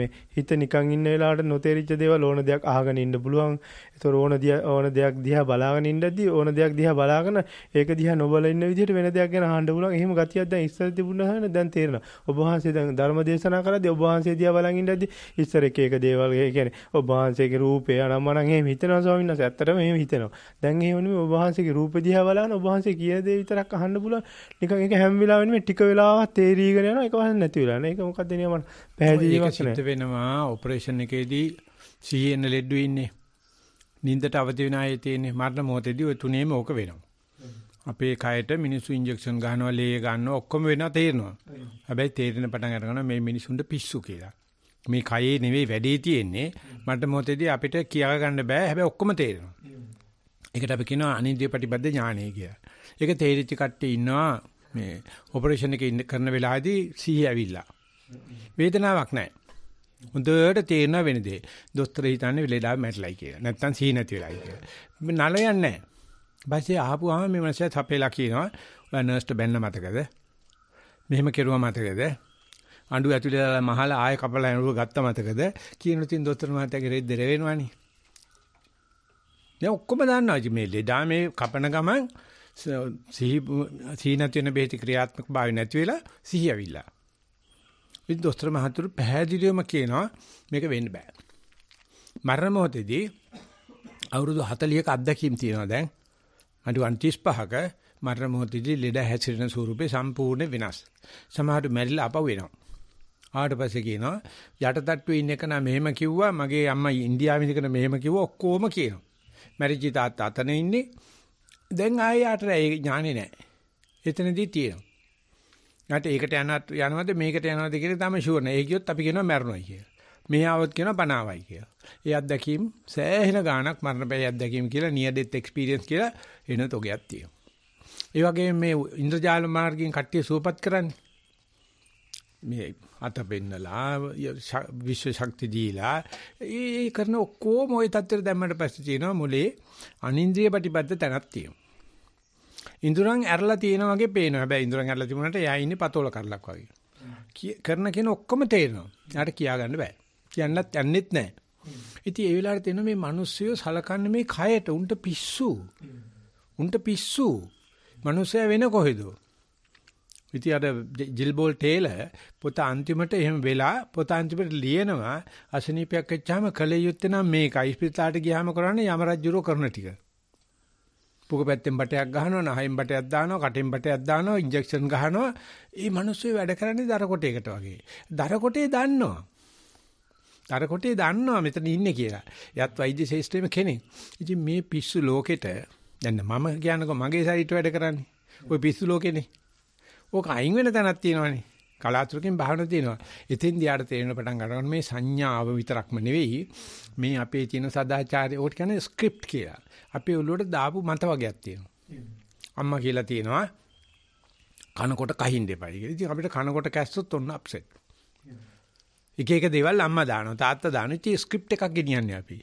මේ හිත නිකන් ඉන්න වෙලාවට නොතේරිච්ච දේවල් ඕන දෙයක් අහගෙන ඉන්න පුළුවන් ඒතර ඕන දිහා ඕන දෙයක් දිහා බලාගෙන ඉන්නදී ඕන දෙයක් දිහා බලාගෙන ඒක දිහා නොබල ඉන්න විදිහට වෙන දෙයක් ගැන අහන්න පුළුවන්. එහෙම ගතියක් දැන් ඉස්සර තිබුණා නම් දැන් තේරෙනවා. ඔබ වහන්සේ දැන් ධර්ම දේශනා කරද්දී ඔබ වහන්සේ දිහා බලන් ඉන්නදී ඉස්සර එක එක දේවල් ඒ කියන්නේ ඔබ වහන්සේගේ රූපය අනම්මනම් එහෙම හිතනවා ස්වාමීන් වහන්සේ. ඇත්තටම එහෙම හිතනවා. දැන් එහෙම නෙමෙයි ඔබ වහන්සේගේ රූප දිහා බලන ඔබ වහන්සේ කියන දේ විතරක් අහන්න පුළුවන්. නිකන් ඒක හැම වෙලාවෙම ටික වෙලාවක් තේරීගෙන යනවා. ඒක වහන්න නැති වෙලා නේ. ඒක මොකක්ද නියම පැහැදිලිවක් නැහැ. වෙනවා ඔපරේෂන් එකේදී සීයෙන් ලෙඩු ඉන්නේ. නින්දට අවදි වෙන අය තියෙන මරණ මොහොතේදී ওই තුනේම ඕක වෙනවා. අපේ කයට මිනිස්සු ඉන්ජෙක්ෂන් ගහනවා, ලේ ගන්නවා, ඔක්කොම වෙනවා තේරෙනවා. හැබැයි තේරෙන පටන් අරගන්න මේ මිනිසුන්ට පිස්සු කියලා. මේ කයේ නෙවෙයි වැඩේ තියෙන්නේ. මරණ මොහොතේදී අපිට කියා ගන්න බෑ. හැබැයි ඔක්කොම තේරෙනවා. ඒකට අපි කියනවා අනිද්‍ය ප්‍රතිපද ඥානය කියලා. ඒක තේරිච්ච කට්ටිය ඉන්නවා මේ ඔපරේෂන් එක කරන වෙලාවේදී සිහිය ඇවිල්ලා. වේදනාවක් නැහැ. හොඳට තේරෙනවා වෙන දේ. දොස්තර හිතන්නේ ලෙඩා මැරිලයි කියලා. නැත්තම් සී නැති වෙලයි කියලා. නලයන්නේ නැහැ. ඊපස්සේ ආපුවාම මේ මනසට හපේලා කියනවා. ඔයා නර්ස්ට බැන්න මතකද? මෙහෙම කෙරුවා මතකද? අඬු ඇතුලේ මහල ආය කපලා ඇඬුව ගත්ත මතකද? කියන උතින් දොස්තර මහත්තයාගේ රෙද්ද රෙවෙනවනේ. දැන් ඔක්කොම දන්නවා ඉතින් මේ ලෙඩා මේ කපන ගමන් සිහි සීනත් වෙන බෙහෙත් ක්‍රියාත්මක භාවය නැති වෙලා සිහියවිලා. ඉතින් දොස්තර මහතුරු පැහැදිලිවම කියනවා මේක වෙන්න බෑ. මරණ මොහොතේදී අවුරුදු 40ක අත්දැකීම් තියෙනවා දැන්. අඩු 35ක මරණ මොහොතේදී ලෙඩ හැසිරෙන ස්වරූපේ සම්පූර්ණ වෙනස්. සමහරට මැරිලා අපව වෙනවා. ආවට පස්සේ කියනවා යටටට්ටුවේ ඉන්න එක නම් මෙහෙම කිව්වා මගේ අම්මා ඉන්දියාවේ ඉඳගෙන මෙහෙම කිව්වා ඔක්කොම කියනවා. මැරිච්ච තාත්තා අතන ඉන්නේ. දැන් ආයෙ යාට ඒ ඥානෙ නැහැ. එතනදී තියෙනවා. නැත්නම් ඒකට යනත් යනවද මේකට යනවද කියලා තමයි ෂුවර් නෑ. ඒ කියොත් අපි කියනවා මැරෙනවා කියලා. මේ આવොත් කියනවා පණාවයි කියලා. ඒ අත්දැකීම් සෑහෙන ගාණක් මරණපෑයි අත්දැකීම් කියලා near death experience කියලා එන තොගයක් තියෙනවා. ඒ වගේම මේ ඉන්ද්‍රජාල මාර්ගයෙන් කට්ටිය සුවපත් කරන්නේ. මේ අතපෙන්නලා විශ්ව ශක්ති දීලා ඒ කරන ඔක්කොම ওই தත්තර දැම්මට පස්සේ තියෙනවා මුලේ අනින්ද්‍රිය ප්‍රතිපද තැනක් තියෙනවා. ඉඳුරන් ඇරලා තියෙනා වගේ පේනවා. හැබැයි ඉඳුරන් ඇරලා තිබුණාට එයා ඉන්නේ පතෝල කරලක් වගේ. කරන කෙන ඔක්කොම තේරෙනවා. යාට කියා ගන්න බෑ. කියන්නත් යන්නෙත් නෑ. ඉතින් ඒ වෙලාවට තේරෙනවා මේ මිනිස්සුය සලකන්නේ මේ කයට උන්ට පිස්සු. උන්ට පිස්සු. මිනිස්සයා වෙන කොහෙද? ඉතින් අර ජිල්බෝල් ටේලර් පොත අන්තිමට එහෙම වෙලා පොත අන්තිමට ලියනවා අසනීපයක් වෙච්චාම කලියුත්තේ නම් මේකයි ස්පිරිතාලට ගියාම කරන්නේ යම රජුරෝ කරන ටික. පුක පැත්තෙන් බටයක් ගහනවා නහයෙන් බටයක් දානවා කටෙන් බටයක් දානවා ඉන්ජෙක්ෂන් ගහනවා මේ මිනිස්සු වැඩ කරන්නේ දරකොටයකට වගේ දරකොටේ දන්නවා දරකොටේ දන්නවා මෙතන ඉන්නේ කියලා එයත් වෛද්‍ය ශාස්ත්‍රයේම කෙනෙක් ඉතින් මේ පිස්සු ලෝකෙට දැන් මම කියනකො මගේ සයිට් වැඩ කරන්නේ ওই පිස්සු ලෝකෙනේ ඕක අයින් වෙන තැනක් තියෙනවනේ කලාතුරකින් බහන තියෙනවා. එතෙන් දිහාට තේරෙන පටන් ගන්නවා මේ සංඥාව විතරක්ම නෙවෙයි මේ අපේ තියෙන සදාචාරය ඕකට කියන්නේ ස්ක්‍රිප්ට් කියලා. අපේ ඔළුවට දාපු මත වර්ගයක් තියෙනවා. අම්මා කියලා තියෙනවා කනකොට කහින්න එපා කියලා. ඉතින් අපිට කනකොට කැස්සොත් ඔන්න අප්සෙට්. එක එක දේවල් අම්මා දානවා තාත්තා දානවා. ඉතින් ස්ක්‍රිප්ට් එකක් ගෙනියන්නේ අපි.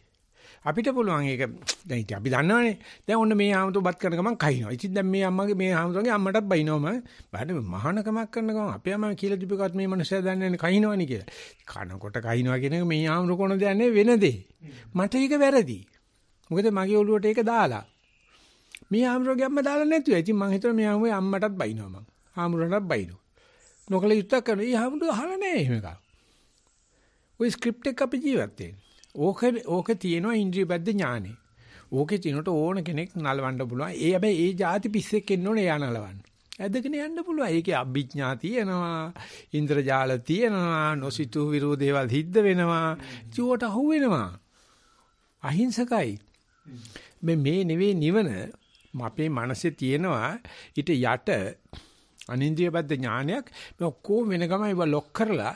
අපිට පුළුවන් ඒක දැන් ඉතින් අපි දන්නවනේ. දැන් ඔන්න මේ ආමතු බත් කරන ගමන් කහිනවා. ඉතින් දැන් මේ අම්මගේ මේ ආමතුගේ අම්මටත් බයිනවම බඩ මහානකමක් කරන ගමන් අපේ අම්මා කියලා දීපකත් මේ මනුස්සයා දන්නේ නැහැ කහිනවනේ කියලා. කනකොට කහිනවා කියන එක මේ ආමරු කොන දෙයක් නෙවෙයි වෙන දෙයක්. මට ඒක වැරදි. මොකද මගේ ඔළුවට ඒක දාලා. මේ ආම්රෝගයක්ම දාලා නැතුව. ඉතින් මං හිතුවා මේ ආම්රෝගේ අම්මටත් බයිනවා මං. ආම්රෝණටත් බයිනවා. නොකල යුත්තක් කරනවා. ඊ ආම්රෝ අහලා නැහැ එහෙම එකක්. ওই ස්ක්‍රිප්ට් එක අපි ජීවත් වෙන්නේ. ඕක ඕක තියෙනවා ඉන්ද්‍රිය බද්ධ ඥානෙ. ඕකේ තිනට ඕන කෙනෙක් නලවන්න පුළුවන්. ඒ හැබැයි ඒ જાති පිස්සෙක් එන්න ඕනේ යා නලවන්න. ඇදගෙන යන්න පුළුවන්. ඒකේ අභිඥා තියෙනවා, ඉන්ද්‍රජාල තියෙනවා, නොසිතූ විරෝධේවල් හිද්ද වෙනවා, ජීවට අහු වෙනවා. අහිංසකයි. මේ මේ නෙවෙයි නිවන අපේ මනසේ තියෙනවා ඊට යට අනින්ද්‍රියබද්ධ ඥානයක් මේ ඔක්කොම වෙන ගමයි ඒවා ලොක් කරලා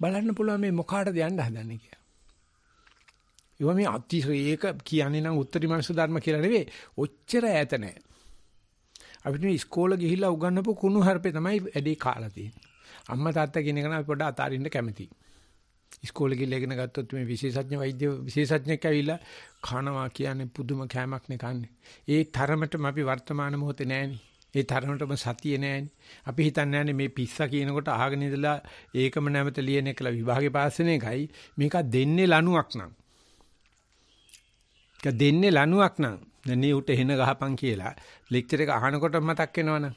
බලන්න පුළුවන් මේ මොකාටද යන්න හදන්නේ කියලා. ඊව මේ අතිශයක කියන්නේ නම් උත්තරීමංශ ධර්ම කියලා නෙවෙයි ඔච්චර ඈත නෑ. අපිට මේ ඉස්කෝල ගිහිල්ලා උගන්වපු කුණු හarpේ තමයි ඇඩේ කාලා තියෙන්නේ. අම්මා තාත්තා කියන එක නම් පොඩ්ඩක් අතාරින්න කැමතියි. ඉස්කෝලේ ගිහලා ඉගෙන ගත්තොත් මේ විශේෂඥ වෛද්‍ය විශේෂඥෙක් ඇවිල්ලා කනවා කියන්නේ පුදුම කෑමක් නේ කන්නේ. ඒ තරමටම අපි වර්තමාන මොහොතේ නැහෙනේ. ඒ තරමටම සතිය නැහෙනේ. අපි හිතන්නේ නැන්නේ මේ පිස්සා කියනකොට අහගෙන ඉඳලා ඒකම නැමෙත ලියන එකලා විභාගේ පාස් වෙන එකයි මේක දෙන්නේ ලණුවක් නං. ඒක දෙන්නේ ලණුවක් නං. දැන් උට එහෙන ගහපන් කියලා ලෙක්චර් එක අහනකොට මතක් වෙනවනේ.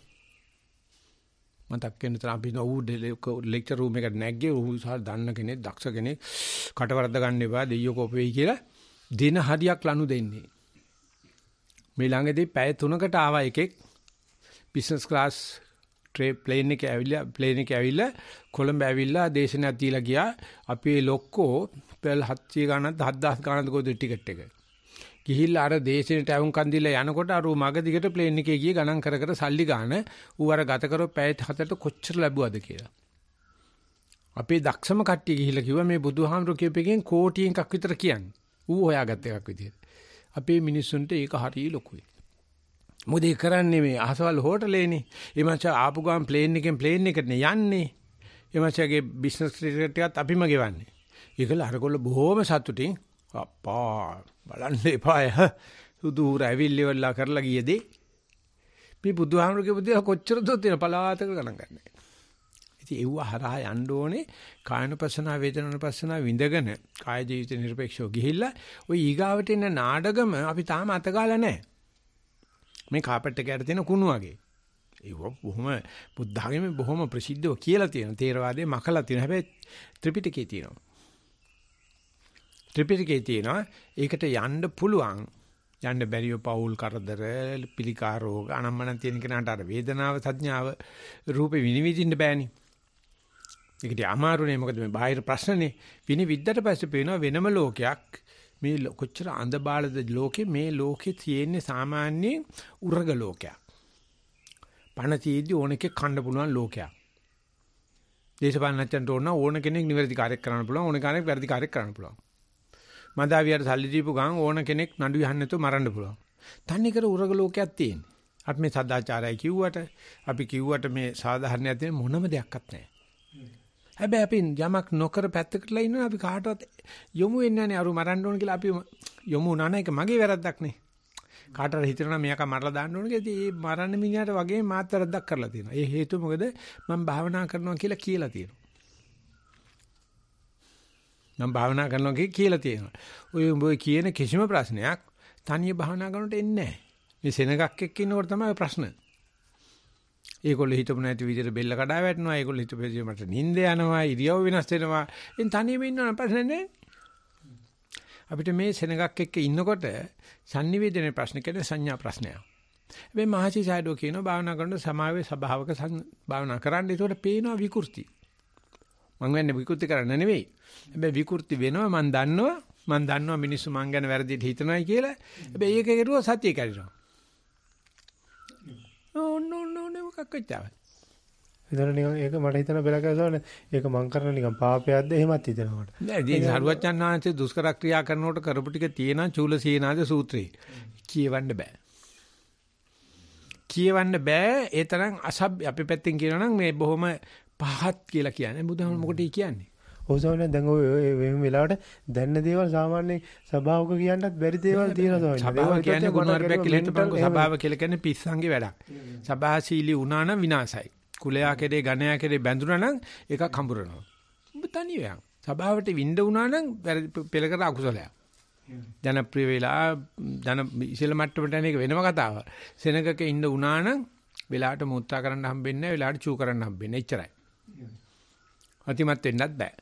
මතක් වෙන තරම් අපි නෝ ලෙක්චර් රූම් එකට නැග්ගේ උහු සල් දන්න කෙනෙක් දක්ෂ කෙනෙක් කටවරද්ද ගන්න එපා දෙයියෝ කොපෙයි කියලා දින හරියක් ලනු දෙන්නේ මේ ළඟදී පැය 3කට ආවා එකෙක් බිස්නස් ක්ලාස් ට්‍රේ ප්ලේන් එකේ ඇවිල්ලා ප්ලේන් එකේ ඇවිල්ලා කොළඹ ඇවිල්ලා දේශනයක් දීලා ගියා අපේ ලොක්කෝ පෙල් 700 ගණන් 10000 ගණන් දුකෝ ටිකට් එක ගිහිල්ලා අර දේශේට ඇවුම්කන් දීලා යනකොට අර මග දිගට ප්ලේන් එකේ ගිය ගණන් කර කර සල්ලි ගන්න ඌ අර ගත කරව පැය හතරට කොච්චර ලැබුවද කියලා. අපේ දක්ෂම කට්ටිය ගිහිල්ලා කිව්වා මේ බුදුහාමුදුරු කියපෙකින් කෝටි එකක් විතර කියන්නේ. ඌ හොයාගත් එකක් විදියට. අපේ මිනිස්සුන්ට ඒක හරිය ලොකුයි. මොකද ඒ කරන්නේ මේ අහසවල් හෝටලේනේ. ඒ මචං ආපු ගමන් ප්ලේන් එකෙන් ප්ලේන් එකටනේ යන්නේ. ඒ මචංගේ බිස්නස් ක්‍රිකට් එකත් අපිම ගෙවන්නේ. ඒකල අරගොල්ල බොහොම සතුටින් අප්පා බලන්න එපා සුදු රැවිල්ලි වෙලා කරලා ගියේ දේ මේ බුදුහාමුදුරු කියපු දේ කොච්චර දෝ තියෙන පලාතක ගණන් ගන්න. ඉතින් ඒව හරහා යන්න ඕනේ කායනුපස්සනා වේදනානුපස්සනා විඳගෙන කාය ජීවිත නිර්පේක්ෂව ගිහිල්ලා ওই ඊගාවට එන නාඩගම අපි තාම අතගාලා නැහැ. මේ කාපට් එක යට තියෙන කුණු වගේ. ඒව බොහොම බුද්ධාගමේ බොහොම ප්‍රසිද්ධව කියලා තියෙන තේරවාදයේ මකලා තියෙන හැබැයි ත්‍රිපිටකයේ තියෙනවා. ත්‍රිපිටකයේ තියෙනවා ඒකට යන්න පුළුවන් යන්න බැරිව පෞල් කරදර පිළිකා රෝග අනම්මන තියෙන කෙනාට අර වේදනාව සංඥාව රූපේ විනිවිදින්න බෑනේ. ඒකට අමාරුනේ මොකද මේ බාහිර ප්‍රශ්නනේ විනිවිද්දට පස්සේ පේනවා වෙනම ලෝකයක් මේ කොච්චර අඳ බාලද ලෝකේ මේ ලෝකේ තියෙන්නේ සාමාන්‍ය උරග ලෝකයක්. පණ තියදී ඕනකේ කන්න පුළුවන් ලෝකයක්. දේශපාලනඥයන්ට ඕන ඕන කෙනෙක් නිවැරදි කාර්යයක් කරන්න පුළුවන් ඕන කෙනෙක් වැරදි කාර්යයක් කරන්න පුළුවන්. මදාවියට සල්ලි දීපු ගමන් ඕන කෙනෙක් නඩු යන්නේ නැතුව මරන්න පුළුවන්. තන්නේ කර උරග ලෝකයක් තියෙන්නේ. අපි මේ සදාචාරය කිව්වට අපි කිව්වට මේ සාධාරණයක් තියෙන මොනම දෙයක්වත් නැහැ. හැබැයි අපි යමක් නොකර පැත්තකටලා ඉන්නවා අපි කාටවත් යොමු වෙන්නේ නැහැ. අරු මරන්න ඕන කියලා අපි යොමු වුණා නේක මගේ වැරද්දක් නේ. කාටර හිතනවා මෙයාක මරලා දාන්න ඕන කියලා. ඉතින් මේ මරන්න මිනිහට වගේ මාත් වැරද්දක් කරලා තියෙනවා. ඒ හේතුව මොකද මම භාවනා කරනවා කියලා කියලා තියෙනවා. මම භාවනා කරනවා කියලා තියෙනවා. ඔය උඹ කියන කිසිම ප්‍රශ්නයක් තනිය භාවනා කරනට එන්නේ නැහැ. මේ සෙනගක් එක්ක ඉන්නකොට තමයි ප්‍රශ්න. ඒගොල්ලෝ හිතපු නැති විදිහට බෙල්ල කඩා වැටෙනවා. ඒගොල්ලෝ හිතපු විදිහට මට නිින්ද යනවා, ඉරියව් වෙනස් වෙනවා. එන් තනියම ඉන්නවනම් ප්‍රශ්න නැහැ. අපිට මේ සෙනගක් එක්ක ඉන්නකොට sannivedana ප්‍රශ්න කියන්නේ සංඥා ප්‍රශ්නයක්. මේ මහසි සයිඩෝ කියන භාවනා කරන සමාවේ ස්වභාවක භාවනා කරන්න ඒකට පේනවා විකෘති. මං වෙන්නේ විකෘති කරන්න නෙවෙයි. හැබැයි විකෘති වෙනවා මං දන්නවා. මං දන්නවා මිනිස්සු මං ගැන වැරදිට හිතනවායි කියලා. හැබැයි ඒක කෙරුවා සතිය කරිනවා. ඕ නෝ නෝ නෝ කක්කචාව. හිතන නිකන් ඒක මට හිතන බැලකසවන ඒක මං කරන නිකන් පාපයක්ද එහෙමත් හිතනවා මට. නෑ ඉතින් සරුවච්චන් ආනන්දසේ දුෂ්කර ක්‍රියා කරනකොට කරපු ටික තියෙනවා චූලසීනාද සූත්‍රයේ. කියවන්න බෑ. කියවන්න බෑ ඒ තරම් අසභ්‍ය අපි පැත්තෙන් කියනවා නම් මේ බොහොම පහත් කියලා කියන්නේ බුදුහාම මොකටද කියන්නේ? ඕසෝන දැන් ඔය එහෙම වෙලාවට දැන්න දේවල් සාමාන්‍ය සභාවක කියන්නත් බැරි දේවල් තියෙනවා සමහරවිට. සභාව කියන්නේ ගුණවර්ගයක් කියලා හිටපන්කො සභාව කියලා කියන්නේ පිස්සන්ගේ වැඩක්. සභාශීලී වුණා නම් විනාසයි. කුලයා කෙරේ ගණයා කෙරේ බැඳුනා නම් ඒක කඹරනවා. ඔබ තනි වෙනවා. සභාවට විඳ වුණා නම් පෙළ කර අකුසලයක්. ජනප්‍රිය වෙලා ජන ඉසල මට්ටමට යන එක වෙනම කතාවක්. සෙනගක ඉන්න වුණා නම් වෙලාවට මෝත්‍රා කරන්න හම්බෙන්නේ නැහැ, වෙලාවට චූ කරන්න හම්බෙන්නේ. එච්චරයි. අතිමත් වෙන්නත් බෑ.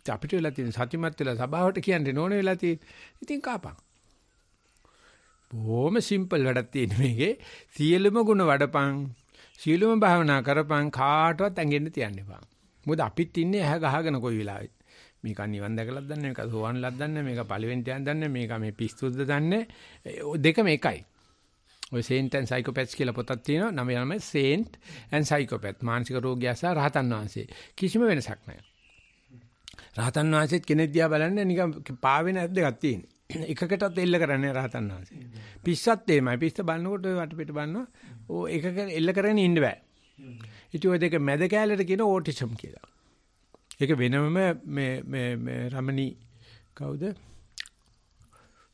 ඉතින් අපිට වෙලා තියෙන සතිමත් වෙලා සභාවට කියන්නේ නෝනේ වෙලා තියෙන. ඉතින් කාපන්. බොහොම සිම්පල් වැඩක් තියෙන මේකේ. සියලුම ගුණ වඩපන්. සියලුම භාවනා කරපන් කාටවත් ඇඟෙන්න තියන්න එපා. මොකද අපිත් ඉන්නේ ඇහ ගහගෙන කොයි වෙලාවෙත්. මේක නිවන් දැකලත් දන්නේ මේක සෝවන් ලත් දන්නේ මේක පළවෙනි තැන දන්නේ මේක මේ පිස්සුද්ද දන්නේ දෙකම එකයි. ඔය සේන්ට් ඇන් සයිකෝපැත්ස් කියලා පොතක් තියෙනවා. නම යනම සේන්ට් ඇන් සයිකෝපැත්. මානසික රෝගියා සහ රහතන් වහන්සේ. කිසිම වෙනසක් නැහැ. රහතන් වහන්සේත් කෙනෙක් දිහා බලන්න නිකන් පාවෙන ඇස් දෙකක් තියෙන. එකකටත් එල්ල කරන්නේ රහතන් වහන්සේ. පිස්සත් එමය. පිස්ස බලනකොට ඔය වටපිට බලනවා. ඕ එකක එල්ල කරගෙන ඉන්න බෑ. ඉතින් ඔය දෙක මැද කැලේට කියන ඕටිසම් කියලා. ඒක වෙනම මේ මේ රමණී කවුද?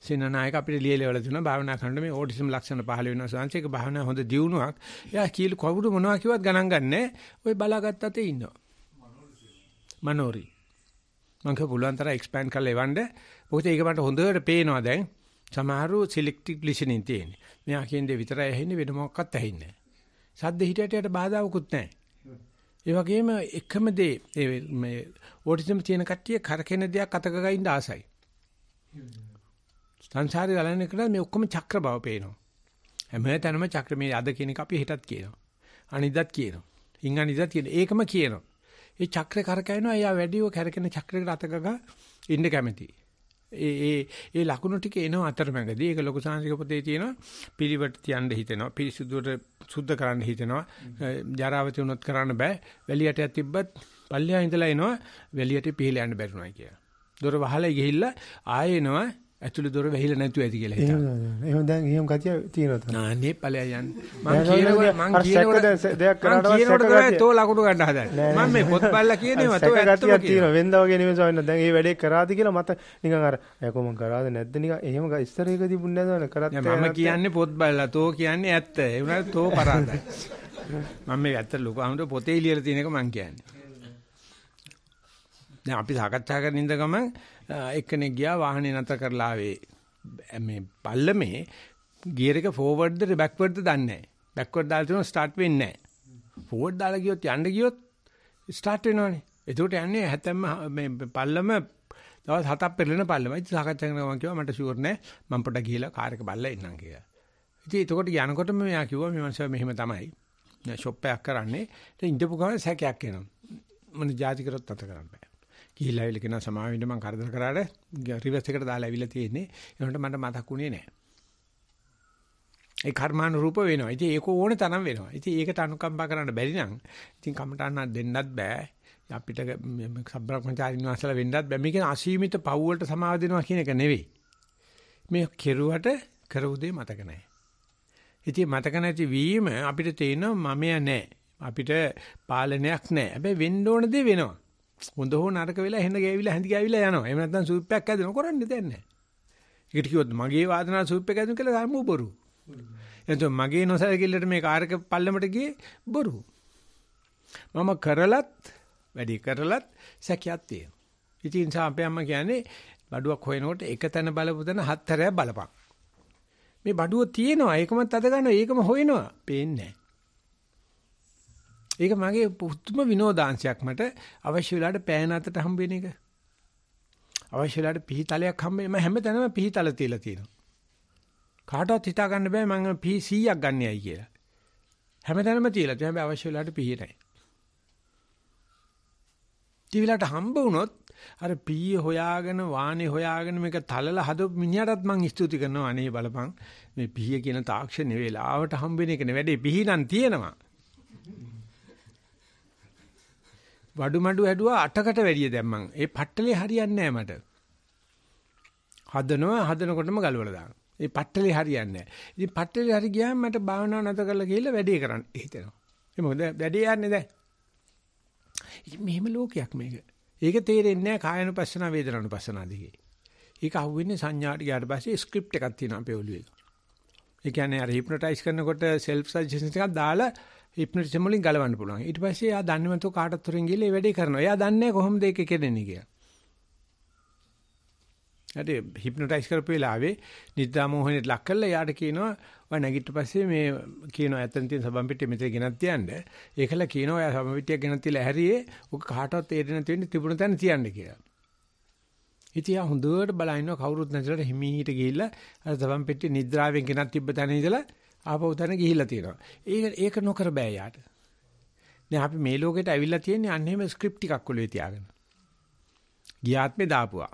සේනානායක අපිට ලියලවල දුන්නා භාවනා කරනකොට මේ ඕටිසම් ලක්ෂණ පහළ වෙනවා සංස ඒක භාවනා හොඳ දියුණුවක්. එයා කීල කවුරු මොනවා කිව්වත් ගණන් ගන්නෑ. ඔය බලාගත් අතේ ඉන්නවා. මනෝරි. මං කිය පුළුවන් තරම් එක්ස්පෑන්ඩ් කරලා එවන්න. මොකද ඒක මට හොඳට පේනවා දැන්. සමහරව සිලෙක්ටිව් ලිසනින් තියෙන්නේ. මෙයා කියන දේ විතරයි ඇහෙන්නේ වෙන මොකක්වත් ඇහෙන්නේ නැහැ. සද්ද හිතට යට බාධාවකුත් නැහැ. ඒ වගේම එකම දේ ඒ මේ ඕටිසම් තියෙන කට්ටිය කරකෙන දෙයක් අතක ගින්න ආසයි. සංසාරේ ගලන එකට මේ ඔක්කොම චක්‍ර බව පේනවා. හැමතැනම චක්‍ර මේ අද කියන එක අපි හෙටත් කියනවා. අනිද්දත් කියනවා. ඉන් අනිද්දත් කියන ඒකම කියනවා. ඒ චක්‍ර කරකැවෙනවා එයා වැඩිව කරකෙන චක්‍රයකට අත ගගා ඉන්න කැමති. ඒ ඒ ඒ ලකුණු ටික එනවා අතරමැදදී. ඒක ලොකු සාංශික පොතේ තියෙනවා. පිළිවට තියන්න හිතෙනවා. පිරිසුදුවට සුද්ධ කරන්න හිතෙනවා. ජරාවති වුණොත් කරන්න බෑ. වැලියටයක් තිබ්බත් පල්ලිය ඉඳලා එනවා. වැලියට පිහල යන්න බැරිුණා කියලා. දොර වහලයි ගිහිල්ලා ආයෙ එනවා ඇතුළේ දොර වැහිලා නැතුව ඇති කියලා හිතනවා. එහෙනම් දැන් එහෙම ගතිය තියෙනවා තමයි. නාන්නේ ඵලයක් යන්න. මම කියනවා මම කියනවා දෙයක් කරාට කියනකොට තමයි තෝ ලකුණු ගන්න හදන්නේ. මම මේ පොත් බල්ලා කියනේවා තෝ ඇත්තම කියනවා. වෙන්දා වගේ නෙමෙයි සවන්න. දැන් මේ වැඩේ කරාද කියලා මට නිකන් අර යකෝ මං කරාද නැද්ද නිකන් එහෙම ඉස්තර එක තිබුණ නැද්ද කරත් මම කියන්නේ පොත් බල්ලා තෝ කියන්නේ ඇත්ත. ඒ උනාට තෝ පරාදයි. මම මේ ඇත්ත ලොකු අහමුද පොතේ ලියලා තියෙන එක මං කියන්නේ. දැන් අපි සාකච්ඡා කරන ඉඳ ගමන් එක්කෙනෙක් ගියා වාහනේ නැතර කරලා ආවේ මේ පල්ලමේ ගියර් එක ෆෝවර්ඩ්ද බෑක්වර්ඩ්ද දන්නේ නැහැ. බෑක්වර්ඩ් දාලා තියෙනවා ස්ටාර්ට් වෙන්නේ නැහැ. ෆෝවර්ඩ් දාලා ගියොත් යන්න ගියොත් ස්ටාර්ට් වෙනවනේ. එතකොට යන්නේ හැතැම්ම මේ පල්ලම දවස් හතක් පෙරලෙන පල්ලම. ඉතින් සාකච්ඡා කරනවා මම කිව්වා මට ෂුවර් නැහැ. මම පොඩ ගිහලා කාර් එක බලලා එන්නම් කියලා. ඉතින් එතකොට යනකොටම මෙයා කිව්වා මේ මනුස්සයා මෙහෙම තමයි. ෂොප් එකක් කරන්නේ. ඉතින් ඉඳපු ගමන් සැකයක් එනවා. මම ජාති කරොත් අත කරන්න බෑ. ගිහිල්ලා ආවිල කෙනා සමාවෙන්න මම කරදර කරාට රිවර්ස් එකට දාලා ඇවිල්ලා තියෙන්නේ. ඒනොට මට මතක් වුණේ නැහැ. ඒ කර්මානුරූප වෙනවා. ඉතින් ඒක ඕන තරම් වෙනවා. ඉතින් ඒකට අනුකම්පා කරන්න බැරි නම් ඉතින් කමටහන් දෙන්නත් බෑ. අපිට සබ්‍රක්‍මචාරින් වාසලා වෙන්නත් බෑ. මේක අසීමිත පව් වලට සමාව දෙනවා කියන එක නෙවෙයි. මේ කෙරුවට කරපු දේ මතක නැහැ. ඉතින් මතක නැති වීම අපිට තේිනවා මමයා නැහැ. අපිට පාලනයක් නැහැ. හැබැයි වෙන්න ඕන දේ වෙනවා. හොඳ හෝ නරක වෙලා හෙන්න ගෑවිලා හැඳි ගෑවිලා යනවා. එහෙම නැත්නම් සුවිප් එකක් ඇදෙනවා කරන්නේ දැන් නැහැ. ඒකට කිව්වොත් මගේ වාදනාව සුවිප් එක ඇදුන කියලා සම්මු බොරු. එතකොට මගේ නොසලකිල්ලට මේ කාර් එක පල්ලමට ගියේ බොරු. මම කරලත් වැඩි කරලත් සැකයක් තියෙනවා. ඉතින් සාම්පයම්ම කියන්නේ බඩුවක් හොයනකොට එක තැන බලපු තැන හතරයක් බලපන්. මේ බඩුව තියෙනවා ඒකමත් අද ගන්නවා ඒකම හොයනවා පේන්නේ නැහැ. ඒක මගේ පුදුම විනෝදාංශයක් මට අවශ්‍ය වෙලාවට පෑන අතට හම්බ වෙන එක. අවශ්‍ය වෙලාවට පිහිතලයක් හම්බ වෙන මම හැමතැනම පිහිතල තියලා තියෙනවා. කාටවත් හිතා ගන්න බෑ මම පිහි 100ක් ගන්නයි කියලා. හැමතැනම තියලා තියෙනවා. හැබැයි අවශ්‍ය වෙලාවට පිහි නැහැ. ටිවිලට හම්බ වුණොත් අර පීය හොයාගෙන වානේ හොයාගෙන මේක තලලා හදපු මිනිහටත් මං ස්තුති කරනවා අනේ බලපන් මේ පීය කියන තාක්ෂණය වෙලාවට හම්බ වෙන එක නෙවෙයි වැඩේ පිහි නම් තියෙනවා වඩුමඩු හැදුවා 8කට වැඩිය දැම්මන්. ඒ පට්ටලේ හරියන්නේ නැහැ මට. හදනවා හදනකොටම ගලවලා දානවා. ඒ පට්ටලේ හරියන්නේ නැහැ. ඉතින් පට්ටලේ හරි ගියාම මට භාවනාව නැත කරලා ගිහිල්ලා වැඩේ කරන්න හිතෙනවා. ඒ මොකද වැඩේ යන්නේ දැන්. ඉතින් මෙහෙම ලෝකයක් මේක. ඒක තේරෙන්නේ නැහැ කායනුපස්සන වේදනානුපස්සන දිගේ. ඒක අහුවෙන්නේ සංඥාට ගියාට පස්සේ ස්ක්‍රිප්ට් එකක් තියෙනවා අපේ ඔළුවේ. ඒ කියන්නේ අර හිප්නොටයිස් කරනකොට self suggestion එකක් දාලා හිප්නොටිසම් වලින් ගලවන්න පුළුවන්. ඊට පස්සේ එයා දන්නේ නැතුව කාටත් උරෙන් ගිහලා ඒ වැඩේ කරනවා. එයා දන්නේ නැහැ කොහොමද ඒක කෙරෙන්නේ කියලා. හරි හිප්නොටයිස් කරපු වෙලාවේ නිද්දා මොහොනේ ලක් කරලා එයාට කියනවා ඔය නැගිට පස්සේ මේ කියනවා ඇත්තට තියෙන සබම් පිටිය මෙතන ගෙනත් තියන්න. ඒකලා කියනවා ඔයා සබම් පිටිය ගෙනත් තියලා හැරියේ ඔක කාටවත් තේරෙන්නේ නැති වෙන්නේ තිබුණ තැන තියන්න කියලා. ඉතින් ආ හොඳට බලනවා කවුරුත් නැතිලට හිමීට ගිහිල්ලා අර සබම් පිටිය නිද්‍රාවෙන් ගෙනත් තිබ්බ තැන ඉඳලා ආපහු තැන ගිහිල්ලා තියෙනවා. ඒක ඒක නොකර බෑ යාට. දැන් අපි මේ ලෝකෙට ඇවිල්ලා තියෙන්නේ අන්න එහෙම ස්ක්‍රිප්ට් ටිකක් ඔලුවේ තියාගෙන. ගියාත්මේ දාපුවා.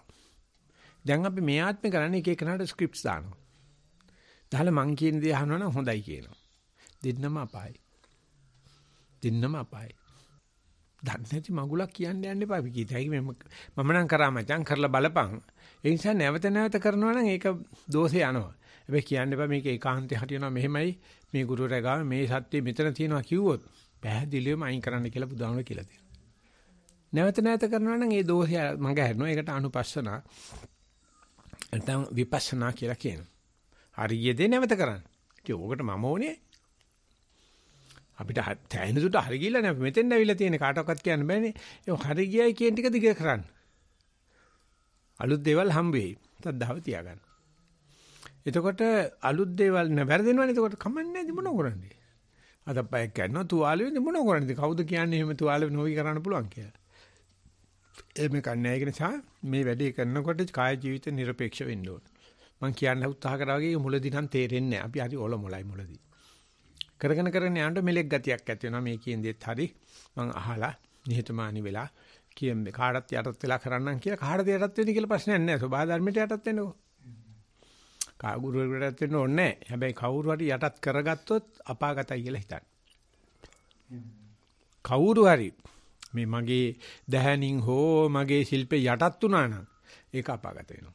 දැන් අපි මේ ආත්මේ කරන්නේ එක එකනට ස්ක්‍රිප්ට්ස් දානවා. දහල මං කියන දේ අහනවනම් හොඳයි කියනවා. දෙන්නම අපායි. දෙන්නම අපායි. දන්නේ නැති මගුලක් කියන්න යන්න එපා අපි කීතයි මම මම නම් කරා මචං කරලා බලපන් ඒ නිසා නැවත නැවත කරනවා නම් ඒක දෝෂේ යනවා හැබැයි කියන්න එපා මේක ඒකාන්තේ හටිනවා මෙහෙමයි මේ ගුරු රැගාව මේ සත්‍ය මෙතන තියෙනවා කිව්වොත් පැහැදිලිවම අයින් කරන්න කියලා බුදුහාමුදුර කියලා තියෙනවා. නැවත නැවත කරනවා නම් ඒ දෝෂය මඟ හැරෙනවා. ඒකට අනුපස්සන නැත්නම් විපස්සනා කියලා කියනවා. හරියදේ නැවත කරන්න. ඉතින් ඕකට මම ඕනේ අපිට තැහෙන දුට හරි ගිල්ල නෑ මෙතෙන් ඇවිල්ලා තියෙන කාටවත් කියන්න බෑනේ ඒ හරි ගියයි කියන ටික දිග කරන්න අලුත් දේවල් හම්බ වෙයි සද්ධාව තියාගන්න එතකොට අලුත් දේවල් නැවැරදෙනවනේ. එතකොට කමන්නේ නැති මොන කරන්නේ? අතපය කැඩනවා තුවාල වෙන්නේ මොන කරන්නේ? කවුද කියන්නේ එහෙම තුවාල නොවි කරන්න පුළුවන් කියලා? එහෙම කන්නේ ඒක නිසා මේ වැඩේ කරනකොට කාය ජීවිත নিরপেক্ষ වෙන්න ඕන. මම කියන්න උත්සාහ කරා වගේ මුලදී නම් තේරෙන්නේ අපි හරි ඔලොමලයි මුලදී. කරගෙන කරගෙන යනකොට මෙලෙක් ගතියක් ඇති වෙනවා මේ කියන දේත් හරි මම අහලා නිහතමානී වෙලා කියන්නේ කාටත් යටත් වෙලා කරන්නම් කියලා කාටද යටත් වෙන්නේ කියලා ප්‍රශ්නයක් නැහැ. සබහා ධර්මයට යටත් වෙන්නකෝ. කාගුරුවරයටත් වෙන්න ඕනේ නැහැ. හැබැයි කවුරු හරි යටත් කරගත්තොත් අපාගතයි කියලා හිතන්න. කවුරු හරි මේ මගේ දැහැනින් හෝ මගේ ශිල්පේ යටත් වුණා නම් ඒක අපාගත වෙනවා.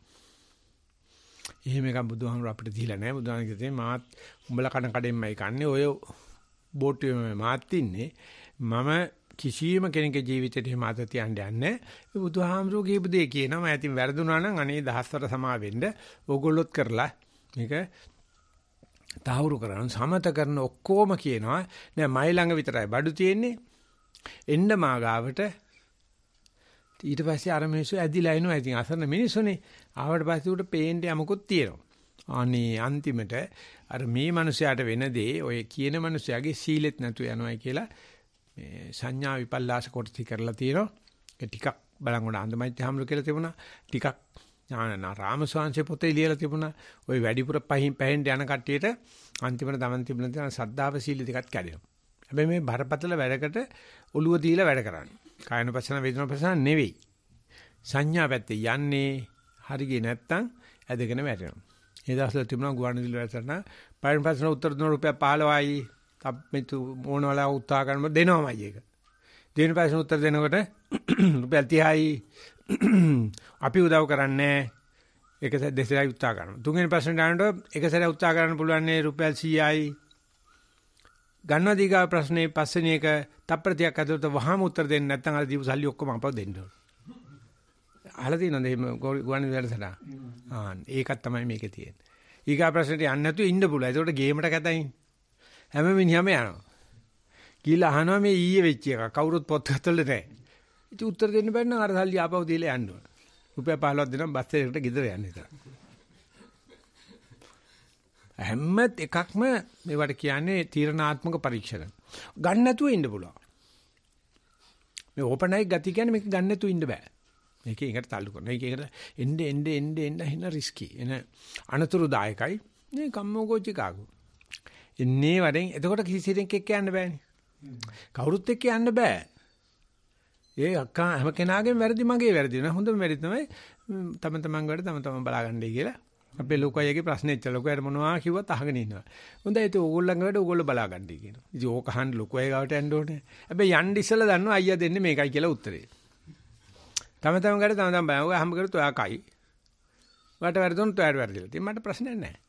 එහෙම එකක් බුදුහාමුදුර අපිට දීලා නැහැ. බුදුහාමුදුර කිව්වේ මාත් උඹලා කන කඩෙන්මයි කන්නේ. ඔය බෝට්ටුවේම මාත් ඉන්නේ. මම කිසියම් කෙනෙකුගේ ජීවිතේට එහෙම අත තියන්න යන්නේ. මේ බුදුහාමුදුරුවෝ කියපු දේ කියනවා. ඇතින් වැරදුනා නම් අනේ දහස්වර සමා වෙන්න ඕගොල්ලොත් කරලා මේක තාවුරු කරන සමත කරන ඔක්කොම කියනවා. නෑ මයි ළඟ විතරයි බඩු තියෙන්නේ. එන්න මාගාවට ඊට පස්සේ අර මිනිස්සු ඇදිලා එනවා. ඉතින් අසරණ මිනිස්සුනේ. ආවට පස්සේ උට පේන්න යමුකුත් තියෙනවා. අනේ අන්තිමට අර මේ මිනිසයාට වෙන දේ ඔය කියන මිනිසයාගේ සීලෙත් නැතු යනවා කියලා මේ සංඥා විපල්ලාස කොටති කරලා තියෙනවා. ඒ ටිකක් බලංගොඩ අන්දමයිත්‍ය හාමුදුර කියලා තිබුණා. ටිකක් ඥානනා රාමස්වාංශේ පොතේ ලියලා තිබුණා. ওই වැඩිපුර පහින් පැහෙන්න යන කට්ටියට අන්තිමට තමන් තිබුණ තියෙන සද්ධාව සීල දෙකත් කැඩෙනවා. හැබැයි මේ බරපතල වැඩකට ඔළුව දීලා වැඩ කරන්නේ. කායනපසන වේදනපසන නෙවෙයි. සංඥා පැත්තේ යන්නේ හරියේ නැත්තම් ඇදගෙන වැටෙනවා. ඒ දවස්වල තිබුණා ගුවන්විදුලි වැඩසටහන පයින් පස්සන උත්තර දුන රුපියල් 15යි තප්පෙතු මොනවලා උත්සාහ කරනම දෙනවමයි ඒක. දෙවෙනි ප්‍රශ්න උත්තර දෙනකොට රුපියල් 30යි අපි උදව් කරන්නේ ඒක දෙසරයි උත්සාහ කරනවා. තුන්වෙනි ප්‍රශ්න දානකොට ඒක සැරේ උත්සාහ කරන්න පුළුවන් නේ රුපියල් 100යි. ගන්නවා දීගා ප්‍රශ්නේ පස්වෙනි එක තප්පරතියක් අතට වහාම උත්තර දෙන්න නැත්නම් අර දීපු සල්ලි ඔක්කොම අපව දෙන්න ඕන. අහලා තියෙනවද එහෙම ගුවන් විදුලියට? ආ ඒකක් තමයි මේකේ තියෙන්නේ. ඊගා ප්‍රශ්නෙට යන්නේ නැතුව ඉන්න පුළුවන්. ඒකට ගේමට කැතයිනේ. හැම මිනිහම යනවා. ගිහලා අහනවා මේ ඊයේ වෙච්ච එක. කවුරුත් පොත්වල නැහැ. ඉතින් උත්තර දෙන්න බැරි නම් අර සල්ලි ආපහු දීලා යන්න ඕන. රුපියල් 15ක් දෙනම් බස් එකකට ගෙදර යන්න ඉතින්. හැම එකක්ම මේවට කියන්නේ තීරණාත්මක පරීක්ෂණ. ගන්න නැතුව ඉන්න පුළුවන්. මේ ඕපනයි ගති කියන්නේ මේක ගන්න නැතුව ඉන්න බෑ. මේකේ එකට تعلق කරනවා. ඒකේකට එන්නේ එන්නේ එන්නේ එන්න හින රිස්කි. එන අනතුරුදායකයි. මේ කම්මෝගෝචිකාගෝ. එන්නේ වරෙන් එතකොට කිසිසේක එක්ක යන්න බෑනේ. කවුරුත් එක්ක යන්න බෑ. ඒ අක්කා හැම කෙනාගේම වැරදි මගේ වැරදි නේ. හොඳම වැරදි තමයි තම තමන් වැඩ තම තමන් බලාගන්නයි කියලා. අපේ ලෝකයේගේ ප්‍රශ්නේ ඉච්ච ලෝකයට මොනවා කිව්වත් අහගෙන ඉන්නවා. හොඳයි ඒක ඕගොල්ලන්ගේ වැඩ ඕගොල්ලෝ බලාගන්නයි කියනවා. ඉතින් ඕක අහන්න ලෝකයේ ගාවට යන්න ඕනේ. හැබැයි යන්න ඉස්සලා දන්නවා අයියා දෙන්නේ මේකයි කියලා උත්තරේ. තම තමන් වැඩ තම තමන් බෑ. ඔය හැම කරුත් ඔයා කයි. වට වැරදුනොත් ඔයාට වැරදිලා. ඉතින් මට ප්‍රශ්නයක් නැහැ.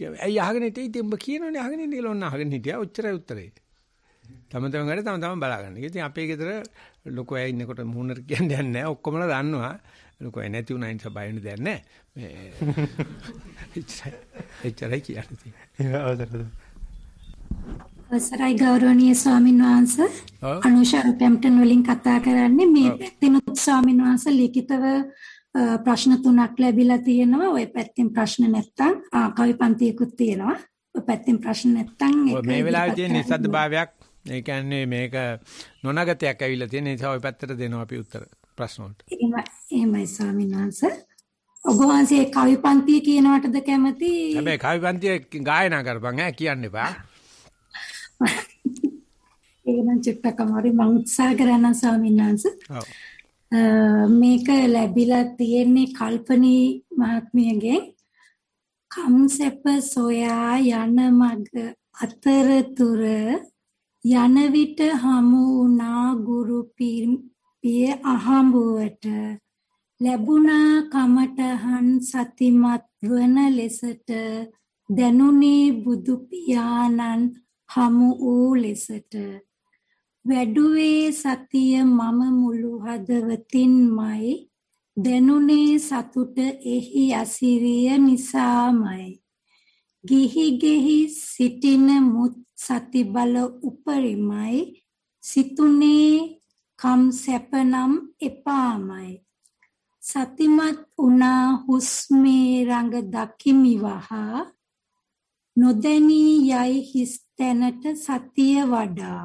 ඇයි අහගෙන හිටියේ? ඉතින් උඹ කියනෝනේ අහගෙන ඉන්නේ කියලා ඔන්න අහගෙන හිටියා. ඔච්චරයි උත්තරේ. තම තමන් වැඩ තම තමන් බලාගන්න. ඉතින් අපේ ගෙදර ලොකෝ අය ඉන්නකොට මූණර කියන්නේ නැහැ. ඔක්කොමලා දන්නවා. ලොකෝ අය නැති උනා නිසා බය වෙන දෙයක් නැහැ. මේ එච්චරයි. එච්චරයි කියන්නේ. අවසරයි ගෞරවනීය ස්වාමීන් වහන්සේ. අනුෂා රූපම්ටන් වලින් කතා කරන්නේ මේ පැත්තෙනුත් ස්වාමීන් වහන්සේ ලිඛිතව ප්‍රශ්න තුනක් ලැබිලා තියෙනවා. ওই පැත්තෙන් ප්‍රශ්න නැත්තම් කවි පන්තියකුත් තියෙනවා. ඔය පැත්තෙන් ප්‍රශ්න නැත්තම් මේ වෙලාවේ තියෙන නිසද්ද භාවයක් ඒ කියන්නේ මේක නොනගතයක් ඇවිල්ලා තියෙන නිසා ওই පැත්තට දෙනවා අපි උත්තර ප්‍රශ්න වලට. එහෙමයි ස්වාමීන් වහන්සේ. ඔබ වහන්සේ කවි පන්තිය කියනවටද කැමති? හැබැයි කවි පන්තිය ගායනා කරපන් ඈ කියන්න එපා. එහෙනම් චුට්ටක් අමාරුයි මම උත්සාහ කරනවා ස්වාමීන් වහන්සේ. ඔව්. මේක ලැබිලා තියෙන්නේ කල්පනී මහත්මියගෙන් කම්සෙප සොයා යන මග අතරතුර යන විට හමු වුණා ගුරු පිය අහඹුවට ලැබුණා කමටහන් සතිමත් වන ලෙසට දැනුනේ බුදු පියාණන් හමු වූ ලෙසට වැඩුවේ සතිය මම මුළු හදවතින්මයි දැනුනේ සතුට එහි අසිරිය නිසාමයි ගිහි ගෙහි සිටින මුත් සති බල උපරිමයි සිතුනේ කම් සැපනම් එපාමයි සතිමත් වුණා හුස්මේ රඟ දකිමි වහා නොදැනී යයි හිස් තැනට සතිය වඩා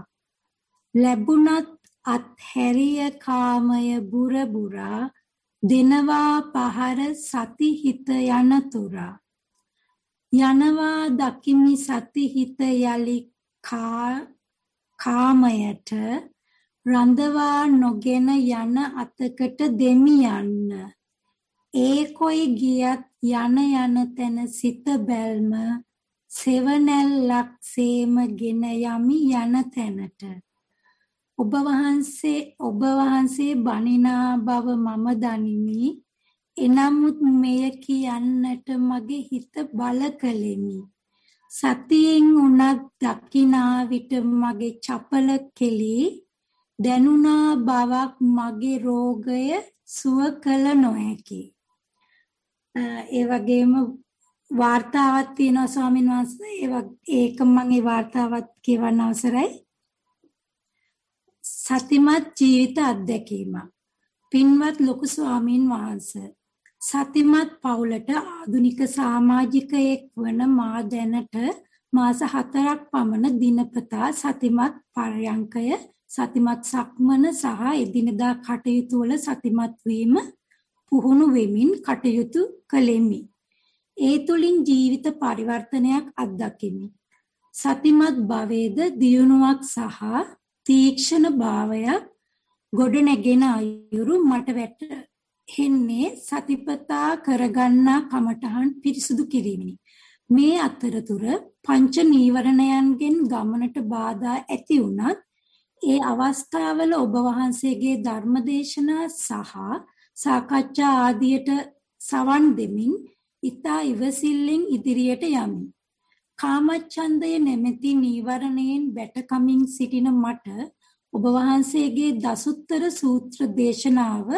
ලැබුණත් අත්හැරිය කාමය බුරබුරා දෙනවා පහර සති හිත යනතුරා යනවා දකිමි සති හිත යලි කාමයට රඳවා නොගෙන යන අතකට දෙමියන්න ඒ කොයි ගියත් යන යන තැන සිත බැල්ම සෙවනැල්ලක්සේම ගෙන යමි යන තැනට ඔබ වහන්සේ ඔබ වහන්සේ බණිනා බව මම දනිමි. එනමුත් මෙය කියන්නට මගේ හිත බල කලෙමි. සතියෙන් උනත් දකිනා විට මගේ චපල කෙලි දැනුණා බවක් මගේ රෝගය සුව කළ නොහැකි. ඒ වගේම වාර්තාවක් තියෙනවා ස්වාමින් වහන්සේ ඒක මම ඒ වාර්තාවත් කියවන්න අවසරයි. සතිමත් ජීවිත අත්දැකීම. පින්වත් ලොකු ස්වාමීන් වහන්සේ සතිමත් පවුලට ආධුනික සමාජිකයෙක් වන මා දැනට මාස 4ක් පමණ දිනපතා සතිමත් පරයන්කය සතිමත් සක්මන සහ එදිනදා කටයුතු වල සතිමත් වීම පුහුණු වෙමින් කටයුතු කළෙමි. ඒ තුලින් ජීවිත පරිවර්තනයක් අත්දැකෙමි. සතිමත් භවයේද දියුණුවක් සහ තීක්ෂණ භාවයක් ගොඩනැගෙන අයුරු මට වැටහෙන්නේ සතිපතා කරගන්නා කමඨහන් පිරිසුදු කිරීමනි. මේ අතරතුර පංච නීවරණයන්ගෙන් ගමනට බාධා ඇති වුණත් ඒ අවස්ථාවල ඔබ වහන්සේගේ ධර්මදේශනා සහ සාකච්ඡා ආදියට සවන් දෙමින් ඊතා ඉවසිල්ලෙන් ඉදිරියට යමි. කාමච්ඡන්දය නැමැති නීවරණයෙන් බැටකමින් සිටින මට ඔබ වහන්සේගේ දසුත්තර සූත්‍ර දේශනාව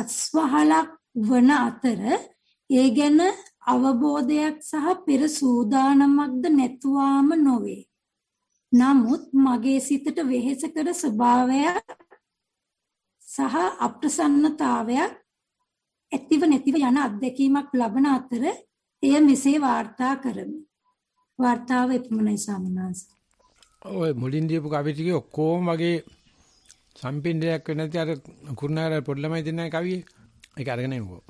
අස්වහලක් වන අතර ඒ ගැන අවබෝධයක් සහ පෙර සූදානමක්ද නැතුවාම නොවේ. නමුත් මගේ සිතට වෙහෙස කර ස්වභාවයක් සහ අප්‍රසන්නතාවයක් ඇතිව නැතිව යන අත්දැකීමක් ලබන අතර එය මෙසේ වාර්තා කරමි. වාර්තාව එපමණයි සාමනාස. ඔය මුලින් දීපු කවි ටිකේ ඔක්කොම වගේ සම්පින්ඩයක් වෙන්නේ නැති අර කුරුණාගල පොඩි ළමයි දෙන්නයි කවිය. ඒක අරගෙන එමුකෝ.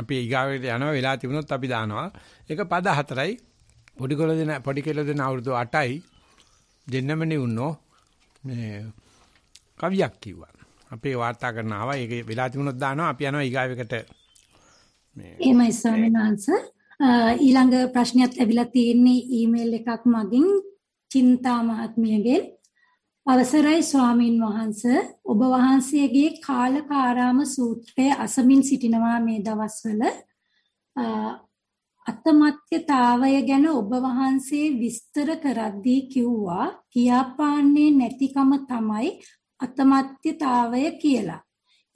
අපි ඊගාවට යනවා වෙලා තිබුණොත් අපි දානවා. ඒක පද හතරයි. පොඩි කොළ දෙන පොඩි කෙළ දෙන අවුරුදු 8යි. දෙන්නම නෙවුනෝ. මේ කවියක් කිව්වා. අපේ වාර්තා කරන ආවා. ඒක වෙලා තිබුණොත් දානවා. අපි යනවා ඊගාවෙකට මේ එහෙමයි ස්වාමීන් වහන්සේ. ඊළඟ ප්‍රශ්නයක් ලැබිලා තියෙන්නේ ඊමේල් එකක් මගින් චින්තා මහත්මියගෙන් අවසරයි ස්වාමින් වහන්ස ඔබ වහන්සේගේ කාලකාරාම සූත්‍රය අසමින් සිටිනවා මේ දවස්වල අතමත්‍යතාවය ගැන ඔබ වහන්සේ විස්තර කරද්දී කිව්වා කියාපාන්නේ නැතිකම තමයි අතමත්‍යතාවය කියලා.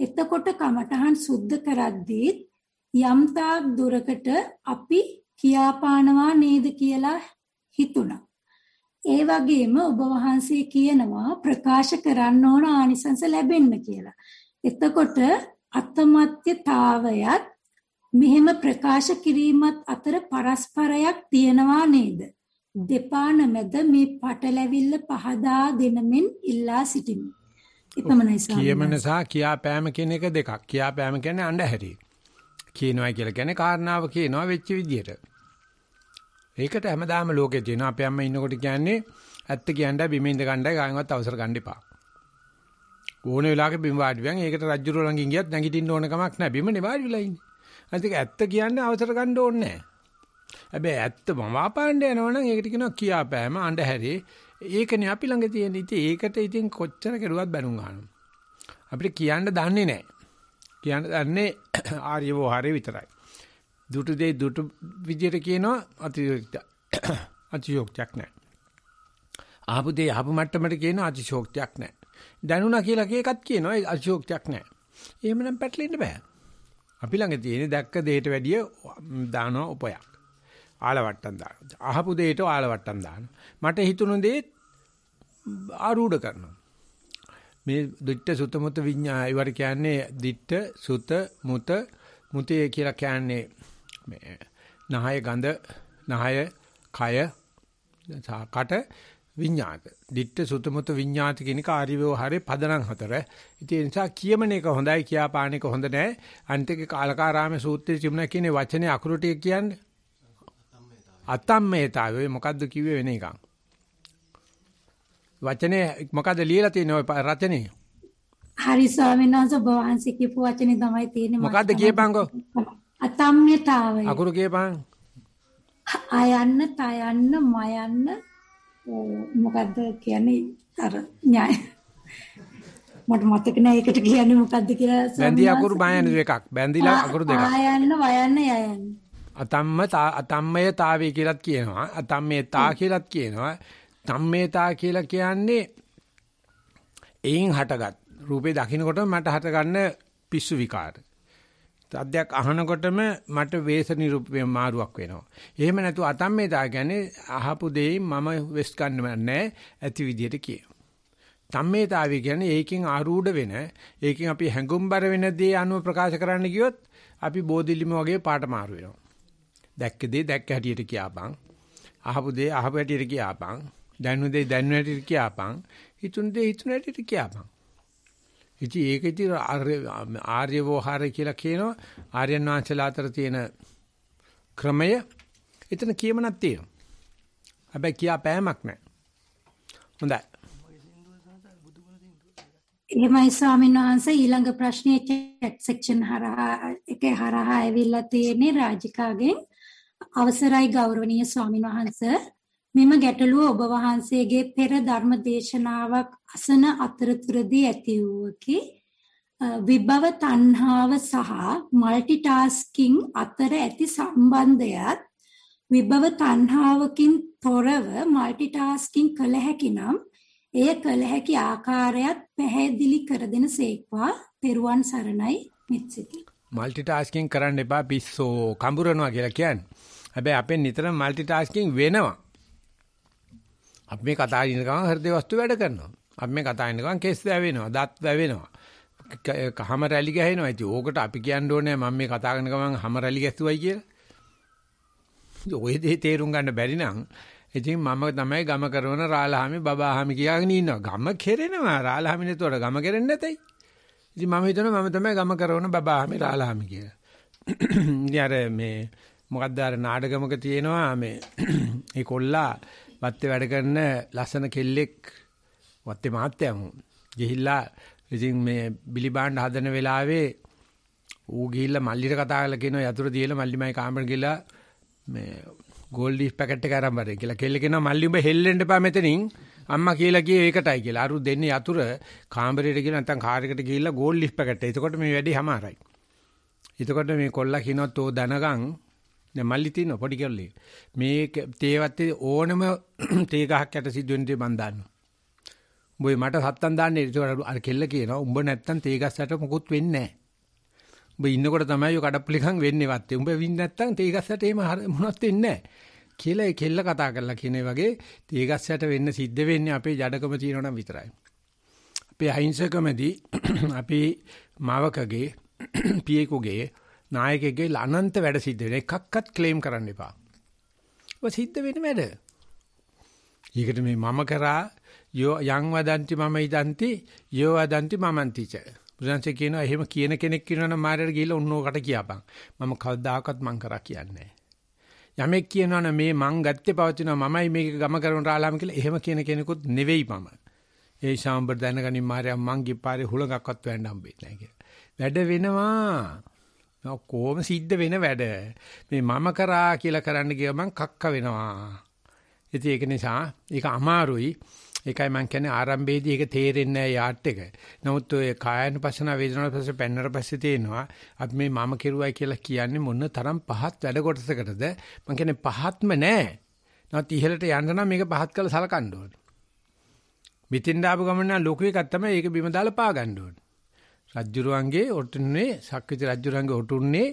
එතකොට කමඨහන් සුද්ධ කරද්දීත් යම්තාක් දුරකට අපි කියාපානවා නේද කියලා හිතුණා. ඒ වගේම ඔබ වහන්සේ කියනවා ප්‍රකාශ කරන්න ඕන ආනිසංස ලැබෙන්න කියලා. එතකොට අත්මත්‍යතාවයත් මෙහෙම ප්‍රකාශ කිරීමත් අතර පරස්පරයක් තියෙනවා නේද? දෙපාන මැද මේ පටලැවිල්ල පහදා දෙනමින් ඉල්ලා සිටිමි. එපමණයි සාම. කියමනසා කියාපෑම කියන එක දෙකක්. කියාපෑම කියන්නේ අඬහැරීම. කියනවා කියලා කියන්නේ කාරණාව කියනවා වෙච්ච විදියට. ඒකට හැමදාම ලෝකේ තියෙනවා. අපේ අම්මා ඉන්නකොට කියන්නේ ඇත්ත කියන්න බිම ඉඳ ගන්නයි ගානවත් අවසර ගන්න එපා. ඕන වෙලාවක බිම වාඩි වෙන්. ඒකට රජුරෝ ළඟින් ගියත් නැගිටින්න ඕන කමක් නැහැ. බිමනේ වාඩි වෙලා ඉන්නේ. අනිත් ඇත්ත කියන්න අවසර ගන්න ඕනේ නැහැ. හැබැයි ඇත්ත මම වාපාණ්ඩ යනවනම් ඒකට කියනවා කියාපෑම අඬහැරේ. ඒකනේ අපි ළඟ තියෙන. ඉතින් ඒකට ඉතින් කොච්චර කෙරුවත් බැනුම් ගන්නවා. අපිට කියන්න දන්නේ නැහැ. කියන්න දන්නේ ආර්යවෝ හරි විතරයි. දුටු දෙයි දුටු විදියට කියනවා අතිශෝක්ත. අතිශෝක්තියක් නැහැ. ආපු දෙයි ආපු මට්ටමට කියනවා අතිශෝක්තියක් නැහැ. දැනුණා කියලා කේකත් කියනවා ඒ අතිශෝක්තියක් නැහැ. එහෙමනම් පැටලෙන්න බෑ. අපි ළඟ තියෙන දැක්ක දෙයට වැඩිය දානවා උපයක්. ආලවට්ටම් දානවා. අහපු දෙයට ආලවට්ටම් දානවා. මට හිතුණු දේ ආරූඪ කරනවා. මේ දිට්ඨ සුත මුත විඥා ඒවට කියන්නේ දිට්ඨ සුත මුත මුතේ කියලා කියන්නේ මේ නහය ගඳ නහය කය කට විඤ්ඤාත. ditta sutamata විඤ්ඤාත කියන කාර්ය ව්‍යවහාරයේ පදනම් හතර. ඉතින් ඒ නිසා කියමන එක හොඳයි කියා පාන එක හොඳ නැහැ. අනිත් එක කාලකාරාමේ සූත්‍රයේ තිබුණා කියන්නේ වචනේ අකුරු ටික කියන්නේ අතම්මේතාවය. මොකද්ද කිව්වේ වෙන එකක්. වචනේ මොකද ලියලා තියෙන්නේ ওই රචනයේ? හරි ස්වාමීන් වහන්සේ ඔබ වහන්සේ කියපු වචනේ තමයි තියෙන්නේ. මොකද්ද කියපන්කෝ? අතම්්‍යතාවය. අකුරු කියපන්. අයන්න, තයන්න, මයන්න මොකද්ද කියන්නේ අර ඥාය. මට මතක නෑ ඒකට කියන්නේ මොකද්ද කියලා. බැඳි අකුරු බයන්න දෙකක්. බැඳිලා අකුරු දෙකක්. ආයන්න, වයන්න, යයන්න. අතම්ම අතම්මයතාවය කියලාත් කියනවා. අතම්මේතා කියලාත් කියනවා. තම්මේතා කියලා කියන්නේ එයින් හටගත් රූපේ දකින්නකොට මට හටගන්න පිස්සු විකාර. අධ්‍යක් අහනකොටම මට වේස නිරූපේ මාරුවක් වෙනවා. එහෙම නැතු අතම්මේතා කියන්නේ අහපු දෙයින් මම වෙස් ගන්නවන්නේ ඇති විදියට කියන. තම්මේතාවය කියන්නේ ඒකෙන් ආරූඪ වෙන, ඒකෙන් අපි හැඟුම්බර වෙන දේ අනුව ප්‍රකාශ කරන්න ගියොත් අපි බෝධිලිම වගේ පාට මාරු වෙනවා. දැක්ක දේ දැක්ක හැටියට කියාපන්. අහපු දේ අහපු හැටියට කියාපන්. දැනු දෙයි දැනු හැටිට කියාපන්. හිතුන දෙයි හිතුන හැටිට කියාපන්. ඉතින් ඒක ඉතින් ආර්ය වෝහාරය කියලා කියනවා. ආර්යයන් වහන්සේලා අතර තියෙන ක්‍රමය. එතන කියමනක් තියෙනවා. හැබැයි කියාපෑමක් නැහැ. හොඳයි. එහෙමයි ස්වාමීන් වහන්සේ ඊළඟ ප්‍රශ්නයේ චැට් සෙක්ෂන් හරහා එක හරහා ඇවිල්ලා තියෙන්නේ රාජිකාගෙන් අවසරයි ගෞරවනීය ස්වාමීන් වහන්සේ මෙම ගැටලුව ඔබ වහන්සේගේ පෙර ධර්ම දේශනාවක් අසන අතරතුරදී ඇති වූකි. විභව තණ්හාව සහ মালටි ටාස්කින් අතර ඇති සම්බන්ධයත් විභව තණ්හාවකින් තොරව মালටි ටාස්කින් කළ හැකි නම් එය කළ හැකි ආකාරයත් පැහැදිලි කර දෙන සේක්වා පෙරුවන් සරණයි මෙත්සිතින්. মালටි ටාස්කින් කරන්න එපා පිස්සෝ කඹරනවා කියලා කියන්නේ. හැබැයි අපෙන් නිතරම মালටි ටාස්කින් වෙනවා. අපි මේ කතා කරන ගමන් හෘද වස්තු වැඩ කරනවා. අපි මේ කතා කරන ගමන් කෙස් දැවෙනවා, දත් වැවෙනවා. කහම රැලි ගහනවා. ඉතින් ඕකට අපි කියන්න ඕනේ මම මේ කතා කරන ගමන් හැම රැලි ගැස්සුවයි කියලා. ඔය දේ තේරුම් ගන්න බැරි නම් ඉතින් මම තමයි ගම කරන රාලහාමි බබාහාමි කියාගෙන ඉන්නවා. ගම කෙරෙනවා රාලහාමි නේතොට ගම කෙරෙන්නේ නැතයි. ඉතින් මම හිතනවා මම තමයි ගම කරන බබාහාමි රාලහාමි කියලා. ඉතින් අර මේ මොකක්ද අර නාඩගමක තියෙනවා මේ ඒ කොල්ලා වත්තේ වැඩ කරන ලස්සන කෙල්ලෙක් වත්තේ මහත්තයාමු. ගිහිල්ලා ඉතින් මේ බිලි බාණ්ඩ හදන වෙලාවේ ඌ ගිහිල්ලා මල්ලිට කතා කරලා කියනවා යතුරු දීලා මල්ලිමයි කාමරේ ගිහලා මේ ගෝල්ඩ් ලීෆ් පැකට් එක අරන් බරේ කියලා කෙල්ල කියනවා මල්ලි උඹ හෙල්ලෙන්න එපා මෙතනින් අම්මා කියලා කියේ ඒකටයි කියලා. අරු දෙන්නේ යතුර කාමරේට ගිහලා නැත්නම් කාර් එකට ගිහලා ගෝල්ඩ් ලීෆ් පැකට් එක. එතකොට මේ වැඩේ හමාරයි. එතකොට මේ කොල්ලා කියනවා තෝ දනගම් දැන් මල්ලි තිනෝ පොඩි කෙල්ලේ. මේක තේවත් ඕනම තේ ගහක් යට සිද්ධ වෙන දේ මන් දන්නවා. උඹේ මට හත්තන් දාන්නේ ඒකට අර කෙල්ල කියනවා උඹ නැත්තම් තේ ගස් යට මොකුත් වෙන්නේ නැහැ. උඹ ඉන්නකොට තමයි ඔය කඩප්පුලිකන් වෙන්නේ වත්තේ. උඹ වින් නැත්තම් තේ ගස් යට එහෙම මොනවත් වෙන්නේ නැහැ. කියලා ඒ කෙල්ල කතා කරලා කියන වගේ තේ ගස් යට වෙන්න සිද්ධ වෙන්නේ අපේ ජඩකම තියෙනවා විතරයි. අපේ අහිංසකමදී අපේ මවකගේ පියෙකුගේ නායකයෙක්ගේ අනන්ත වැඩ සිද්ධ වෙන එකක්වත් ක්ලේම් කරන්න එපා. ඔය සිද්ධ වෙන වැඩ. ඊකට මේ මම කරා යං වදන්ති මම ඉදන්ති යෝ වදන්ති මමන්ති ච. බුදුන්සේ කියනවා එහෙම කියන කෙනෙක් ඉන්නවනම් මාරයට ගිහිල්ලා උන්නෝකට කියපන්. මම කවදාකවත් මං කරා කියන්නේ නැහැ. යමෙක් කියනවනම් මේ මං ගත්තේ පවතිනවා මමයි මේක ගම කරන රාලාම කියලා එහෙම කියන කෙනෙකුත් නෙවෙයි මම. ඒ ශාම්බර දැනගනි මාරයා මංගේ පාරේ හුලඟක්වත් වැන්න හම්බෙන්නේ නැහැ කියලා. වැඩ වෙනවා. ඔක්කොම සිද්ධ වෙන වැඩ. මේ මම කරා කියලා කරන්න ගියම කක්ක වෙනවා. ඉතින් ඒක නිසා ඒක අමාරුයි. ඒකයි මම කියන්නේ ආරම්භයේදී ඒක තේරෙන්නේ නැහැ යාට් එක. නමුත් ඔය කායනුපස්සන වේදනානුපස්සන පෙන්නර පස්සේ තේනවා අපි මේ මම කෙරුවයි කියලා කියන්නේ මොන තරම් පහත් වැඩ කොටසකටද? මම කියන්නේ පහත්ම නැහැ. නැත්නම් ඉහළට යන්න නම් මේක පහත් කරලා සලකන්න ඕනේ. මෙතෙන් දාපු ගමන නම් ලොකු එකක් තමයි ඒක බිම දාලා පා ගන්න ඕනේ. රජ්ජුරුවන්ගේ ඔටුන්නේ සක්විති රජ්ජුරුවන්ගේ ඔටුන්නේ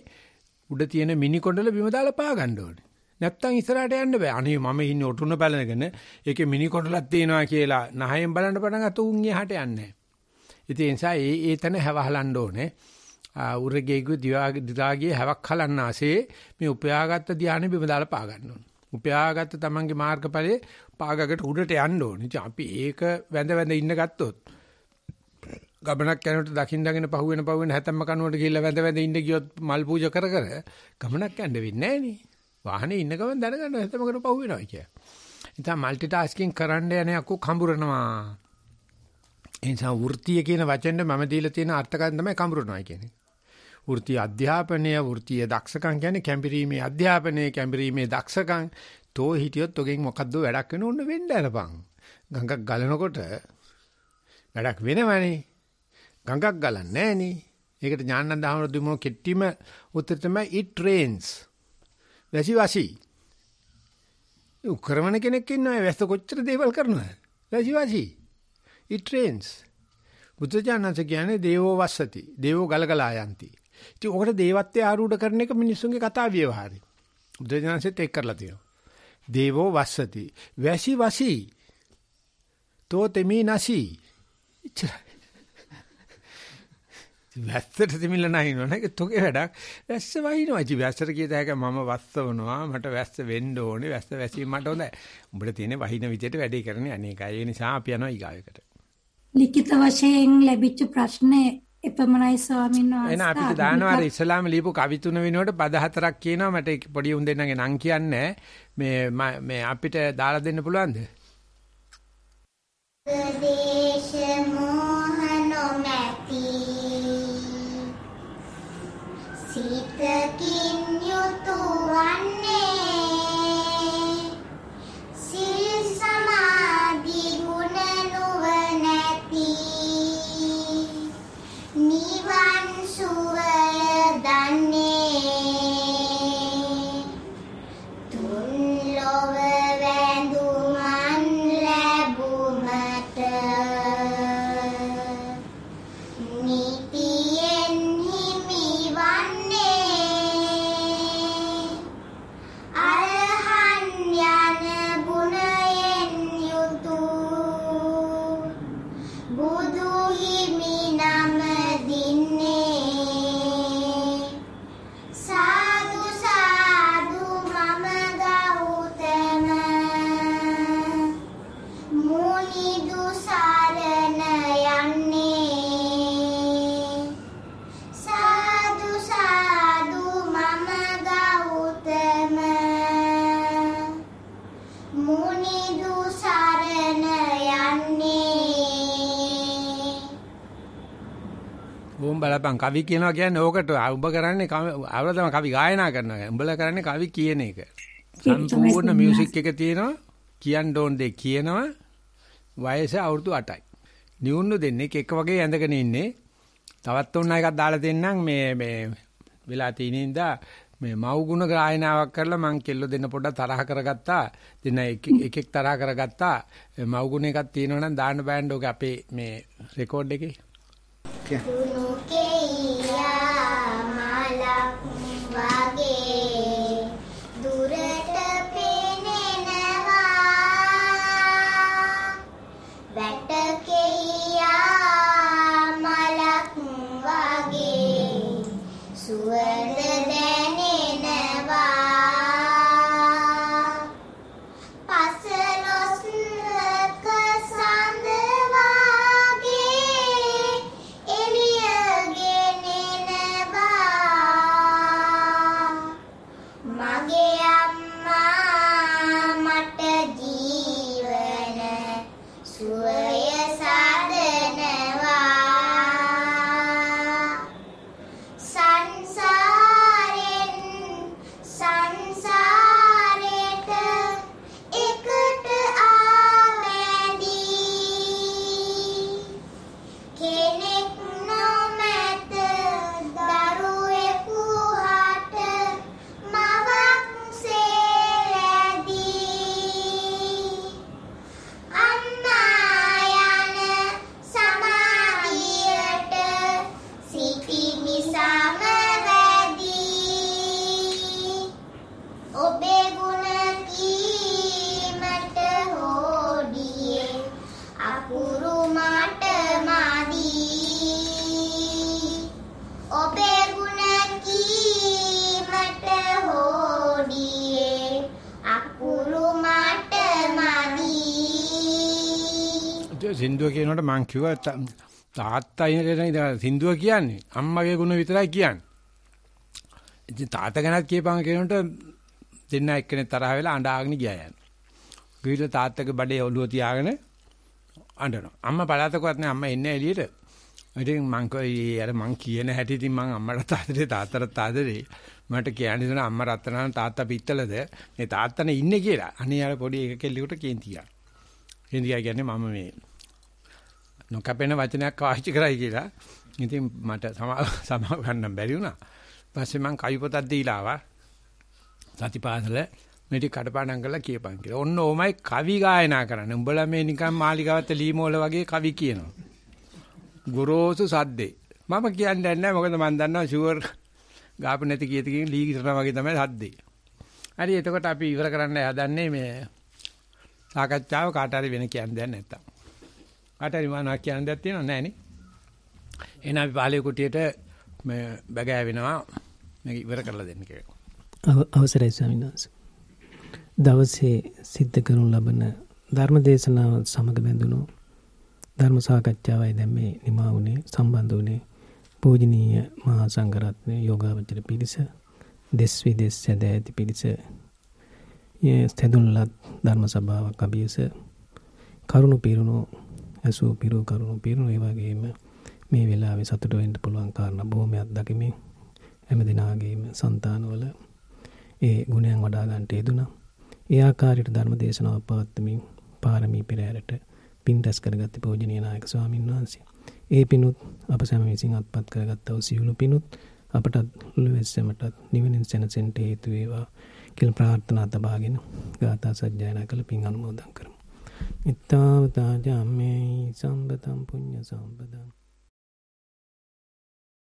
උඩ තියෙන මිනිකොඩල බිම දාලා පා ගන්න ඕනේ. නැත්තම් ඉස්සරහට යන්න බෑ. අනේ මම ඉන්නේ ඔටුන බලනගෙන ඒකේ මිනිකොඩලක් තියෙනවා කියලා නහයෙන් බලන්න පටන් අත උන් එහාට යන්නේ. ඉතින් ඒ නිසා ඒ ඒ තැන හැවහලන්න ඕනේ. උරගේගේ දිවාගේ දිදාගේ හැවක් හලන්න ආසේ මේ උපයාගත්ත ධානය බිම දාලා පා ගන්න ඕනේ. උපයාගත්ත Tamange මාර්ගඵලයේ පාගකට උඩට යන්න ඕනේ. ඉතින් අපි ඒක වැඳ වැඳ ඉන්න ගත්තොත් ගමනක් යනකොට දකින් දකින් පහුවෙන පහුවෙන හැතැම්ම කනුවට ගිහිල්ලා වැඳ වැඳ ඉන්න ගියොත් මල් පූජා කර කර ගමනක් යන්න වෙන්නේ නැහනේ. වාහනේ ඉන්න ගමන් දැනගන්න හැතැම්ම කර පහුවෙනවා කිය. ඉතින් মালටි ටාස්කින් කරන්න යන අකු කඹරනවා. එනිසා වෘත්තිය කියන වචෙන්ද මම දීලා තියෙන අර්ථකථන තමයි කඹරනවා කියන්නේ. වෘත්ති අධ්‍යාපනය වෘත්තිය දක්ෂකම් කියන්නේ කැම්බරීමේ අධ්‍යාපනය කැම්බරීමේ දක්ෂකම් තෝ හිටියොත් ඔගෙන් මොකද්ද වැඩක් වෙන ඕන වෙන්න අරපන්. ගඟක් ගලනකොට වැඩක් වෙනවනේ. ගඟක් ගලන්නේ නැහනේ. ඒකට ඥානන්ද හඳුමෝ කෙට්ටිම උත්තර තමයි it rains. වැසි වැසි. උක්‍රමණ කෙනෙක් ඉන්නවා වැස්ස කොච්චර දේවල් කරනවා. වැසි වැසි. it rains. බුදුජානක කියන්නේ දේවෝ වස්සති. දේවෝ ගලගලා යන්ති. ඉතින් ඔකට දේවත්වය ආරූඪ කරන එක මිනිස්සුන්ගේ කතා ව්‍යවහාරය. බුදුජානසෙත් ඒක කරලා තියෙනවා. දේවෝ වස්සති. වැසි වැසි. තෝ තෙමි නැසි. ඉච්චා වැස්සට දෙමිල්ල නැහිනවනේ ඒක තොගේ වැඩක් වැස්ස වහිනවා ඉති වැස්සට කියත හැක මම වස්සවනවා මට වැස්ස වෙන්න ඕනේ වැස්ස වැසීම මට හොඳයි උඹට තියෙන වහින විදියට වැඩේ කරන්නේ අනේකයි ඒ නිසා අපි යනවා ඊගායකට ලිඛිත වශයෙන් ලැබිච්ච ප්‍රශ්නේ එපමණයි ස්වාමීන් වහන්සේ එහෙනම් අපිට දානවා අර ඉස්ලාම ලියපු කවි තුන වෙනුවට පද හතරක් කියනවා මට පොඩි උන් දෙන්නගේ නම් කියන්නේ මේ මේ අපිට දාලා දෙන්න පුළුවන්ද දේශමෝ සිතකින් යුතුවන්නේ බලපන් කවි කියනවා කියන්නේ ඕකට උඹ කරන්නේ අවල තමයි කවි ගායනා කරනවා. උඹලා කරන්නේ කවි කියන එක. සම්පූර්ණ මියුසික් එක තියෙනවා. කියන්න ඕන දේ කියනවා. වයස අවුරුදු 8යි. නියුන්නු දෙන්නේ එක වගේ ඇඳගෙන ඉන්නේ. තවත් උන්න එකක් දාලා දෙන්නම් මේ මේ වෙලා තිනින්දා මේ මව්ගුණ ගායනාවක් කරලා මං කෙල්ලෝ දෙන්න පොඩ්ඩක් තරහ කරගත්තා. දෙන එකෙක් තරහ කරගත්තා. මව්ගුණ එකක් තියෙනවා නම් දාන්න බෑන්ඩ් ඔක අපේ මේ රෙකෝඩ් එකේ. けん。මං කිව්වා තාත්තා සින්දුව කියන්නේ අම්මගේ ගුණ විතරයි කියන්නේ. ඉතින් තාත්තා ගැනත් කියපන් කියනකොට දෙන්න එක්කෙනෙක් තරහ වෙලා අඬාගෙන ගියා යන්නේ. ගිහිල්ලා තාත්තගේ බඩේ ඔළුව තියාගෙන අඬනවා. අම්මා පළාතකවත් නෑ අම්මා එන්නේ එළියට. ඉතින් මං කෝයි අර මං කියන හැටි ඉතින් මං අම්මට තාත්තට තාත්තට තාත්තට මට කියන්නේ දුන අම්මා රත්තරන් තාත්තා පිටතලද මේ තාත්තනේ ඉන්නේ කියලා. අනේ අර පොඩි එක කෙල්ලෙකුට කේන්තියක්. කේන්තිය කියන්නේ මම මේ නොකැපෙන වචනයක් පාවිච්චි කරයි කියලා. ඉතින් මට සමාව සමාව ගන්න බැරි වුණා. පස්සේ මං කවි පොතක් දීලා ආවා. සතිපාසල මේ ටික කඩපාඩම් කරලා කියපන් කියලා. ඔන්න ඕමයි කවි ගායනා කරන්නේ. උඹලා මේ නිකන් මාලිගාවත් ලීමෝල වගේ කවි කියනවා. ගොරෝසු සද්දේ. මම කියන්නේ නැහැ මොකද මම දන්නවා ෂුවර් ගාපු නැති කීයද කියන ලී ගිරනවා වගේ තමයි සද්දේ. හරි එතකොට අපි ඉවර කරන්න හදන්නේ මේ සාකච්ඡාව කාට හරි වෙන කියන්න දෙයක් නැත්තම්. කාටරි මානවා කියන දෙයක් තියෙනව නැහැ නේ. එහෙනම් අපි පාලේ කුටියට මේ බගෑ වෙනවා මේක ඉවර කරලා දෙන්න කියලා. අවසරයි ස්වාමීන් වහන්සේ. දවසේ සිද්ධ කරනු ලබන ධර්ම දේශනාව සමග බැඳුණු ධර්ම සාකච්ඡාවයි දැන් මේ නිමා වුණේ සම්බන්ධ වුණේ පූජනීය මහා සංඝරත්නය යෝගාවචර පිරිස දෙස් විදෙස් සැද ඇති පිරිස යේ ස්තැදුන්ලත් ධර්ම සභාවක් අභියස කරුණු පිරුණු ඇසූ පිරූ කරුණු පිරුණු ඒ වගේම මේ වෙලාවේ සතුට වෙන්න පුළුවන් කාරණා බොහොමයක් දකිමින් හැම දිනාගේම సంతානවල ඒ ගුණයන් වඩා ගන්නට යෙදුණා. ඒ ආකාරයට ධර්ම දේශනාව පවත්වමින් පාරමී පෙරහැරට පින් රැස් කරගත්තේ පූජනීය නායක ස්වාමීන් වහන්සේ. ඒ පිනුත් අප සැම විසින් අත්පත් කරගත්තා වූ සියලු පිනුත් අපටත් ලුලෙස්සමටත් නිවනින් සැනසෙන්නට හේතු වේවා කියලා ප්‍රාර්ථනා තබාගෙන ගාථා සජ්ජායනා කළ පින් අනුමෝදන් කරමු. ඉත්තාවතාජ මේ සම්බතම් පුුණ්්‍ය සම්බදම්